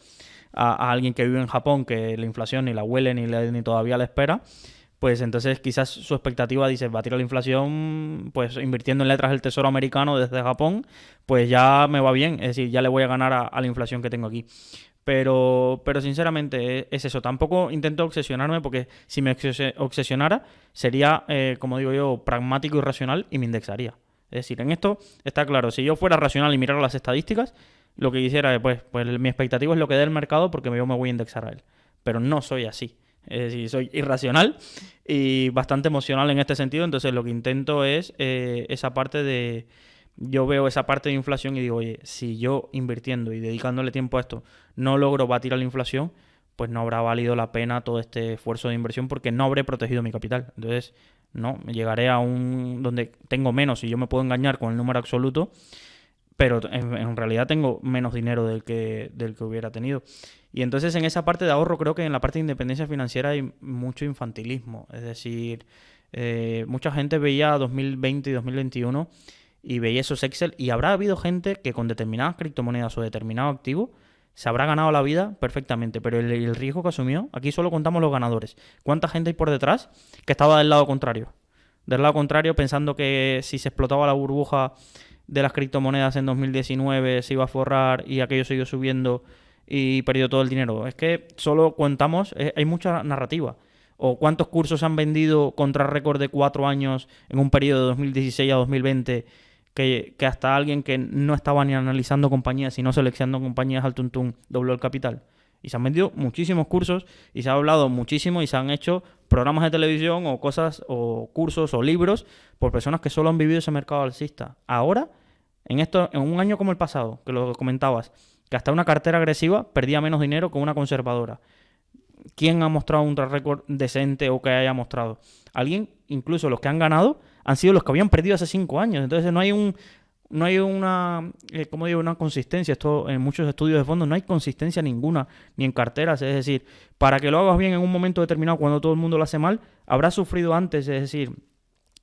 a, alguien que vive en Japón, que la inflación ni la huele ni, ni todavía la espera pues entonces quizás su expectativa dice va a tirar la inflación, pues invirtiendo en letras del Tesoro americano desde Japón, pues ya me va bien, es decir, ya le voy a ganar a la inflación que tengo aquí. Pero, pero sinceramente e-, es eso. Tampoco intento obsesionarme porque si me obsesionara sería, eh, como digo yo, pragmático y racional y me indexaría. Es decir, en esto está claro, si yo fuera racional y mirara las estadísticas, lo que quisiera es, pues, pues mi expectativa es lo que dé el mercado porque yo me voy a indexar a él. Pero no soy así. Es decir, soy irracional y bastante emocional en este sentido. Entonces lo que intento es eh, esa parte de yo veo esa parte de inflación y digo, oye, si yo invirtiendo y dedicándole tiempo a esto no logro batir a la inflación, pues no habrá valido la pena todo este esfuerzo de inversión porque no habré protegido mi capital. Entonces, no, llegaré a un donde tengo menos y yo me puedo engañar con el número absoluto, pero en, realidad tengo menos dinero del que, del que hubiera tenido. Y entonces en esa parte de ahorro creo que en la parte de independencia financiera hay mucho infantilismo. Es decir, eh, mucha gente veía 2020 y 2021 y veía esos Excel y habrá habido gente que con determinadas criptomonedas o determinado activo se habrá ganado la vida perfectamente, pero el, riesgo que asumió, aquí solo contamos los ganadores. ¿Cuánta gente hay por detrás que estaba del lado contrario? Del lado contrario pensando que si se explotaba la burbuja de las criptomonedas en 2019 se iba a forrar y aquello siguió subiendo y perdió todo el dinero. Es que solo contamos, eh, hay mucha narrativa o cuántos cursos han vendido contra récord de cuatro años en un periodo de 2016 a 2020 que, hasta alguien que no estaba ni analizando compañías, sino seleccionando compañías al tuntún, dobló el capital. Y se han vendido muchísimos cursos y se ha hablado muchísimo y se han hecho programas de televisión o cosas o cursos o libros por personas que solo han vivido ese mercado alcista. Ahora, en, esto, en un año como el pasado, que lo comentabas, que hasta una cartera agresiva perdía menos dinero que una conservadora. ¿Quién ha mostrado un récord decente o que haya mostrado? Alguien, incluso los que han ganado, han sido los que habían perdido hace cinco años. Entonces no hay un no hay una, eh, como digo, una consistencia. Esto en muchos estudios de fondo no hay consistencia ninguna, ni en carteras. Es decir, para que lo hagas bien en un momento determinado cuando todo el mundo lo hace mal, habrás sufrido antes. Es decir,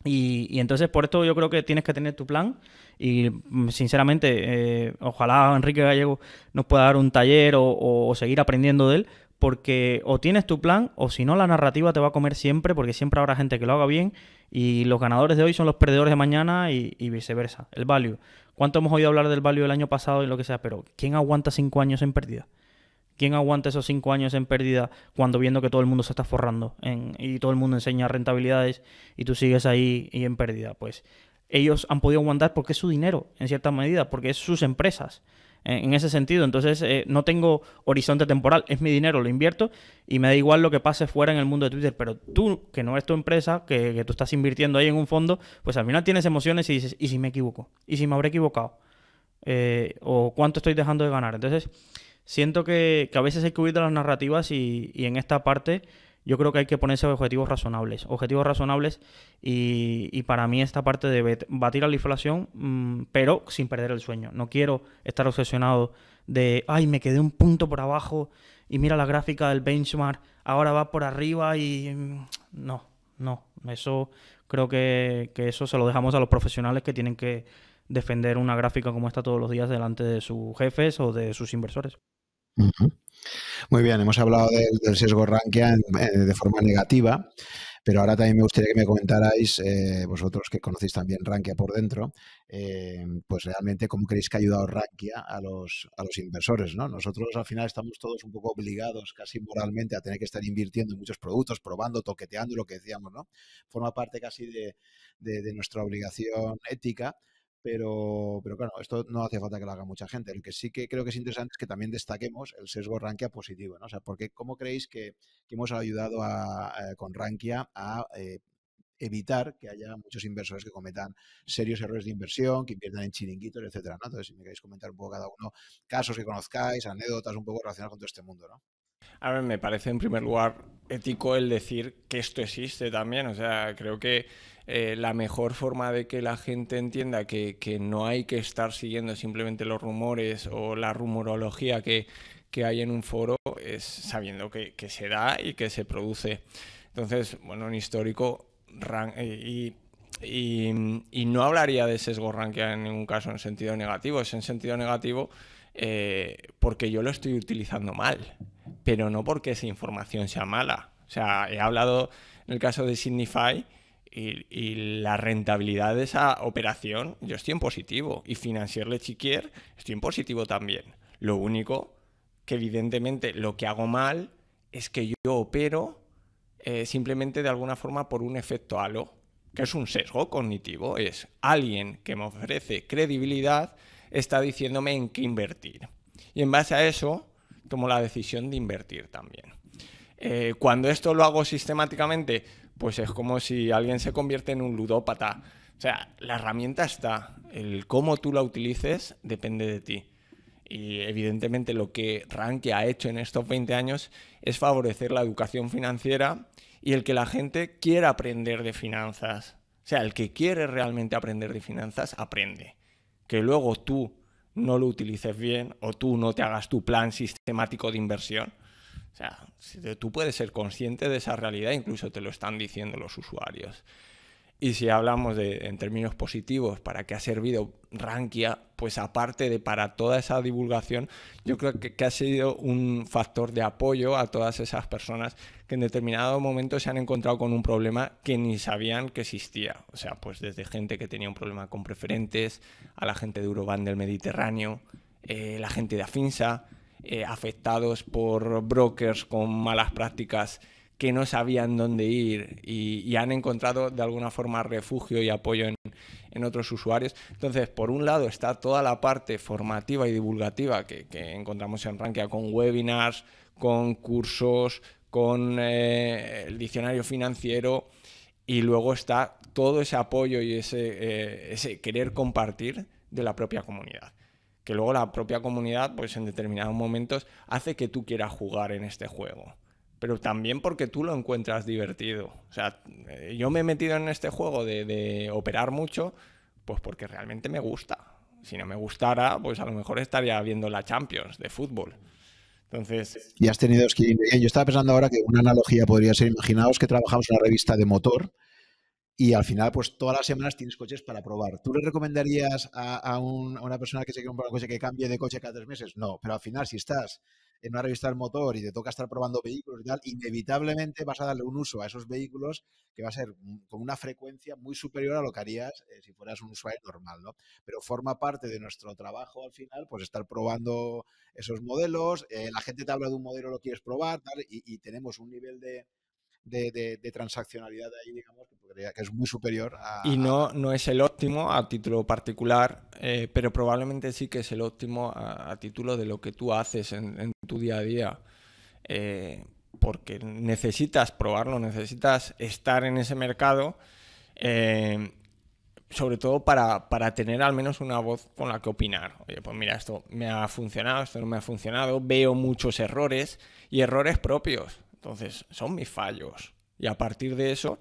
y, entonces por esto yo creo que tienes que tener tu plan y mm, sinceramente eh, ojalá Enrique Gallego nos pueda dar un taller o, seguir aprendiendo de él porque o tienes tu plan o si no la narrativa te va a comer siempre porque siempre habrá gente que lo haga bien y los ganadores de hoy son los perdedores de mañana y, viceversa. El value. ¿Cuánto hemos oído hablar del value del año pasado y lo que sea? Pero ¿quién aguanta cinco años en pérdida? ¿Quién aguanta esos cinco años en pérdida cuando viendo que todo el mundo se está forrando y todo el mundo enseña rentabilidades y tú sigues ahí y en pérdida? Pues ellos han podido aguantar porque es su dinero, en cierta medida, porque es sus empresas en ese sentido. Entonces, eh, no tengo horizonte temporal, es mi dinero, lo invierto y me da igual lo que pase fuera en el mundo de Twitter. Pero tú, que no es tu empresa, que, que tú estás invirtiendo ahí en un fondo, pues al final tienes emociones y dices, ¿y si me equivoco? ¿Y si me habré equivocado? Eh, ¿O cuánto estoy dejando de ganar? Entonces, siento que, que, a veces hay que huir de las narrativas y, y en esta parte yo creo que hay que ponerse objetivos razonables. Objetivos razonables y, para mí esta parte de batir a la inflación, mm, pero sin perder el sueño. No quiero estar obsesionado de, ay, me quedé un punto por abajo y mira la gráfica del benchmark, ahora va por arriba y... Mm, no, no, eso creo que, que eso se lo dejamos a los profesionales que tienen que defender una gráfica como esta todos los días delante de sus jefes o de sus inversores. Muy bien, hemos hablado del, sesgo Rankia eh, de forma negativa, pero ahora también me gustaría que me comentarais, eh, vosotros que conocéis también Rankia por dentro, eh, pues realmente cómo creéis que ha ayudado Rankia a los, a los inversores. ¿no? Nosotros al final estamos todos un poco obligados casi moralmente a tener que estar invirtiendo en muchos productos, probando, toqueteando, lo que decíamos, ¿no? Forma parte casi de nuestra obligación ética pero, claro, esto no hace falta que lo haga mucha gente. Lo que sí que creo que es interesante es que también destaquemos el sesgo Rankia positivo, ¿no? O sea, porque ¿cómo creéis que, hemos ayudado eh, con Rankia a eh, evitar que haya muchos inversores que cometan serios errores de inversión, que inviertan en chiringuitos, etcétera. ¿no? Entonces, si me queréis comentar un poco cada uno, casos que conozcáis, anécdotas un poco relacionadas con todo este mundo, ¿no? A ver, me parece en primer lugar ético el decir que esto existe también. O sea, creo que eh, la mejor forma de que la gente entienda que, no hay que estar siguiendo simplemente los rumores o la rumorología que, que hay en un foro es sabiendo que, se da y que se produce. Entonces, bueno, un histórico eh, y, y, no hablaría de sesgo rankear en ningún caso en sentido negativo, es en sentido negativo eh, porque yo lo estoy utilizando mal, pero no porque esa información sea mala. O sea, he hablado en el caso de Signify, y, la rentabilidad de esa operación, yo estoy en positivo. Y financiarle Chiquier, estoy en positivo también. Lo único que evidentemente lo que hago mal es que yo opero eh, simplemente de alguna forma por un efecto halo, que es un sesgo cognitivo. Es alguien que me ofrece credibilidad está diciéndome en qué invertir. Y en base a eso tomo la decisión de invertir también. Eh, cuando esto lo hago sistemáticamente pues es como si alguien se convierte en un ludópata. O sea, la herramienta está, el cómo tú la utilices depende de ti. Y evidentemente lo que rank ha hecho en estos 20 años es favorecer la educación financiera y el que la gente quiera aprender de finanzas. O sea, el que quiere realmente aprender de finanzas, aprende. Que luego tú no lo utilices bien o tú no te hagas tu plan sistemático de inversión, o sea, tú puedes ser consciente de esa realidad, incluso te lo están diciendo los usuarios. Y si hablamos de, en términos positivos, para qué ha servido Rankia, pues aparte de para toda esa divulgación, yo creo que, ha sido un factor de apoyo a todas esas personas que en determinado momento se han encontrado con un problema que ni sabían que existía. O sea, pues desde gente que tenía un problema con preferentes, a la gente de Euroband del Mediterráneo, eh, la gente de Afinsa, eh, afectados por brokers con malas prácticas que no sabían dónde ir y, han encontrado de alguna forma refugio y apoyo en, otros usuarios. Entonces, por un lado está toda la parte formativa y divulgativa que, encontramos en Rankia con webinars, con cursos, con eh, el diccionario financiero y luego está todo ese apoyo y ese eh, querer compartir de la propia comunidad que luego la propia comunidad, pues en determinados momentos, hace que tú quieras jugar en este juego. Pero también porque tú lo encuentras divertido. O sea, eh, yo me he metido en este juego de, operar mucho, pues porque realmente me gusta. Si no me gustara, pues a lo mejor estaría viendo la Champions de fútbol. Entonces. Y has tenido Yo estaba pensando ahora que una analogía podría ser: imaginaos que trabajamos en una revista de motor y al final, pues todas las semanas tienes coches para probar. ¿Tú le recomendarías a, a, una persona que se quiere comprar un coche que cambie de coche cada tres meses? No, pero al final, si estás en una revista del motor y te toca estar probando vehículos y tal, inevitablemente vas a darle un uso a esos vehículos que va a ser con una frecuencia muy superior a lo que harías eh, si fueras un usuario normal, ¿no? Pero forma parte de nuestro trabajo al final, pues estar probando esos modelos, eh, la gente te habla de un modelo, lo quieres probar, tal, y, tenemos un nivel de, de, de transaccionalidad ahí, digamos, que que es muy superior a... Y no, no es el óptimo a título particular, eh, pero probablemente sí que es el óptimo a, título de lo que tú haces en, tu día a día. Eh, porque necesitas probarlo, necesitas estar en ese mercado, eh, sobre todo para, para, tener al menos una voz con la que opinar. Oye, pues mira, esto me ha funcionado, esto no me ha funcionado, veo muchos errores y errores propios. Entonces, son mis fallos. Y a partir de eso,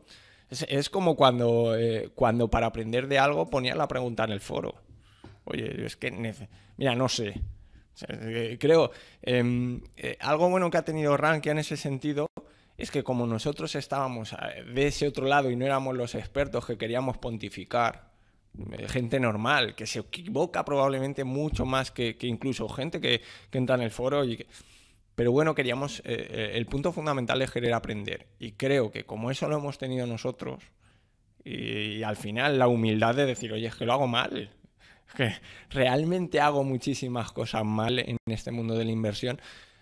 es, como cuando, eh, cuando para aprender de algo ponía la pregunta en el foro. Oye, es que, mira, no sé. Eh, creo, em, eh, algo bueno que ha tenido Rankia en ese sentido es que como nosotros estábamos de ese otro lado y no éramos los expertos que queríamos pontificar, gente normal, que se equivoca probablemente mucho más que, incluso gente que, que entra en el foro y que pero bueno, queríamos, eh, eh, el punto fundamental es querer aprender. Y creo que como eso lo hemos tenido nosotros, y, al final la humildad de decir, oye, es que lo hago mal, que realmente hago muchísimas cosas mal en este mundo de la inversión,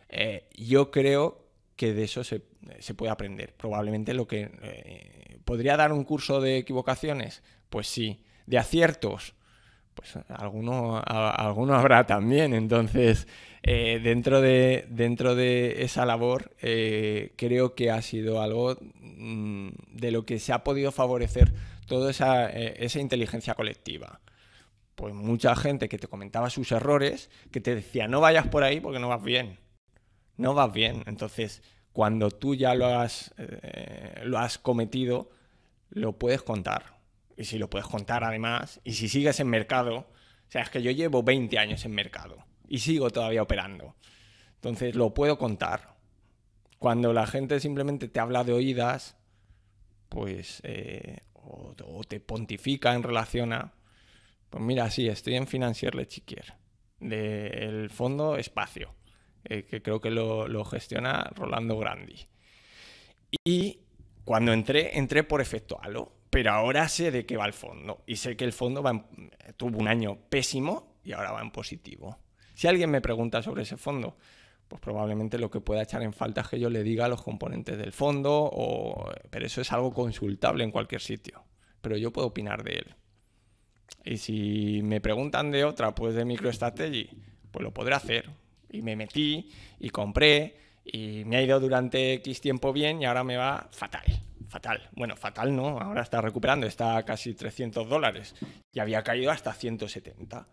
eh, yo creo que de eso se, puede aprender. Probablemente lo que... ¿Podría dar un curso de equivocaciones? Pues sí. ¿De aciertos? Pues alguno, alguno habrá también. Entonces, eh, dentro, de, dentro de esa labor, eh, creo que ha sido algo mm, de lo que se ha podido favorecer toda eh, esa, inteligencia colectiva. Pues mucha gente que te comentaba sus errores, que te decía, no vayas por ahí porque no vas bien. No vas bien. Entonces, cuando tú ya lo has, lo has cometido, lo puedes contar. Y si lo puedes contar además, y si sigues en mercado, o sea, es que yo llevo 20 años en mercado y sigo todavía operando. Entonces lo puedo contar. Cuando la gente simplemente te habla de oídas, pues, eh, o, te pontifica en relación a, pues mira, sí, estoy en Financier Le Chiquier, del fondo Espacio, eh, que creo que lo, gestiona Rolando Grandi. Y cuando entré, entré por efecto halo, pero ahora sé de qué va el fondo y sé que el fondo tuvo un año pésimo y ahora va en positivo. Si alguien me pregunta sobre ese fondo, pues probablemente lo que pueda echar en falta es que yo le diga a los componentes del fondo, pero eso es algo consultable en cualquier sitio. Pero yo puedo opinar de él. Y si me preguntan de otra, pues de MicroStrategy, pues lo podré hacer. Y me metí y compré y me ha ido durante X tiempo bien y ahora me va fatal. Fatal. Bueno, fatal no, ahora está recuperando, está a casi 300 dólares y había caído hasta 170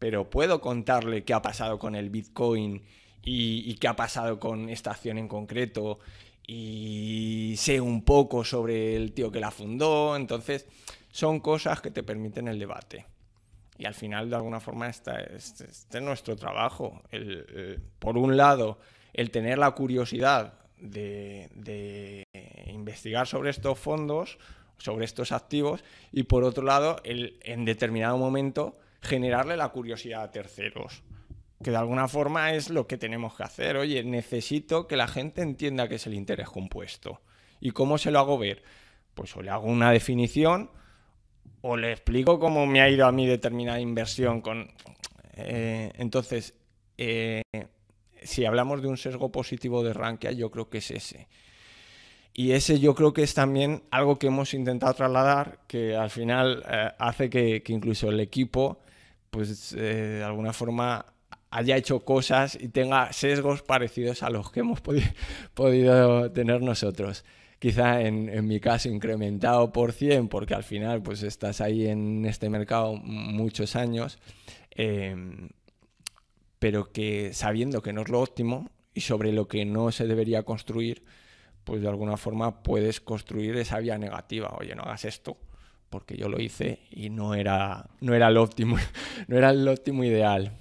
pero puedo contarle qué ha pasado con el Bitcoin y, qué ha pasado con esta acción en concreto y sé un poco sobre el tío que la fundó, entonces son cosas que te permiten el debate. Y al final, de alguna forma, está, este, es nuestro trabajo. Eh, por un lado, el tener la curiosidad de, de, investigar sobre estos fondos, sobre estos activos, y por otro lado, el, en determinado momento generarle la curiosidad a terceros. Que de alguna forma es lo que tenemos que hacer. Oye, necesito que la gente entienda que es el interés compuesto. ¿Y cómo se lo hago ver? Pues o le hago una definición o le explico cómo me ha ido a mí determinada inversión con... Eh, entonces, eh, si hablamos de un sesgo positivo de Rankia, yo creo que es ese. Y ese yo creo que es también algo que hemos intentado trasladar, que al final eh, hace que, incluso el equipo pues eh, de alguna forma haya hecho cosas y tenga sesgos parecidos a los que hemos podido tener nosotros. Quizá en, mi caso incrementado por 100, porque al final pues estás ahí en este mercado muchos años, em, pero que sabiendo que no es lo óptimo y sobre lo que no se debería construir, pues de alguna forma puedes construir esa vía negativa. Oye, no hagas esto, porque yo lo hice y no era, no era el óptimo, no era el óptimo ideal.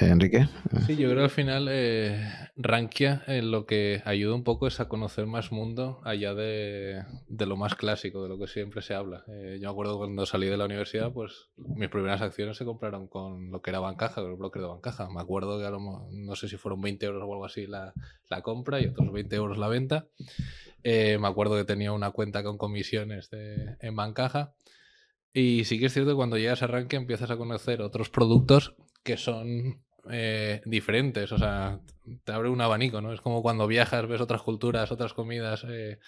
Eh, Enrique. Sí, yo creo que al final eh, Rankia eh, lo que ayuda un poco es a conocer más mundo allá de, lo más clásico, de lo que siempre se habla. yo me acuerdo cuando salí de la universidad, pues mis primeras acciones se compraron con lo que era Bancaja, con el bloque de Bancaja. Me acuerdo que no sé si fueron 20 euros o algo así la, la compra y otros 20 euros la venta. Eh, me acuerdo que tenía una cuenta con comisiones en Bancaja. Y sí que es cierto que cuando llegas a arranque empiezas a conocer otros productos que son eh, diferentes. O sea, te abre un abanico, ¿no? Es como cuando viajas, ves otras culturas, otras comidas, eh,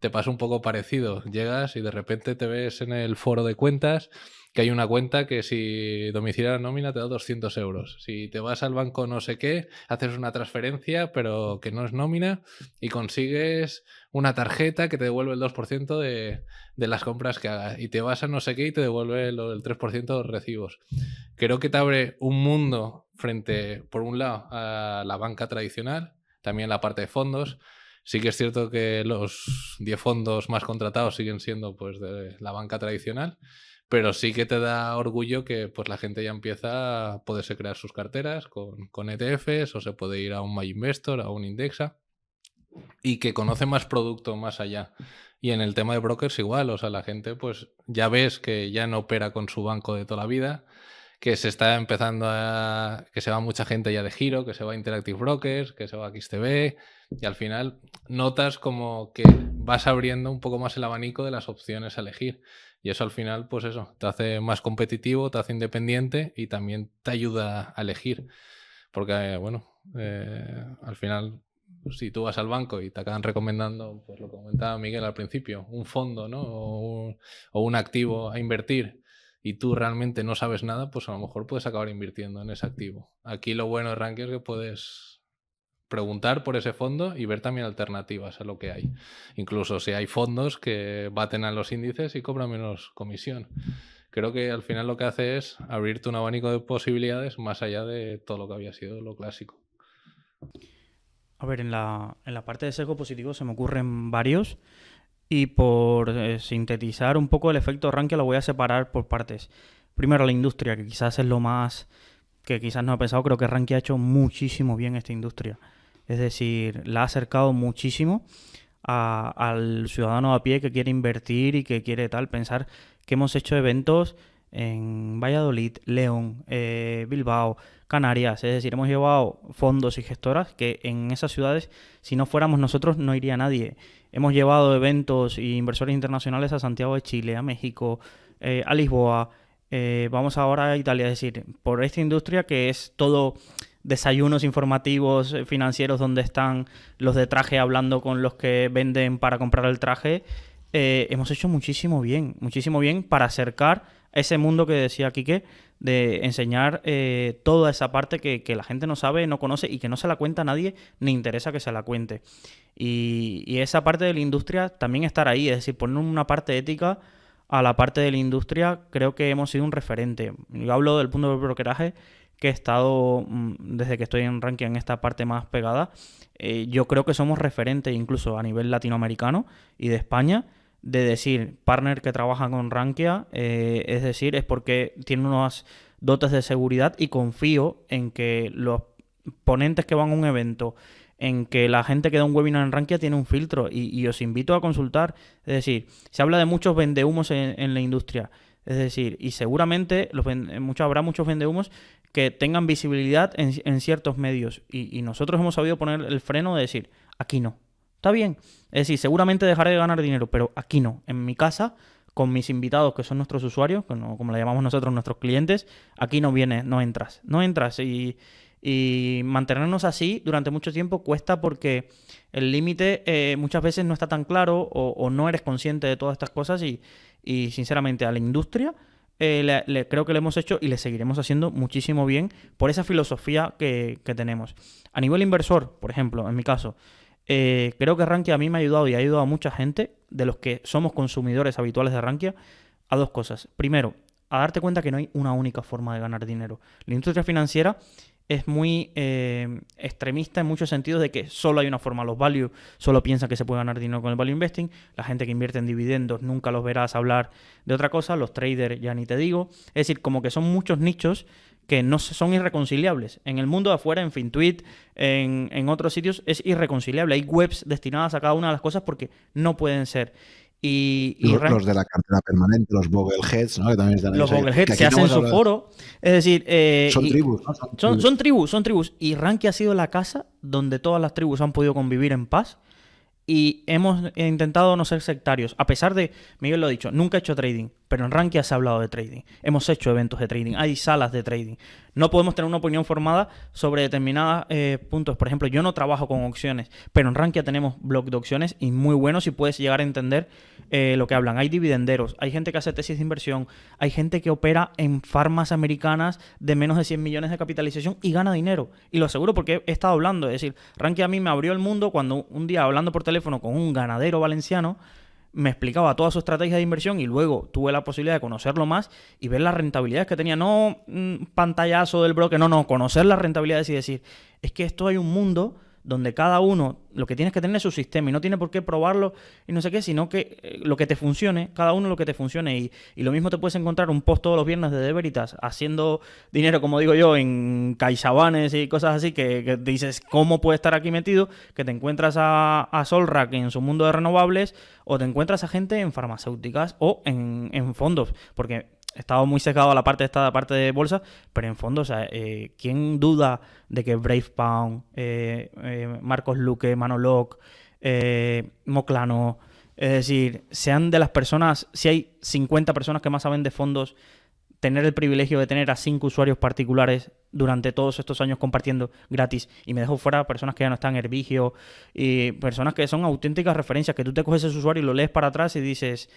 te pasa un poco parecido. Llegas y de repente te ves en el foro de cuentas que hay una cuenta que si domicilia la nómina te da 200 euros. Si te vas al banco no sé qué, haces una transferencia, pero que no es nómina, y consigues una tarjeta que te devuelve el 2% de, las compras que hagas. Y te vas a no sé qué y te devuelve el, 3% de los recibos. Creo que te abre un mundo frente, por un lado, a la banca tradicional, también la parte de fondos. Sí que es cierto que los 10 fondos más contratados siguen siendo pues, de la banca tradicional pero sí que te da orgullo que pues la gente ya empieza a poderse crear sus carteras con, ETFs o se puede ir a un MyInvestor, a un Indexa y que conoce más producto más allá. Y en el tema de brokers igual, o sea, la gente pues ya ves que ya no opera con su banco de toda la vida, que se está empezando a... que se va mucha gente ya de giro, que se va a Interactive Brokers, que se va a XTB, y al final notas como que vas abriendo un poco más el abanico de las opciones a elegir. Y eso al final, pues eso, te hace más competitivo, te hace independiente y también te ayuda a elegir. Porque, eh, bueno, eh, al final, pues, si tú vas al banco y te acaban recomendando, pues lo comentaba Miguel al principio, un fondo, O un, o un activo a invertir y tú realmente no sabes nada, pues a lo mejor puedes acabar invirtiendo en ese activo. Aquí lo bueno de Ranker es que puedes preguntar por ese fondo y ver también alternativas a lo que hay. Incluso si hay fondos que baten a los índices y cobran menos comisión. Creo que al final lo que hace es abrirte un abanico de posibilidades más allá de todo lo que había sido lo clásico. A ver, en la, en la parte de sesgo positivo se me ocurren varios y por eh, sintetizar un poco el efecto Rankia lo voy a separar por partes. Primero la industria, que quizás es lo más que quizás no ha pensado, creo que Rankia ha hecho muchísimo bien esta industria. Es decir, la ha acercado muchísimo al ciudadano a pie que quiere invertir y que quiere tal. Pensar que hemos hecho eventos en Valladolid, León, eh, Bilbao, Canarias. Es decir, hemos llevado fondos y gestoras que en esas ciudades, si no fuéramos nosotros, no iría nadie. Hemos llevado eventos e inversores internacionales a Santiago de Chile, a México, eh, a Lisboa. Eh, vamos ahora a Italia, es decir, por esta industria que es todo desayunos informativos eh, financieros donde están los de traje hablando con los que venden para comprar el traje, eh, hemos hecho muchísimo bien, muchísimo bien para acercar ese mundo que decía Quique, de enseñar eh, toda esa parte que, la gente no sabe, no conoce y que no se la cuenta a nadie, ni interesa que se la cuente. Y, y esa parte de la industria también estar ahí, es decir, poner una parte ética a la parte de la industria, creo que hemos sido un referente. Yo hablo del punto de brokeraje, que he estado mm, desde que estoy en Rankia en esta parte más pegada, eh, yo creo que somos referentes incluso a nivel latinoamericano y de España de decir partner que trabaja con Rankia, eh, es decir, es porque tiene unas dotes de seguridad y confío en que los ponentes que van a un evento, en que la gente que da un webinar en Rankia tiene un filtro y, os invito a consultar. Es decir, se habla de muchos vendehumos en la industria. Es decir, y seguramente los, eh, habrá muchos vendehumos que tengan visibilidad en, ciertos medios. Y, nosotros hemos sabido poner el freno de decir, aquí no. Está bien. Es decir, seguramente dejaré de ganar dinero, pero aquí no. En mi casa, con mis invitados, que son nuestros usuarios, como, le llamamos nosotros nuestros clientes, aquí no viene, no entras. No entras. Y, mantenernos así durante mucho tiempo cuesta porque el límite eh, muchas veces no está tan claro o, o, no eres consciente de todas estas cosas y, y sinceramente a la industria, eh, le, creo que le hemos hecho y le seguiremos haciendo muchísimo bien por esa filosofía que, tenemos. A nivel inversor, por ejemplo, en mi caso, eh, creo que Rankia a mí me ha ayudado y ha ayudado a mucha gente de los que somos consumidores habituales de Rankia a dos cosas. Primero, a darte cuenta que no hay una única forma de ganar dinero. La industria financiera es muy eh, extremista en muchos sentidos de que solo hay una forma. Los value solo piensan que se puede ganar dinero con el value investing. La gente que invierte en dividendos nunca los verás hablar de otra cosa. Los traders ya ni te digo. Es decir, como que son muchos nichos que no son irreconciliables. En el mundo de afuera, en FinTweet, en, en otros sitios, es irreconciliable. Hay webs destinadas a cada una de las cosas porque no pueden ser. Y, los, de la cartera permanente, los Bogleheads, Que también están los Bogleheads que hacen su foro. Es decir, eh, son, tribus, son, tribus, son, tribus. Y Rankia ha sido la casa donde todas las tribus han podido convivir en paz. Y hemos intentado no ser sectarios. A pesar de, Miguel lo ha dicho, nunca he hecho trading. Pero en Rankia se ha hablado de trading. Hemos hecho eventos de trading. Hay salas de trading. No podemos tener una opinión formada sobre determinados eh, puntos. Por ejemplo, yo no trabajo con opciones, pero en Rankia tenemos blog de opciones y muy bueno. Si puedes llegar a entender eh, lo que hablan. Hay dividenderos, hay gente que hace tesis de inversión, hay gente que opera en farmas americanas de menos de 100 millones de capitalización y gana dinero. Y lo aseguro porque he estado hablando. Es decir, Rankia a mí me abrió el mundo cuando un día hablando por teléfono con un ganadero valenciano me explicaba toda su estrategia de inversión y luego tuve la posibilidad de conocerlo más y ver las rentabilidades que tenía. No un mm, pantallazo del broker, no, no, conocer las rentabilidades y decir, es que esto hay un mundo donde cada uno lo que tienes que tener es su sistema y no tiene por qué probarlo y no sé qué, sino que eh, lo que te funcione, cada uno lo que te funcione. Y, y, lo mismo te puedes encontrar un post todos los viernes de deberitas haciendo dinero, como digo yo, en caixabanes y cosas así, que, dices, ¿cómo puede estar aquí metido? Que te encuentras a, a en su mundo de renovables o te encuentras a gente en farmacéuticas o en, en fondos, porque estaba muy secado a la parte de esta parte de bolsa, pero en fondo, o sea, eh, ¿quién duda de que Brave Pound, eh, eh, Marcos Luque, Manoloc, Moclano, es decir, sean de las personas, si hay 50 personas que más saben de fondos tener el privilegio de tener a cinco usuarios particulares durante todos estos años compartiendo gratis. Y me dejo fuera personas que ya no están, Hervigio, y personas que son auténticas referencias, que tú te coges ese usuario y lo lees para atrás y dices,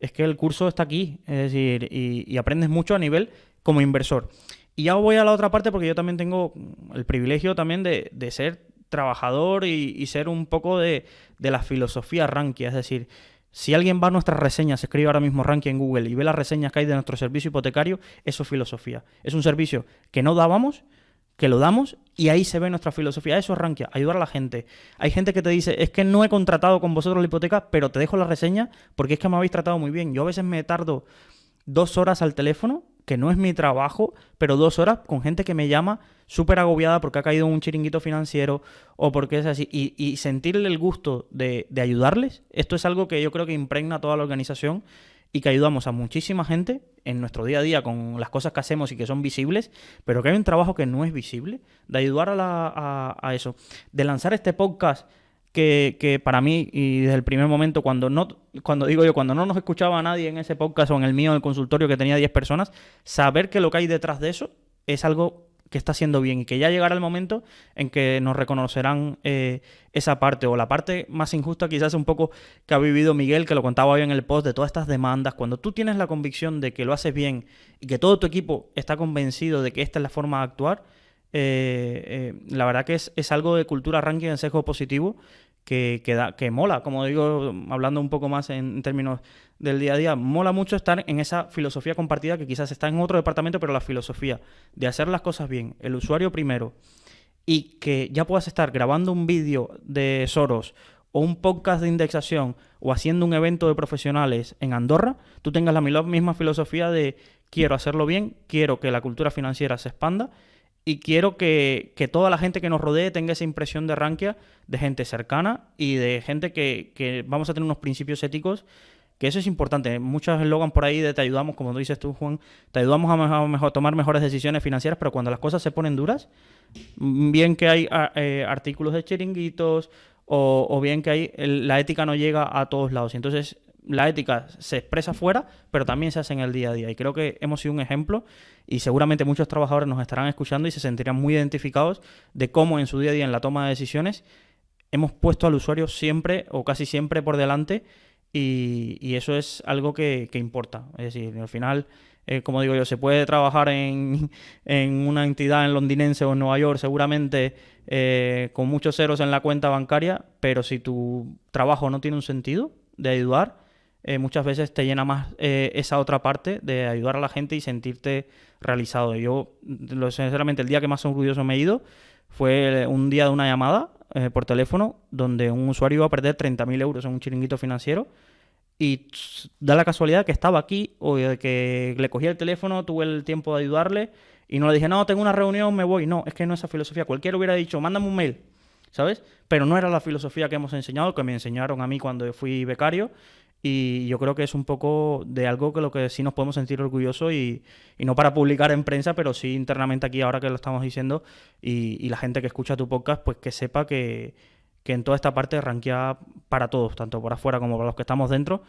es que el curso está aquí, es decir, y, aprendes mucho a nivel como inversor. Y ya voy a la otra parte porque yo también tengo el privilegio también de, ser trabajador y, ser un poco de, de la filosofía rankia, es decir, si alguien va a nuestras reseñas, escribe ahora mismo ranking en Google y ve las reseñas que hay de nuestro servicio hipotecario, eso es filosofía. Es un servicio que no dábamos, que lo damos y ahí se ve nuestra filosofía. Eso es Rankia, ayudar a la gente. Hay gente que te dice, es que no he contratado con vosotros la hipoteca, pero te dejo la reseña porque es que me habéis tratado muy bien. Yo a veces me tardo dos horas al teléfono que no es mi trabajo, pero dos horas con gente que me llama súper agobiada porque ha caído un chiringuito financiero o porque es así, y, sentirle el gusto de, ayudarles, esto es algo que yo creo que impregna toda la organización y que ayudamos a muchísima gente en nuestro día a día con las cosas que hacemos y que son visibles, pero que hay un trabajo que no es visible, de ayudar a, a eso, de lanzar este podcast que, para mí, y desde el primer momento, cuando no, cuando digo yo, cuando no nos escuchaba a nadie en ese podcast o en el mío, en el consultorio que tenía 10 personas, saber que lo que hay detrás de eso es algo que está haciendo bien y que ya llegará el momento en que nos reconocerán eh, esa parte o la parte más injusta quizás un poco que ha vivido Miguel, que lo contaba hoy en el post, de todas estas demandas, cuando tú tienes la convicción de que lo haces bien y que todo tu equipo está convencido de que esta es la forma de actuar, eh, eh, la verdad que es, es, algo de cultura ranking en sesgo positivo que, que, que mola, como digo, hablando un poco más en términos del día a día, mola mucho estar en esa filosofía compartida que quizás está en otro departamento, pero la filosofía de hacer las cosas bien, el usuario primero, y que ya puedas estar grabando un vídeo de Soros o un podcast de indexación o haciendo un evento de profesionales en Andorra, tú tengas la misma filosofía de quiero hacerlo bien, quiero que la cultura financiera se expanda y quiero que, toda la gente que nos rodee tenga esa impresión de Rankia, de gente cercana y de gente que, vamos a tener unos principios éticos, que eso es importante. Muchos eslogan por ahí de te ayudamos, como dices tú, Juan, te ayudamos a, tomar mejores decisiones financieras, pero cuando las cosas se ponen duras, mm, bien que hay ah, eh, artículos de chiringuitos o, bien que hay la ética no llega a todos lados. Entonces, la ética se expresa fuera, pero también se hace en el día a día. Y creo que hemos sido un ejemplo y seguramente muchos trabajadores nos estarán escuchando y se sentirán muy identificados de cómo en su día a día, en la toma de decisiones, hemos puesto al usuario siempre o casi siempre por delante y, eso es algo que, importa. Es decir, al final, eh, como digo yo, se puede trabajar en, una entidad en londinense o en Nueva York seguramente eh, con muchos ceros en la cuenta bancaria, pero si tu trabajo no tiene un sentido de ayudar, eh, muchas veces te llena más eh, esa otra parte de ayudar a la gente y sentirte realizado. Yo, sinceramente, el día que más orgulloso me he ido fue eh, un día de una llamada por teléfono donde un usuario iba a perder 30.000 euros en un chiringuito financiero y da la casualidad que estaba aquí o que le cogí el teléfono, tuve el tiempo de ayudarle y no le dije, no, tengo una reunión, me voy. No, es que no es esa filosofía. Cualquiera hubiera dicho, mándame un mail, ¿sabes? Pero no era la filosofía que hemos enseñado, que me enseñaron a mí cuando fui becario y yo creo que es un poco de algo que lo que sí nos podemos sentir orgullosos y, y no para publicar en prensa, pero sí internamente aquí ahora que lo estamos diciendo y, y la gente que escucha tu podcast, pues que sepa que, que en toda esta parte ranqueada para todos, tanto por afuera como para los que estamos dentro.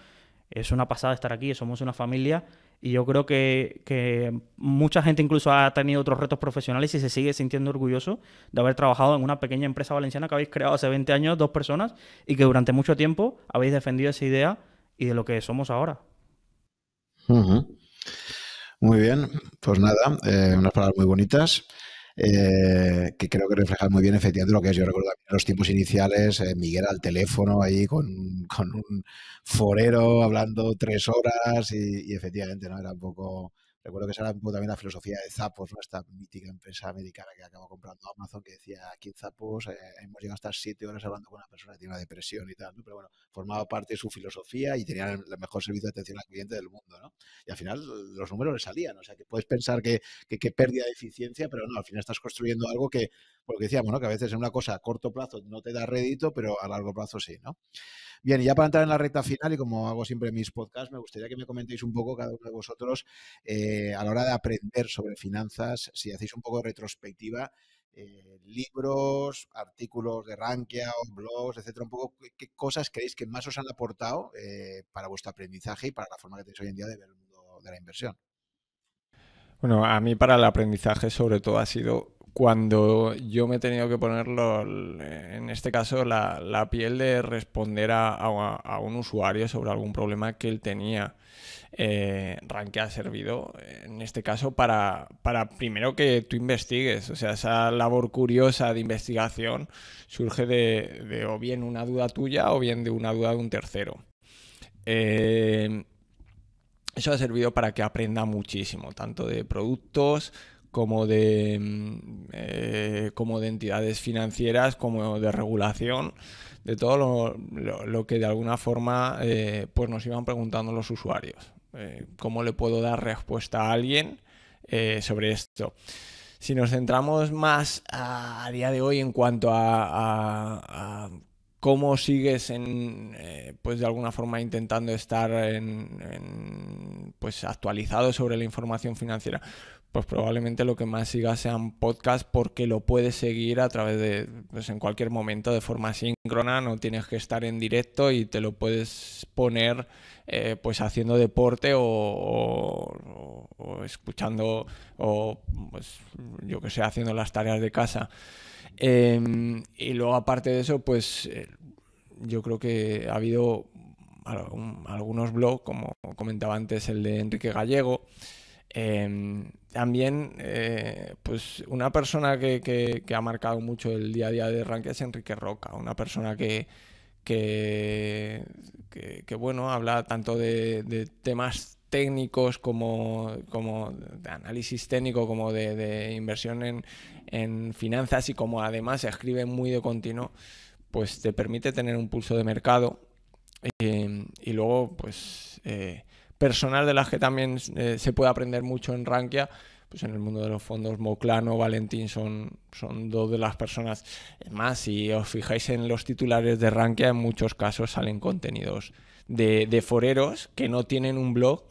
Es una pasada estar aquí, somos una familia y yo creo que, que, mucha gente incluso ha tenido otros retos profesionales y se sigue sintiendo orgulloso de haber trabajado en una pequeña empresa valenciana que habéis creado hace 20 años, dos personas, y que durante mucho tiempo habéis defendido esa idea y de lo que somos ahora. Muy bien, pues nada, eh, unas palabras muy bonitas. Eh, que creo que reflejan muy bien efectivamente lo que es. Yo recuerdo los tiempos iniciales, eh, Miguel al teléfono ahí con, con, un forero hablando tres horas y, y efectivamente no era un poco Recuerdo que esa un también la filosofía de Zapos, ¿no? esta mítica empresa americana que acabó comprando Amazon, que decía aquí en Zappos eh, hemos llegado hasta siete horas hablando con una persona que tiene una depresión y tal, pero bueno, formaba parte de su filosofía y tenían el mejor servicio de atención al cliente del mundo. ¿no? Y al final los números le salían, o sea que puedes pensar que, que, que pérdida de eficiencia, pero no, al final estás construyendo algo que porque decíamos, ¿no? Que a veces es una cosa a corto plazo no te da rédito, pero a largo plazo sí, ¿no? Bien, y ya para entrar en la recta final, y como hago siempre en mis podcasts, me gustaría que me comentéis un poco cada uno de vosotros eh, a la hora de aprender sobre finanzas, si hacéis un poco de retrospectiva, eh, libros, artículos de Rankia o blogs, etcétera, un poco qué, cosas creéis que más os han aportado eh, para vuestro aprendizaje y para la forma que tenéis hoy en día de ver el mundo de la inversión. Bueno, a mí para el aprendizaje sobre todo ha sido cuando yo me he tenido que ponerlo, en este caso, la, piel de responder a, un usuario sobre algún problema que él tenía. Eh, ha servido, eh, en este caso, para, primero que tú investigues. O sea, esa labor curiosa de investigación surge de, o bien una duda tuya o bien de una duda de un tercero. Eh, eso ha servido para que aprenda muchísimo, tanto de productos como de, mm, eh, como de entidades financieras, como de regulación, de todo lo, que de alguna forma eh, pues nos iban preguntando los usuarios. Eh, ¿Cómo le puedo dar respuesta a alguien sobre esto? Si nos centramos más a, día de hoy en cuanto a, cómo sigues en, pues de alguna forma intentando estar pues actualizado sobre la información financiera pues probablemente lo que más siga sean podcasts porque lo puedes seguir a través de, pues en cualquier momento de forma síncrona, no tienes que estar en directo y te lo puedes poner eh, pues haciendo deporte o, escuchando o pues, yo que sé, haciendo las tareas de casa. Em, y luego aparte de eso, pues eh, yo creo que ha habido algunos blogs, como comentaba antes el de Enrique Gallego, em, también, eh, pues una persona que, ha marcado mucho el día a día de Rankia es Enrique Roca, una persona que, que, bueno, habla tanto de, temas técnicos como, como, de análisis técnico, como de, inversión en, finanzas y como además se escribe muy de continuo, pues te permite tener un pulso de mercado eh, y luego, pues... Eh, personas de las que también eh, se puede aprender mucho en Rankia. Pues en el mundo de los fondos, Moclano, Valentín son, son dos de las personas. más, si os fijáis en los titulares de Rankia, en muchos casos salen contenidos de, de foreros que no tienen un blog,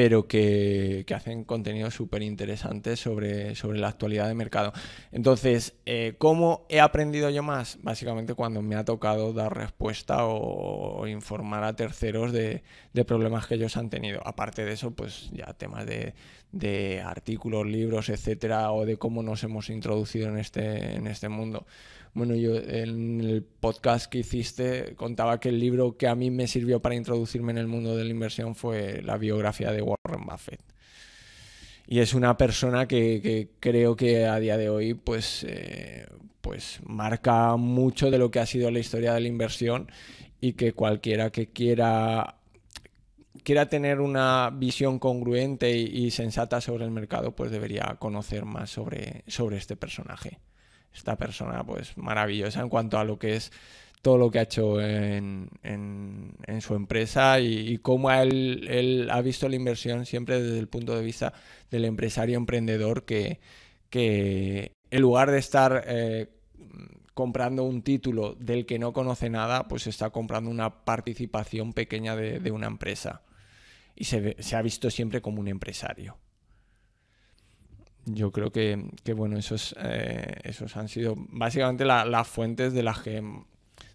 pero que, hacen contenido súper interesante sobre, la actualidad de mercado. Entonces, eh, ¿cómo he aprendido yo más? Básicamente cuando me ha tocado dar respuesta o, informar a terceros de, problemas que ellos han tenido. Aparte de eso, pues ya temas de, artículos, libros, etcétera, o de cómo nos hemos introducido en este, este mundo. Bueno, yo en el podcast que hiciste contaba que el libro que a mí me sirvió para introducirme en el mundo de la inversión fue la biografía de Warren Buffett. Y es una persona que, creo que a día de hoy pues, eh, pues, marca mucho de lo que ha sido la historia de la inversión y que cualquiera que quiera quiera tener una visión congruente y, sensata sobre el mercado, pues debería conocer más sobre este personaje esta persona pues maravillosa en cuanto a lo que es todo lo que ha hecho en, su empresa y, cómo él, ha visto la inversión siempre desde el punto de vista del empresario emprendedor que, en lugar de estar eh, comprando un título del que no conoce nada, pues está comprando una participación pequeña de, una empresa. Y se ha visto siempre como un empresario yo creo que, bueno, esos, eh, esos han sido básicamente las fuentes de las que,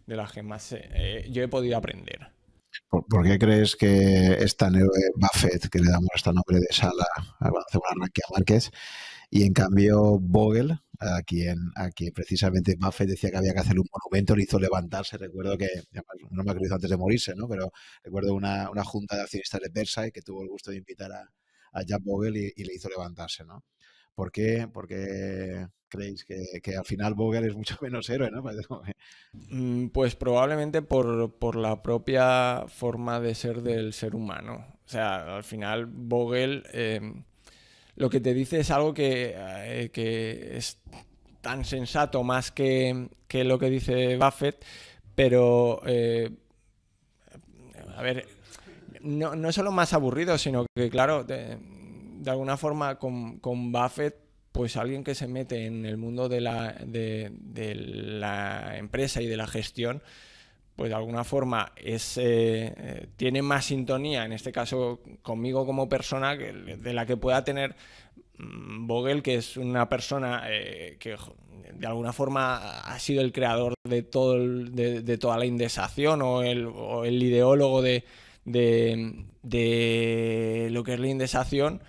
de las más eh, yo he podido aprender. ¿Por, qué crees que esta héroe Buffett, que le damos este nombre de sala a Ranquia Márquez, y en cambio Vogel, a quien, a quien precisamente Buffett decía que había que hacer un monumento, le hizo levantarse, recuerdo que, no me acuerdo antes de morirse, ¿no? pero recuerdo una, junta de accionistas de Versailles que tuvo el gusto de invitar a, Jack Vogel y, le hizo levantarse, ¿no? ¿Por qué? Porque creéis que, al final Vogel es mucho menos héroe, ¿no? Pues, mm, pues probablemente por, la propia forma de ser del ser humano. O sea, al final Vogel em, lo que te dice es algo que, eh, es tan sensato más que, lo que dice Buffett, pero... Eh, a ver, no, no solo más aburrido, sino que, claro, de alguna forma con, con Buffett, pues alguien que se mete en el mundo de la, empresa y de la gestión, pues de alguna forma es, eh, eh, tiene más sintonía, en este caso conmigo como persona, de la que pueda tener mm, Vogel, que es una persona eh, que de alguna forma ha sido el creador de, todo de, toda la indesación o el, ideólogo de, de, lo que es la indexación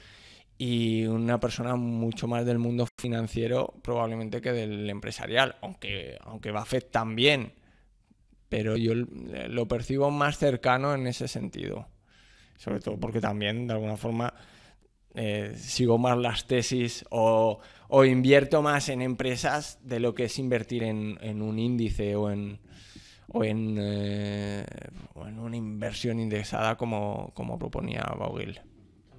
y una persona mucho más del mundo financiero probablemente que del empresarial, aunque, aunque Buffett también, pero yo lo percibo más cercano en ese sentido, sobre todo porque también de alguna forma eh, sigo más las tesis o, invierto más en empresas de lo que es invertir en, un índice o en, eh, en, una inversión indexada como, como proponía Baugil.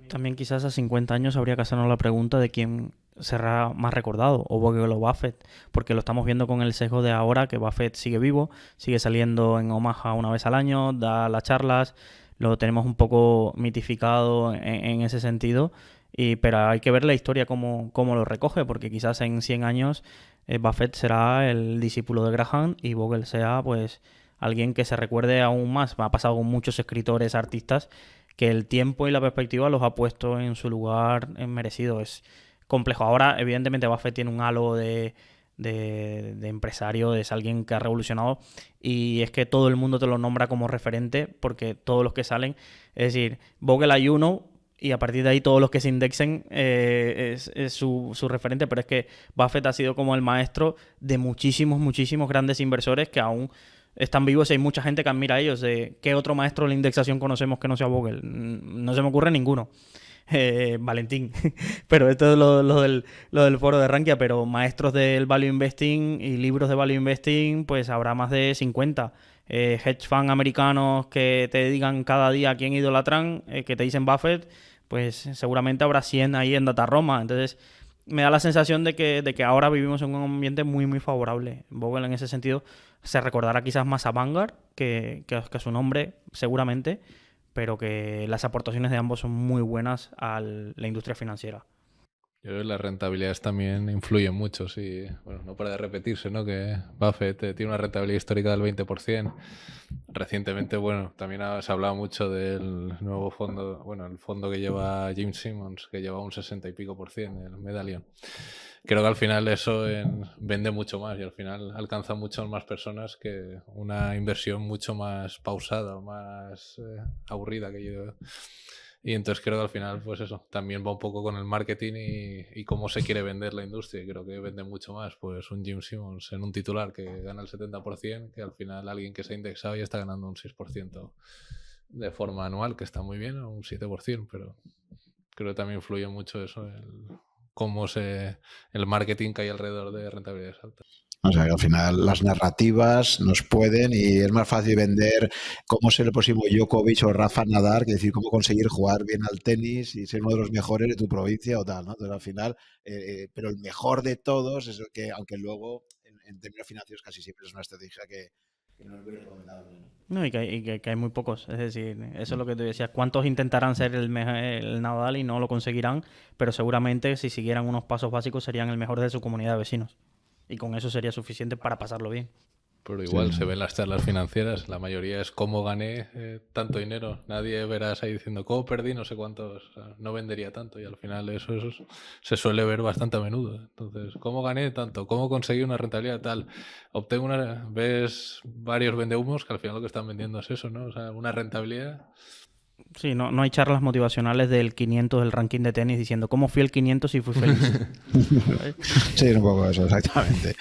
También quizás a 50 años habría que hacernos la pregunta de quién será más recordado, o que o Buffett, porque lo estamos viendo con el sesgo de ahora, que Buffett sigue vivo, sigue saliendo en Omaha una vez al año, da las charlas, lo tenemos un poco mitificado en, ese sentido, y, pero hay que ver la historia como cómo lo recoge, porque quizás en 100 años eh, Buffett será el discípulo de Graham y Vogel sea pues alguien que se recuerde aún más. Ha pasado con muchos escritores, artistas que el tiempo y la perspectiva los ha puesto en su lugar merecido. Es complejo. Ahora, evidentemente, Buffett tiene un halo de, de, de, empresario, es alguien que ha revolucionado y es que todo el mundo te lo nombra como referente porque todos los que salen, es decir, Vogel hay uno y a partir de ahí todos los que se indexen eh, es, su, su, referente, pero es que Buffett ha sido como el maestro de muchísimos, muchísimos grandes inversores que aún están vivos y hay mucha gente que admira a ellos. ¿Qué otro maestro de la indexación conocemos que no sea Vogel? Mm, no se me ocurre ninguno. Eh, Valentín, pero esto es lo, del, foro de Rankia, pero maestros del Value Investing y libros de Value Investing, pues habrá más de 50. Eh, hedge fund americanos que te digan cada día a quién idolatran, eh, que te dicen Buffett, pues seguramente habrá 100 ahí en Data Roma. Entonces, me da la sensación de que, de que ahora vivimos en un ambiente muy, muy favorable. Vogel en ese sentido se recordará quizás más a Vanguard que, que, a su nombre, seguramente, pero que las aportaciones de ambos son muy buenas a la industria financiera. Yo creo que las rentabilidades también influyen mucho, sí. Bueno, no para de repetirse, ¿no? Que Buffett eh, tiene una rentabilidad histórica del 20%. Recientemente, bueno, también se ha hablado mucho del nuevo fondo, bueno, el fondo que lleva Jim Simmons, que lleva un 60 y pico por cien, el Medallion. Creo que al final eso vende mucho más y al final alcanza mucho más personas que una inversión mucho más pausada, más eh, aburrida que yo y entonces creo que al final, pues eso, también va un poco con el marketing y, cómo se quiere vender la industria. creo que vende mucho más, pues un Jim Simmons en un titular que gana el 70%, que al final alguien que se ha indexado y está ganando un 6% de forma anual, que está muy bien, o un 7%, pero creo que también influye mucho eso, el, cómo se, el marketing que hay alrededor de rentabilidades altas. O sea, al final las narrativas nos pueden y es más fácil vender cómo ser el próximo Djokovic o Rafa Nadar que decir cómo conseguir jugar bien al tenis y ser uno de los mejores de tu provincia o tal, ¿no? Entonces al final, eh, eh, pero el mejor de todos es el que, aunque luego en, términos financieros casi siempre es una estrategia que, no es recomendable. ¿no? y, que, hay muy pocos. Es decir, eso es lo que tú decías. ¿Cuántos intentarán ser el, el Nadal y no lo conseguirán? Pero seguramente si siguieran unos pasos básicos serían el mejor de su comunidad de vecinos y con eso sería suficiente para pasarlo bien. Pero igual se ven las charlas financieras, la mayoría es cómo gané eh, tanto dinero. Nadie verás ahí diciendo cómo perdí no sé cuántos, no vendería tanto. Y al final eso, eso, se suele ver bastante a menudo. Entonces, ¿cómo gané tanto? ¿Cómo conseguí una rentabilidad tal? Obtengo una. Ves varios vendehumos que al final lo que están vendiendo es eso, ¿no? O sea, una rentabilidad Sí, no, hay charlas motivacionales del 500 del ranking de tenis diciendo cómo fui el 500 si fui feliz. sí, un poco eso, exactamente.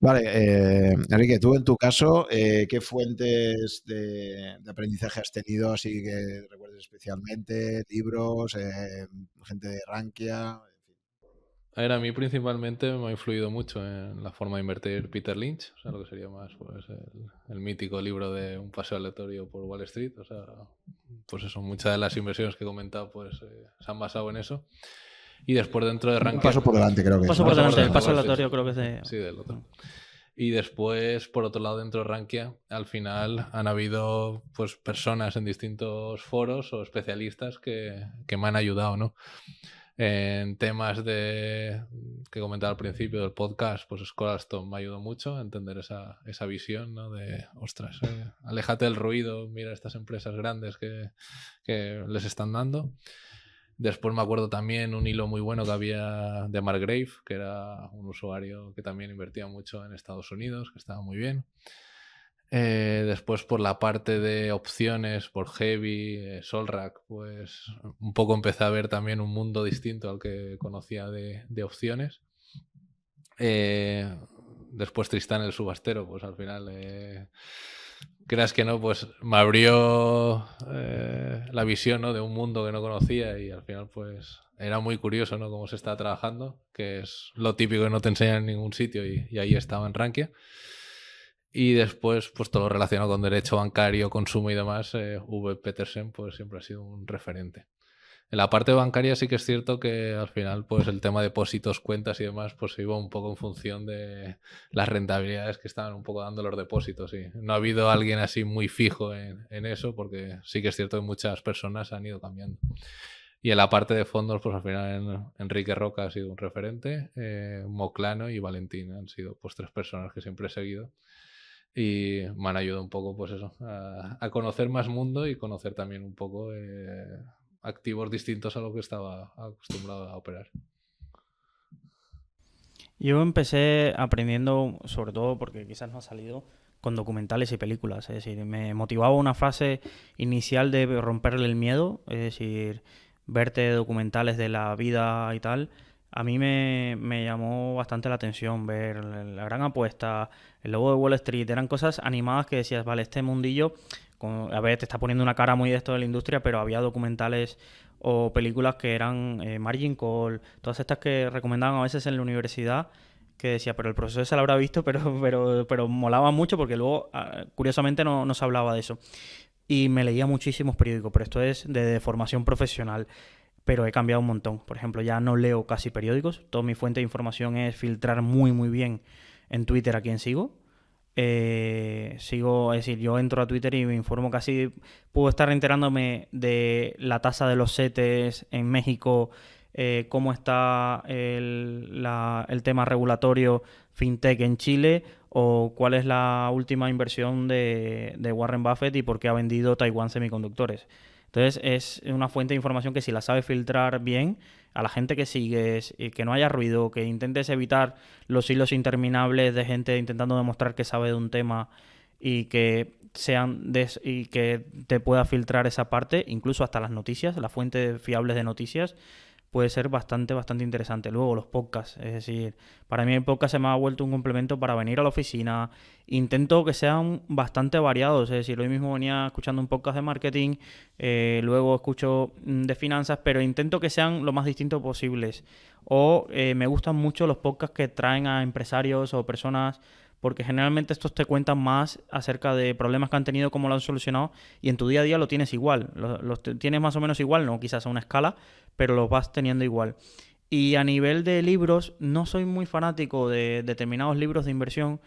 Vale, eh, Enrique, tú en tu caso, eh, ¿qué fuentes de, aprendizaje has tenido así que recuerdes especialmente? ¿Libros? Eh, ¿Gente de Rankia? A a mí principalmente me ha influido mucho en la forma de invertir Peter Lynch, o sea, lo que sería más pues, el, mítico libro de un paseo aleatorio por Wall Street. O sea, pues eso, muchas de las inversiones que he comentado pues, eh, se han basado en eso. Y después dentro de Rankia... paso por delante, creo que. Paso por delante, el paso aleatorio creo que es de... Sí, del otro. Y después, por otro lado, dentro de Rankia, al final han habido pues, personas en distintos foros o especialistas que, que me han ayudado, ¿no? en temas de que comentaba al principio del podcast, pues Scholaston me ayudó mucho a entender esa, esa visión, ¿no? De, ostras, alejate eh, aléjate del ruido, mira estas empresas grandes que, que, les están dando. Después me acuerdo también un hilo muy bueno que había de Margrave, que era un usuario que también invertía mucho en Estados Unidos, que estaba muy bien. Eh, después por la parte de opciones, por Heavy, eh, Solrak, pues un poco empecé a ver también un mundo distinto al que conocía de, opciones. Eh, después Tristán el subastero, pues al final, creas que no, pues me abrió la visión de un mundo que no conocía y al final pues era muy curioso ¿no? cómo se está trabajando, que es lo típico que no te enseñan en ningún sitio y, y ahí estaba en Rankia. Y después, pues todo lo relacionado con derecho bancario, consumo y demás, eh, V. Petersen pues siempre ha sido un referente. En la parte bancaria sí que es cierto que al final, pues el tema depósitos, cuentas y demás, pues se iba un poco en función de las rentabilidades que estaban un poco dando los depósitos. Y no ha habido alguien así muy fijo en, eso, porque sí que es cierto que muchas personas han ido cambiando. Y en la parte de fondos, pues al final Enrique Roca ha sido un referente, eh, Moclano y Valentín han sido pues tres personas que siempre he seguido y me han ayudado un poco, pues eso, a, conocer más mundo y conocer también un poco eh, activos distintos a lo que estaba acostumbrado a operar. Yo empecé aprendiendo, sobre todo porque quizás no ha salido, con documentales y películas. Es decir, me motivaba una fase inicial de romperle el miedo, es decir, verte documentales de la vida y tal a mí me, llamó bastante la atención ver la gran apuesta, el logo de Wall Street, eran cosas animadas que decías, vale, este mundillo, a ver, te está poniendo una cara muy de esto de la industria, pero había documentales o películas que eran eh, Margin Call, todas estas que recomendaban a veces en la universidad, que decía, pero el proceso se lo habrá visto, pero, pero, pero molaba mucho porque luego, ah, curiosamente, no, se hablaba de eso. Y me leía muchísimos periódicos, pero esto es de formación profesional pero he cambiado un montón. Por ejemplo, ya no leo casi periódicos. Toda mi fuente de información es filtrar muy, muy bien en Twitter a quien sigo. Eh, sigo, es decir, yo entro a Twitter y me informo casi, puedo estar enterándome de la tasa de los setes en México, eh, cómo está el, tema regulatorio fintech en Chile o cuál es la última inversión de, de Warren Buffett y por qué ha vendido Taiwán Semiconductores. Entonces es una fuente de información que si la sabes filtrar bien, a la gente que sigues, y que no haya ruido, que intentes evitar los hilos interminables de gente intentando demostrar que sabe de un tema y que sean y que te pueda filtrar esa parte, incluso hasta las noticias, las fuentes fiables de noticias puede ser bastante, bastante interesante. Luego los podcasts, es decir, para mí el podcast se me ha vuelto un complemento para venir a la oficina. Intento que sean bastante variados, es decir, hoy mismo venía escuchando un podcast de marketing, eh, luego escucho mm, de finanzas, pero intento que sean lo más distintos posibles. O eh, me gustan mucho los podcasts que traen a empresarios o personas porque generalmente estos te cuentan más acerca de problemas que han tenido, cómo lo han solucionado, y en tu día a día lo tienes igual, los lo tienes más o menos igual, no quizás a una escala, pero lo vas teniendo igual. Y a nivel de libros, no soy muy fanático de determinados libros de inversión,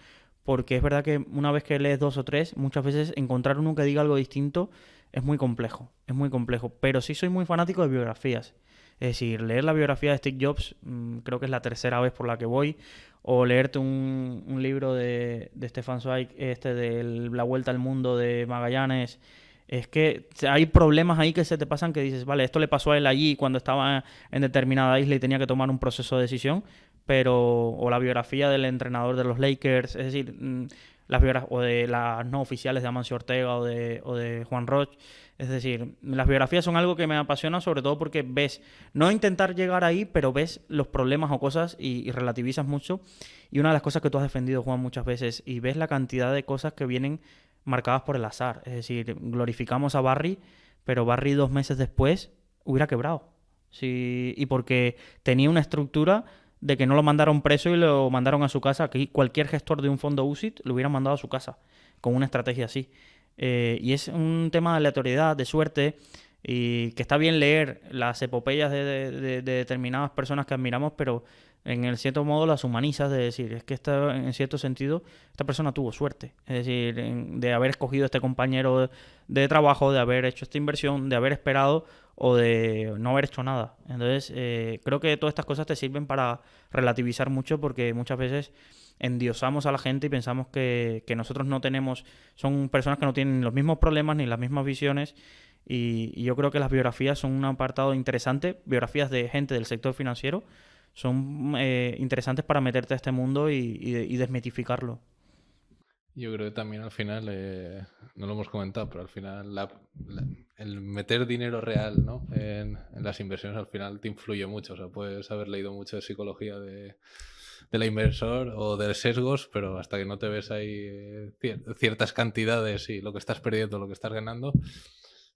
porque es verdad que una vez que lees dos o tres, muchas veces encontrar uno que diga algo distinto es muy complejo, es muy complejo, pero sí soy muy fanático de biografías. Es decir, leer la biografía de Steve Jobs mm, creo que es la tercera vez por la que voy. O leerte un, libro de, Stefan Zweig, este de La Vuelta al Mundo de Magallanes. Es que hay problemas ahí que se te pasan que dices, vale, esto le pasó a él allí cuando estaba en determinada isla y tenía que tomar un proceso de decisión, pero o la biografía del entrenador de los Lakers, es decir, mm, las o de las no oficiales de Amancio Ortega o de, o de Juan Roch, es decir, las biografías son algo que me apasiona sobre todo porque ves, no intentar llegar ahí, pero ves los problemas o cosas y, relativizas mucho. Y una de las cosas que tú has defendido, Juan, muchas veces, y ves la cantidad de cosas que vienen marcadas por el azar. Es decir, glorificamos a Barry, pero Barry dos meses después hubiera quebrado. Sí, y porque tenía una estructura de que no lo mandaron preso y lo mandaron a su casa. que cualquier gestor de un fondo USIT lo hubiera mandado a su casa con una estrategia así. Eh, y es un tema de aleatoriedad, de suerte, y que está bien leer las epopeyas de, determinadas personas que admiramos, pero en el cierto modo las humanizas de decir, es que esta, en cierto sentido esta persona tuvo suerte, es decir, de haber escogido este compañero de, trabajo, de haber hecho esta inversión, de haber esperado o de no haber hecho nada. Entonces, eh, creo que todas estas cosas te sirven para relativizar mucho porque muchas veces endiosamos a la gente y pensamos que, nosotros no tenemos, son personas que no tienen los mismos problemas ni las mismas visiones. Y, yo creo que las biografías son un apartado interesante, biografías de gente del sector financiero, son eh, interesantes para meterte a este mundo y, desmitificarlo. Yo creo que también al final, eh, no lo hemos comentado, pero al final el meter dinero real ¿no? en, en las inversiones al final te influye mucho. O sea, puedes haber leído mucho de psicología de de la inversor o de sesgos, pero hasta que no te ves ahí eh, ciertas cantidades y lo que estás perdiendo, lo que estás ganando,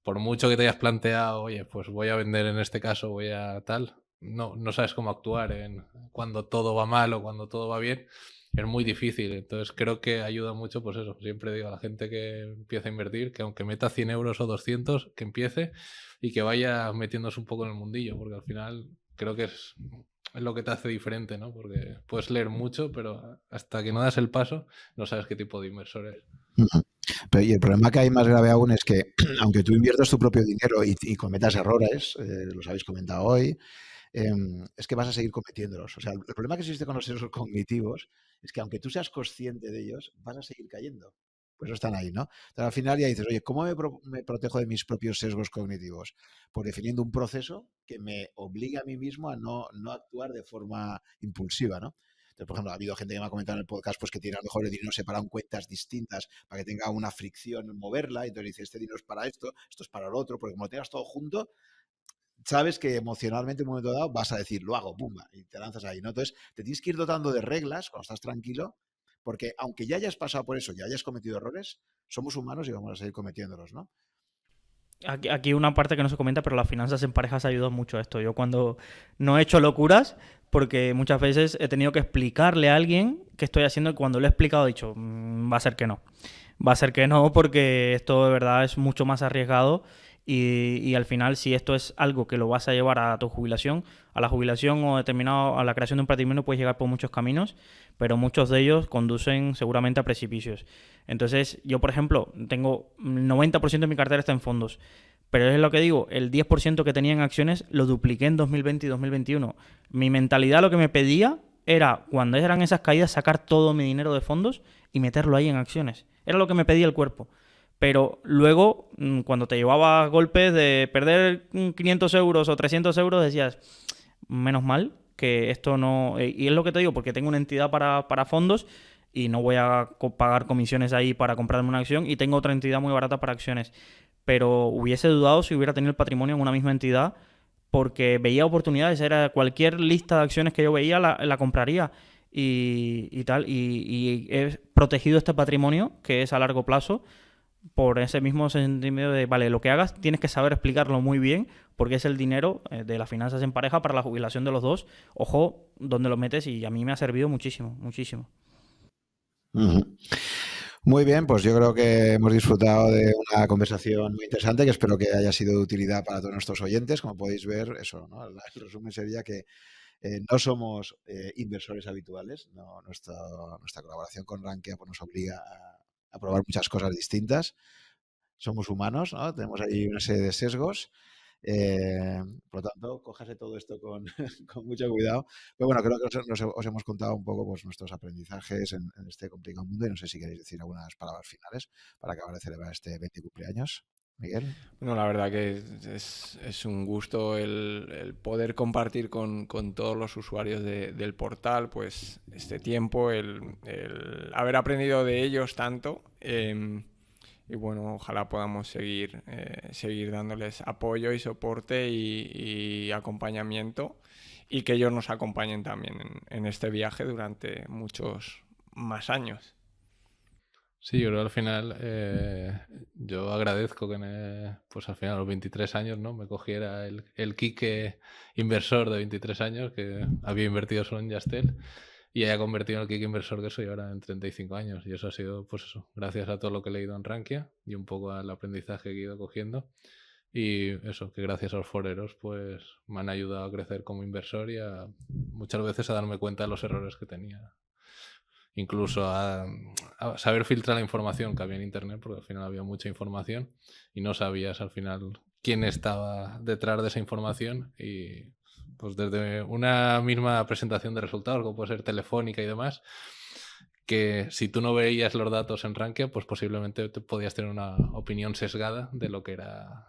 por mucho que te hayas planteado, oye, pues voy a vender en este caso, voy a tal, no, no sabes cómo actuar en cuando todo va mal o cuando todo va bien. Es muy difícil, entonces creo que ayuda mucho, pues eso, siempre digo a la gente que empieza a invertir, que aunque meta 100 euros o 200, que empiece y que vaya metiéndose un poco en el mundillo, porque al final creo que es es lo que te hace diferente, ¿no? Porque puedes leer mucho, pero hasta que no das el paso, no sabes qué tipo de inversor es. Pero, y el problema que hay más grave aún es que, aunque tú inviertas tu propio dinero y, cometas errores, eh, los habéis comentado hoy, em, es que vas a seguir cometiéndolos. O sea, el, problema que existe con los errores cognitivos es que aunque tú seas consciente de ellos, van a seguir cayendo pues eso están ahí, ¿no? Entonces al final ya dices, oye, ¿cómo me, protejo de mis propios sesgos cognitivos? Por pues definiendo un proceso que me obliga a mí mismo a no, no actuar de forma impulsiva, ¿no? Entonces, por ejemplo, ha habido gente que me ha comentado en el podcast pues que tiene a lo mejor el dinero separado en cuentas distintas para que tenga una fricción en moverla. Y entonces dice, este dinero es para esto, esto es para lo otro, porque como lo tengas todo junto, sabes que emocionalmente en un momento dado vas a decir, lo hago, boom, y te lanzas ahí, ¿no? Entonces, te tienes que ir dotando de reglas cuando estás tranquilo porque aunque ya hayas pasado por eso, ya hayas cometido errores, somos humanos y vamos a seguir cometiéndolos, ¿no? Aquí una parte que no se comenta, pero las finanzas en parejas ayudan mucho a esto. Yo cuando no he hecho locuras, porque muchas veces he tenido que explicarle a alguien que estoy haciendo y cuando lo he explicado he dicho, mm, va a ser que no. Va a ser que no porque esto de verdad es mucho más arriesgado y, al final, si esto es algo que lo vas a llevar a tu jubilación, a la jubilación o determinado, a la creación de un patrimonio, puedes llegar por muchos caminos, pero muchos de ellos conducen seguramente a precipicios. Entonces, yo, por ejemplo, tengo 90% de mi cartera está en fondos. Pero es lo que digo, el 10% que tenía en acciones lo dupliqué en 2020 y 2021. Mi mentalidad lo que me pedía era, cuando eran esas caídas, sacar todo mi dinero de fondos y meterlo ahí en acciones. Era lo que me pedía el cuerpo pero luego mm, cuando te llevaba golpes de perder 500 mm, euros o 300 euros decías, menos mal que esto no... Eh, y es lo que te digo, porque tengo una entidad para, para fondos y no voy a pagar comisiones ahí para comprarme una acción y tengo otra entidad muy barata para acciones. Pero hubiese dudado si hubiera tenido el patrimonio en una misma entidad porque veía oportunidades, era cualquier lista de acciones que yo veía la, compraría y, y tal. y, he protegido este patrimonio que es a largo plazo por ese mismo sentido de, vale, lo que hagas tienes que saber explicarlo muy bien porque es el dinero eh, de las finanzas en pareja para la jubilación de los dos. Ojo, donde lo metes y a mí me ha servido muchísimo, muchísimo. Muy bien, pues yo creo que hemos disfrutado de una conversación muy interesante que espero que haya sido de utilidad para todos nuestros oyentes. Como podéis ver, eso, el resumen sería que eh, no somos eh, inversores habituales, Nuestra, colaboración con Rankia pues, nos obliga a a probar muchas cosas distintas. Somos humanos, ¿no? Tenemos ahí una serie de sesgos. Eh, por lo tanto, cójase todo esto con, mucho cuidado. Pero bueno, creo que os, hemos contado un poco pues, nuestros aprendizajes en, en, este complicado mundo y no sé si queréis decir algunas palabras finales para acabar de celebrar este 20 cumpleaños. Miguel. la verdad que es, un gusto el, poder compartir con, todos los usuarios del portal pues este tiempo, el, haber aprendido de ellos tanto. Em, y bueno, ojalá podamos seguir, eh, seguir dándoles apoyo y soporte y, acompañamiento y que ellos nos acompañen también en este viaje durante muchos más años. Sí, yo creo que al final eh, yo agradezco que pues al final a los 23 años no me cogiera el, el Quique inversor de 23 años que había invertido solo en Yastel y haya convertido en el Quique inversor que soy ahora en 35 años. Y eso ha sido, pues eso, gracias a todo lo que he leído en Rankia y un poco al aprendizaje que he ido cogiendo. Y eso, que gracias a los foreros, pues me han ayudado a crecer como inversor y a, muchas veces a darme cuenta de los errores que tenía incluso a, saber filtrar la información que había en Internet, porque al final había mucha información y no sabías al final quién estaba detrás de esa información y pues desde una misma presentación de resultados, como puede ser telefónica y demás, que si tú no veías los datos en Rankia, pues posiblemente te podías tener una opinión sesgada de lo que era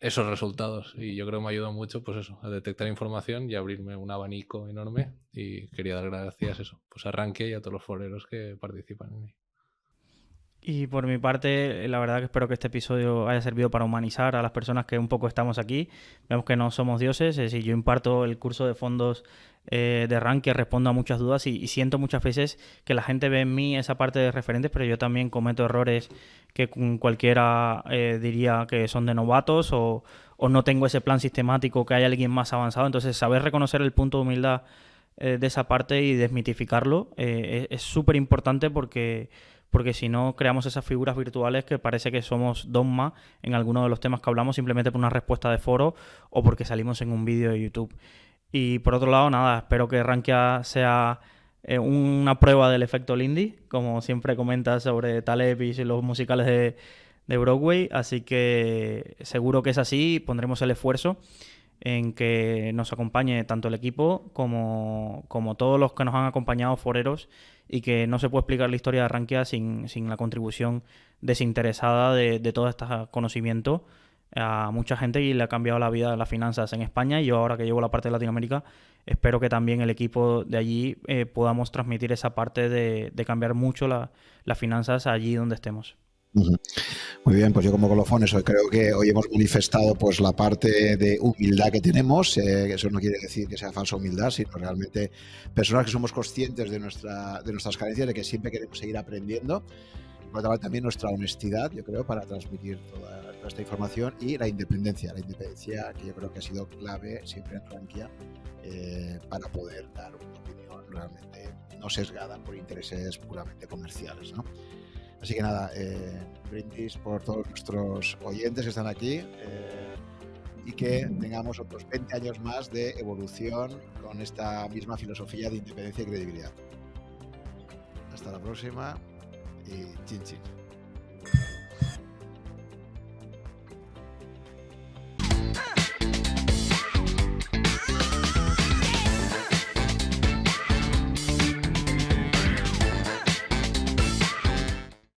esos resultados. Y yo creo que me ayudado mucho, pues eso, a detectar información y abrirme un abanico enorme. Y quería dar gracias eso, pues a y a todos los foreros que participan en mí. Y por mi parte, la verdad que espero que este episodio haya servido para humanizar a las personas que un poco estamos aquí. Vemos que no somos dioses, es yo imparto el curso de fondos eh, de Rank que respondo a muchas dudas y, siento muchas veces que la gente ve en mí esa parte de referentes, pero yo también cometo errores que cualquiera eh, diría que son de novatos o, no tengo ese plan sistemático, que hay alguien más avanzado. Entonces, saber reconocer el punto de humildad eh, de esa parte y desmitificarlo es súper importante porque porque si no creamos esas figuras virtuales que parece que somos dogma en alguno de los temas que hablamos simplemente por una respuesta de foro o porque salimos en un vídeo de YouTube. Y por otro lado, nada, espero que Rankia sea eh, una prueba del efecto Lindy, como siempre comenta sobre Taleb y los musicales de, Broadway, así que seguro que es así, pondremos el esfuerzo en que nos acompañe tanto el equipo como, como todos los que nos han acompañado foreros y que no se puede explicar la historia de Rankia sin, la contribución desinteresada de, todo este conocimiento a mucha gente y le ha cambiado la vida de las finanzas en España y yo ahora que llevo la parte de Latinoamérica espero que también el equipo de allí eh, podamos transmitir esa parte de, cambiar mucho la, las finanzas allí donde estemos. Muy bien, pues yo como colofones creo que hoy hemos manifestado pues la parte de humildad que tenemos, eh, eso no quiere decir que sea falsa humildad, sino realmente personas que somos conscientes de, nuestra, de nuestras carencias, de que siempre queremos seguir aprendiendo. Por también nuestra honestidad, yo creo, para transmitir toda, esta información y la independencia, la independencia que yo creo que ha sido clave siempre en franquia eh, para poder dar una opinión realmente no sesgada por intereses puramente comerciales. ¿no? Así que nada, eh, brindis por todos nuestros oyentes que están aquí eh, y que tengamos otros 20 años más de evolución con esta misma filosofía de independencia y credibilidad. Hasta la próxima y chin chin.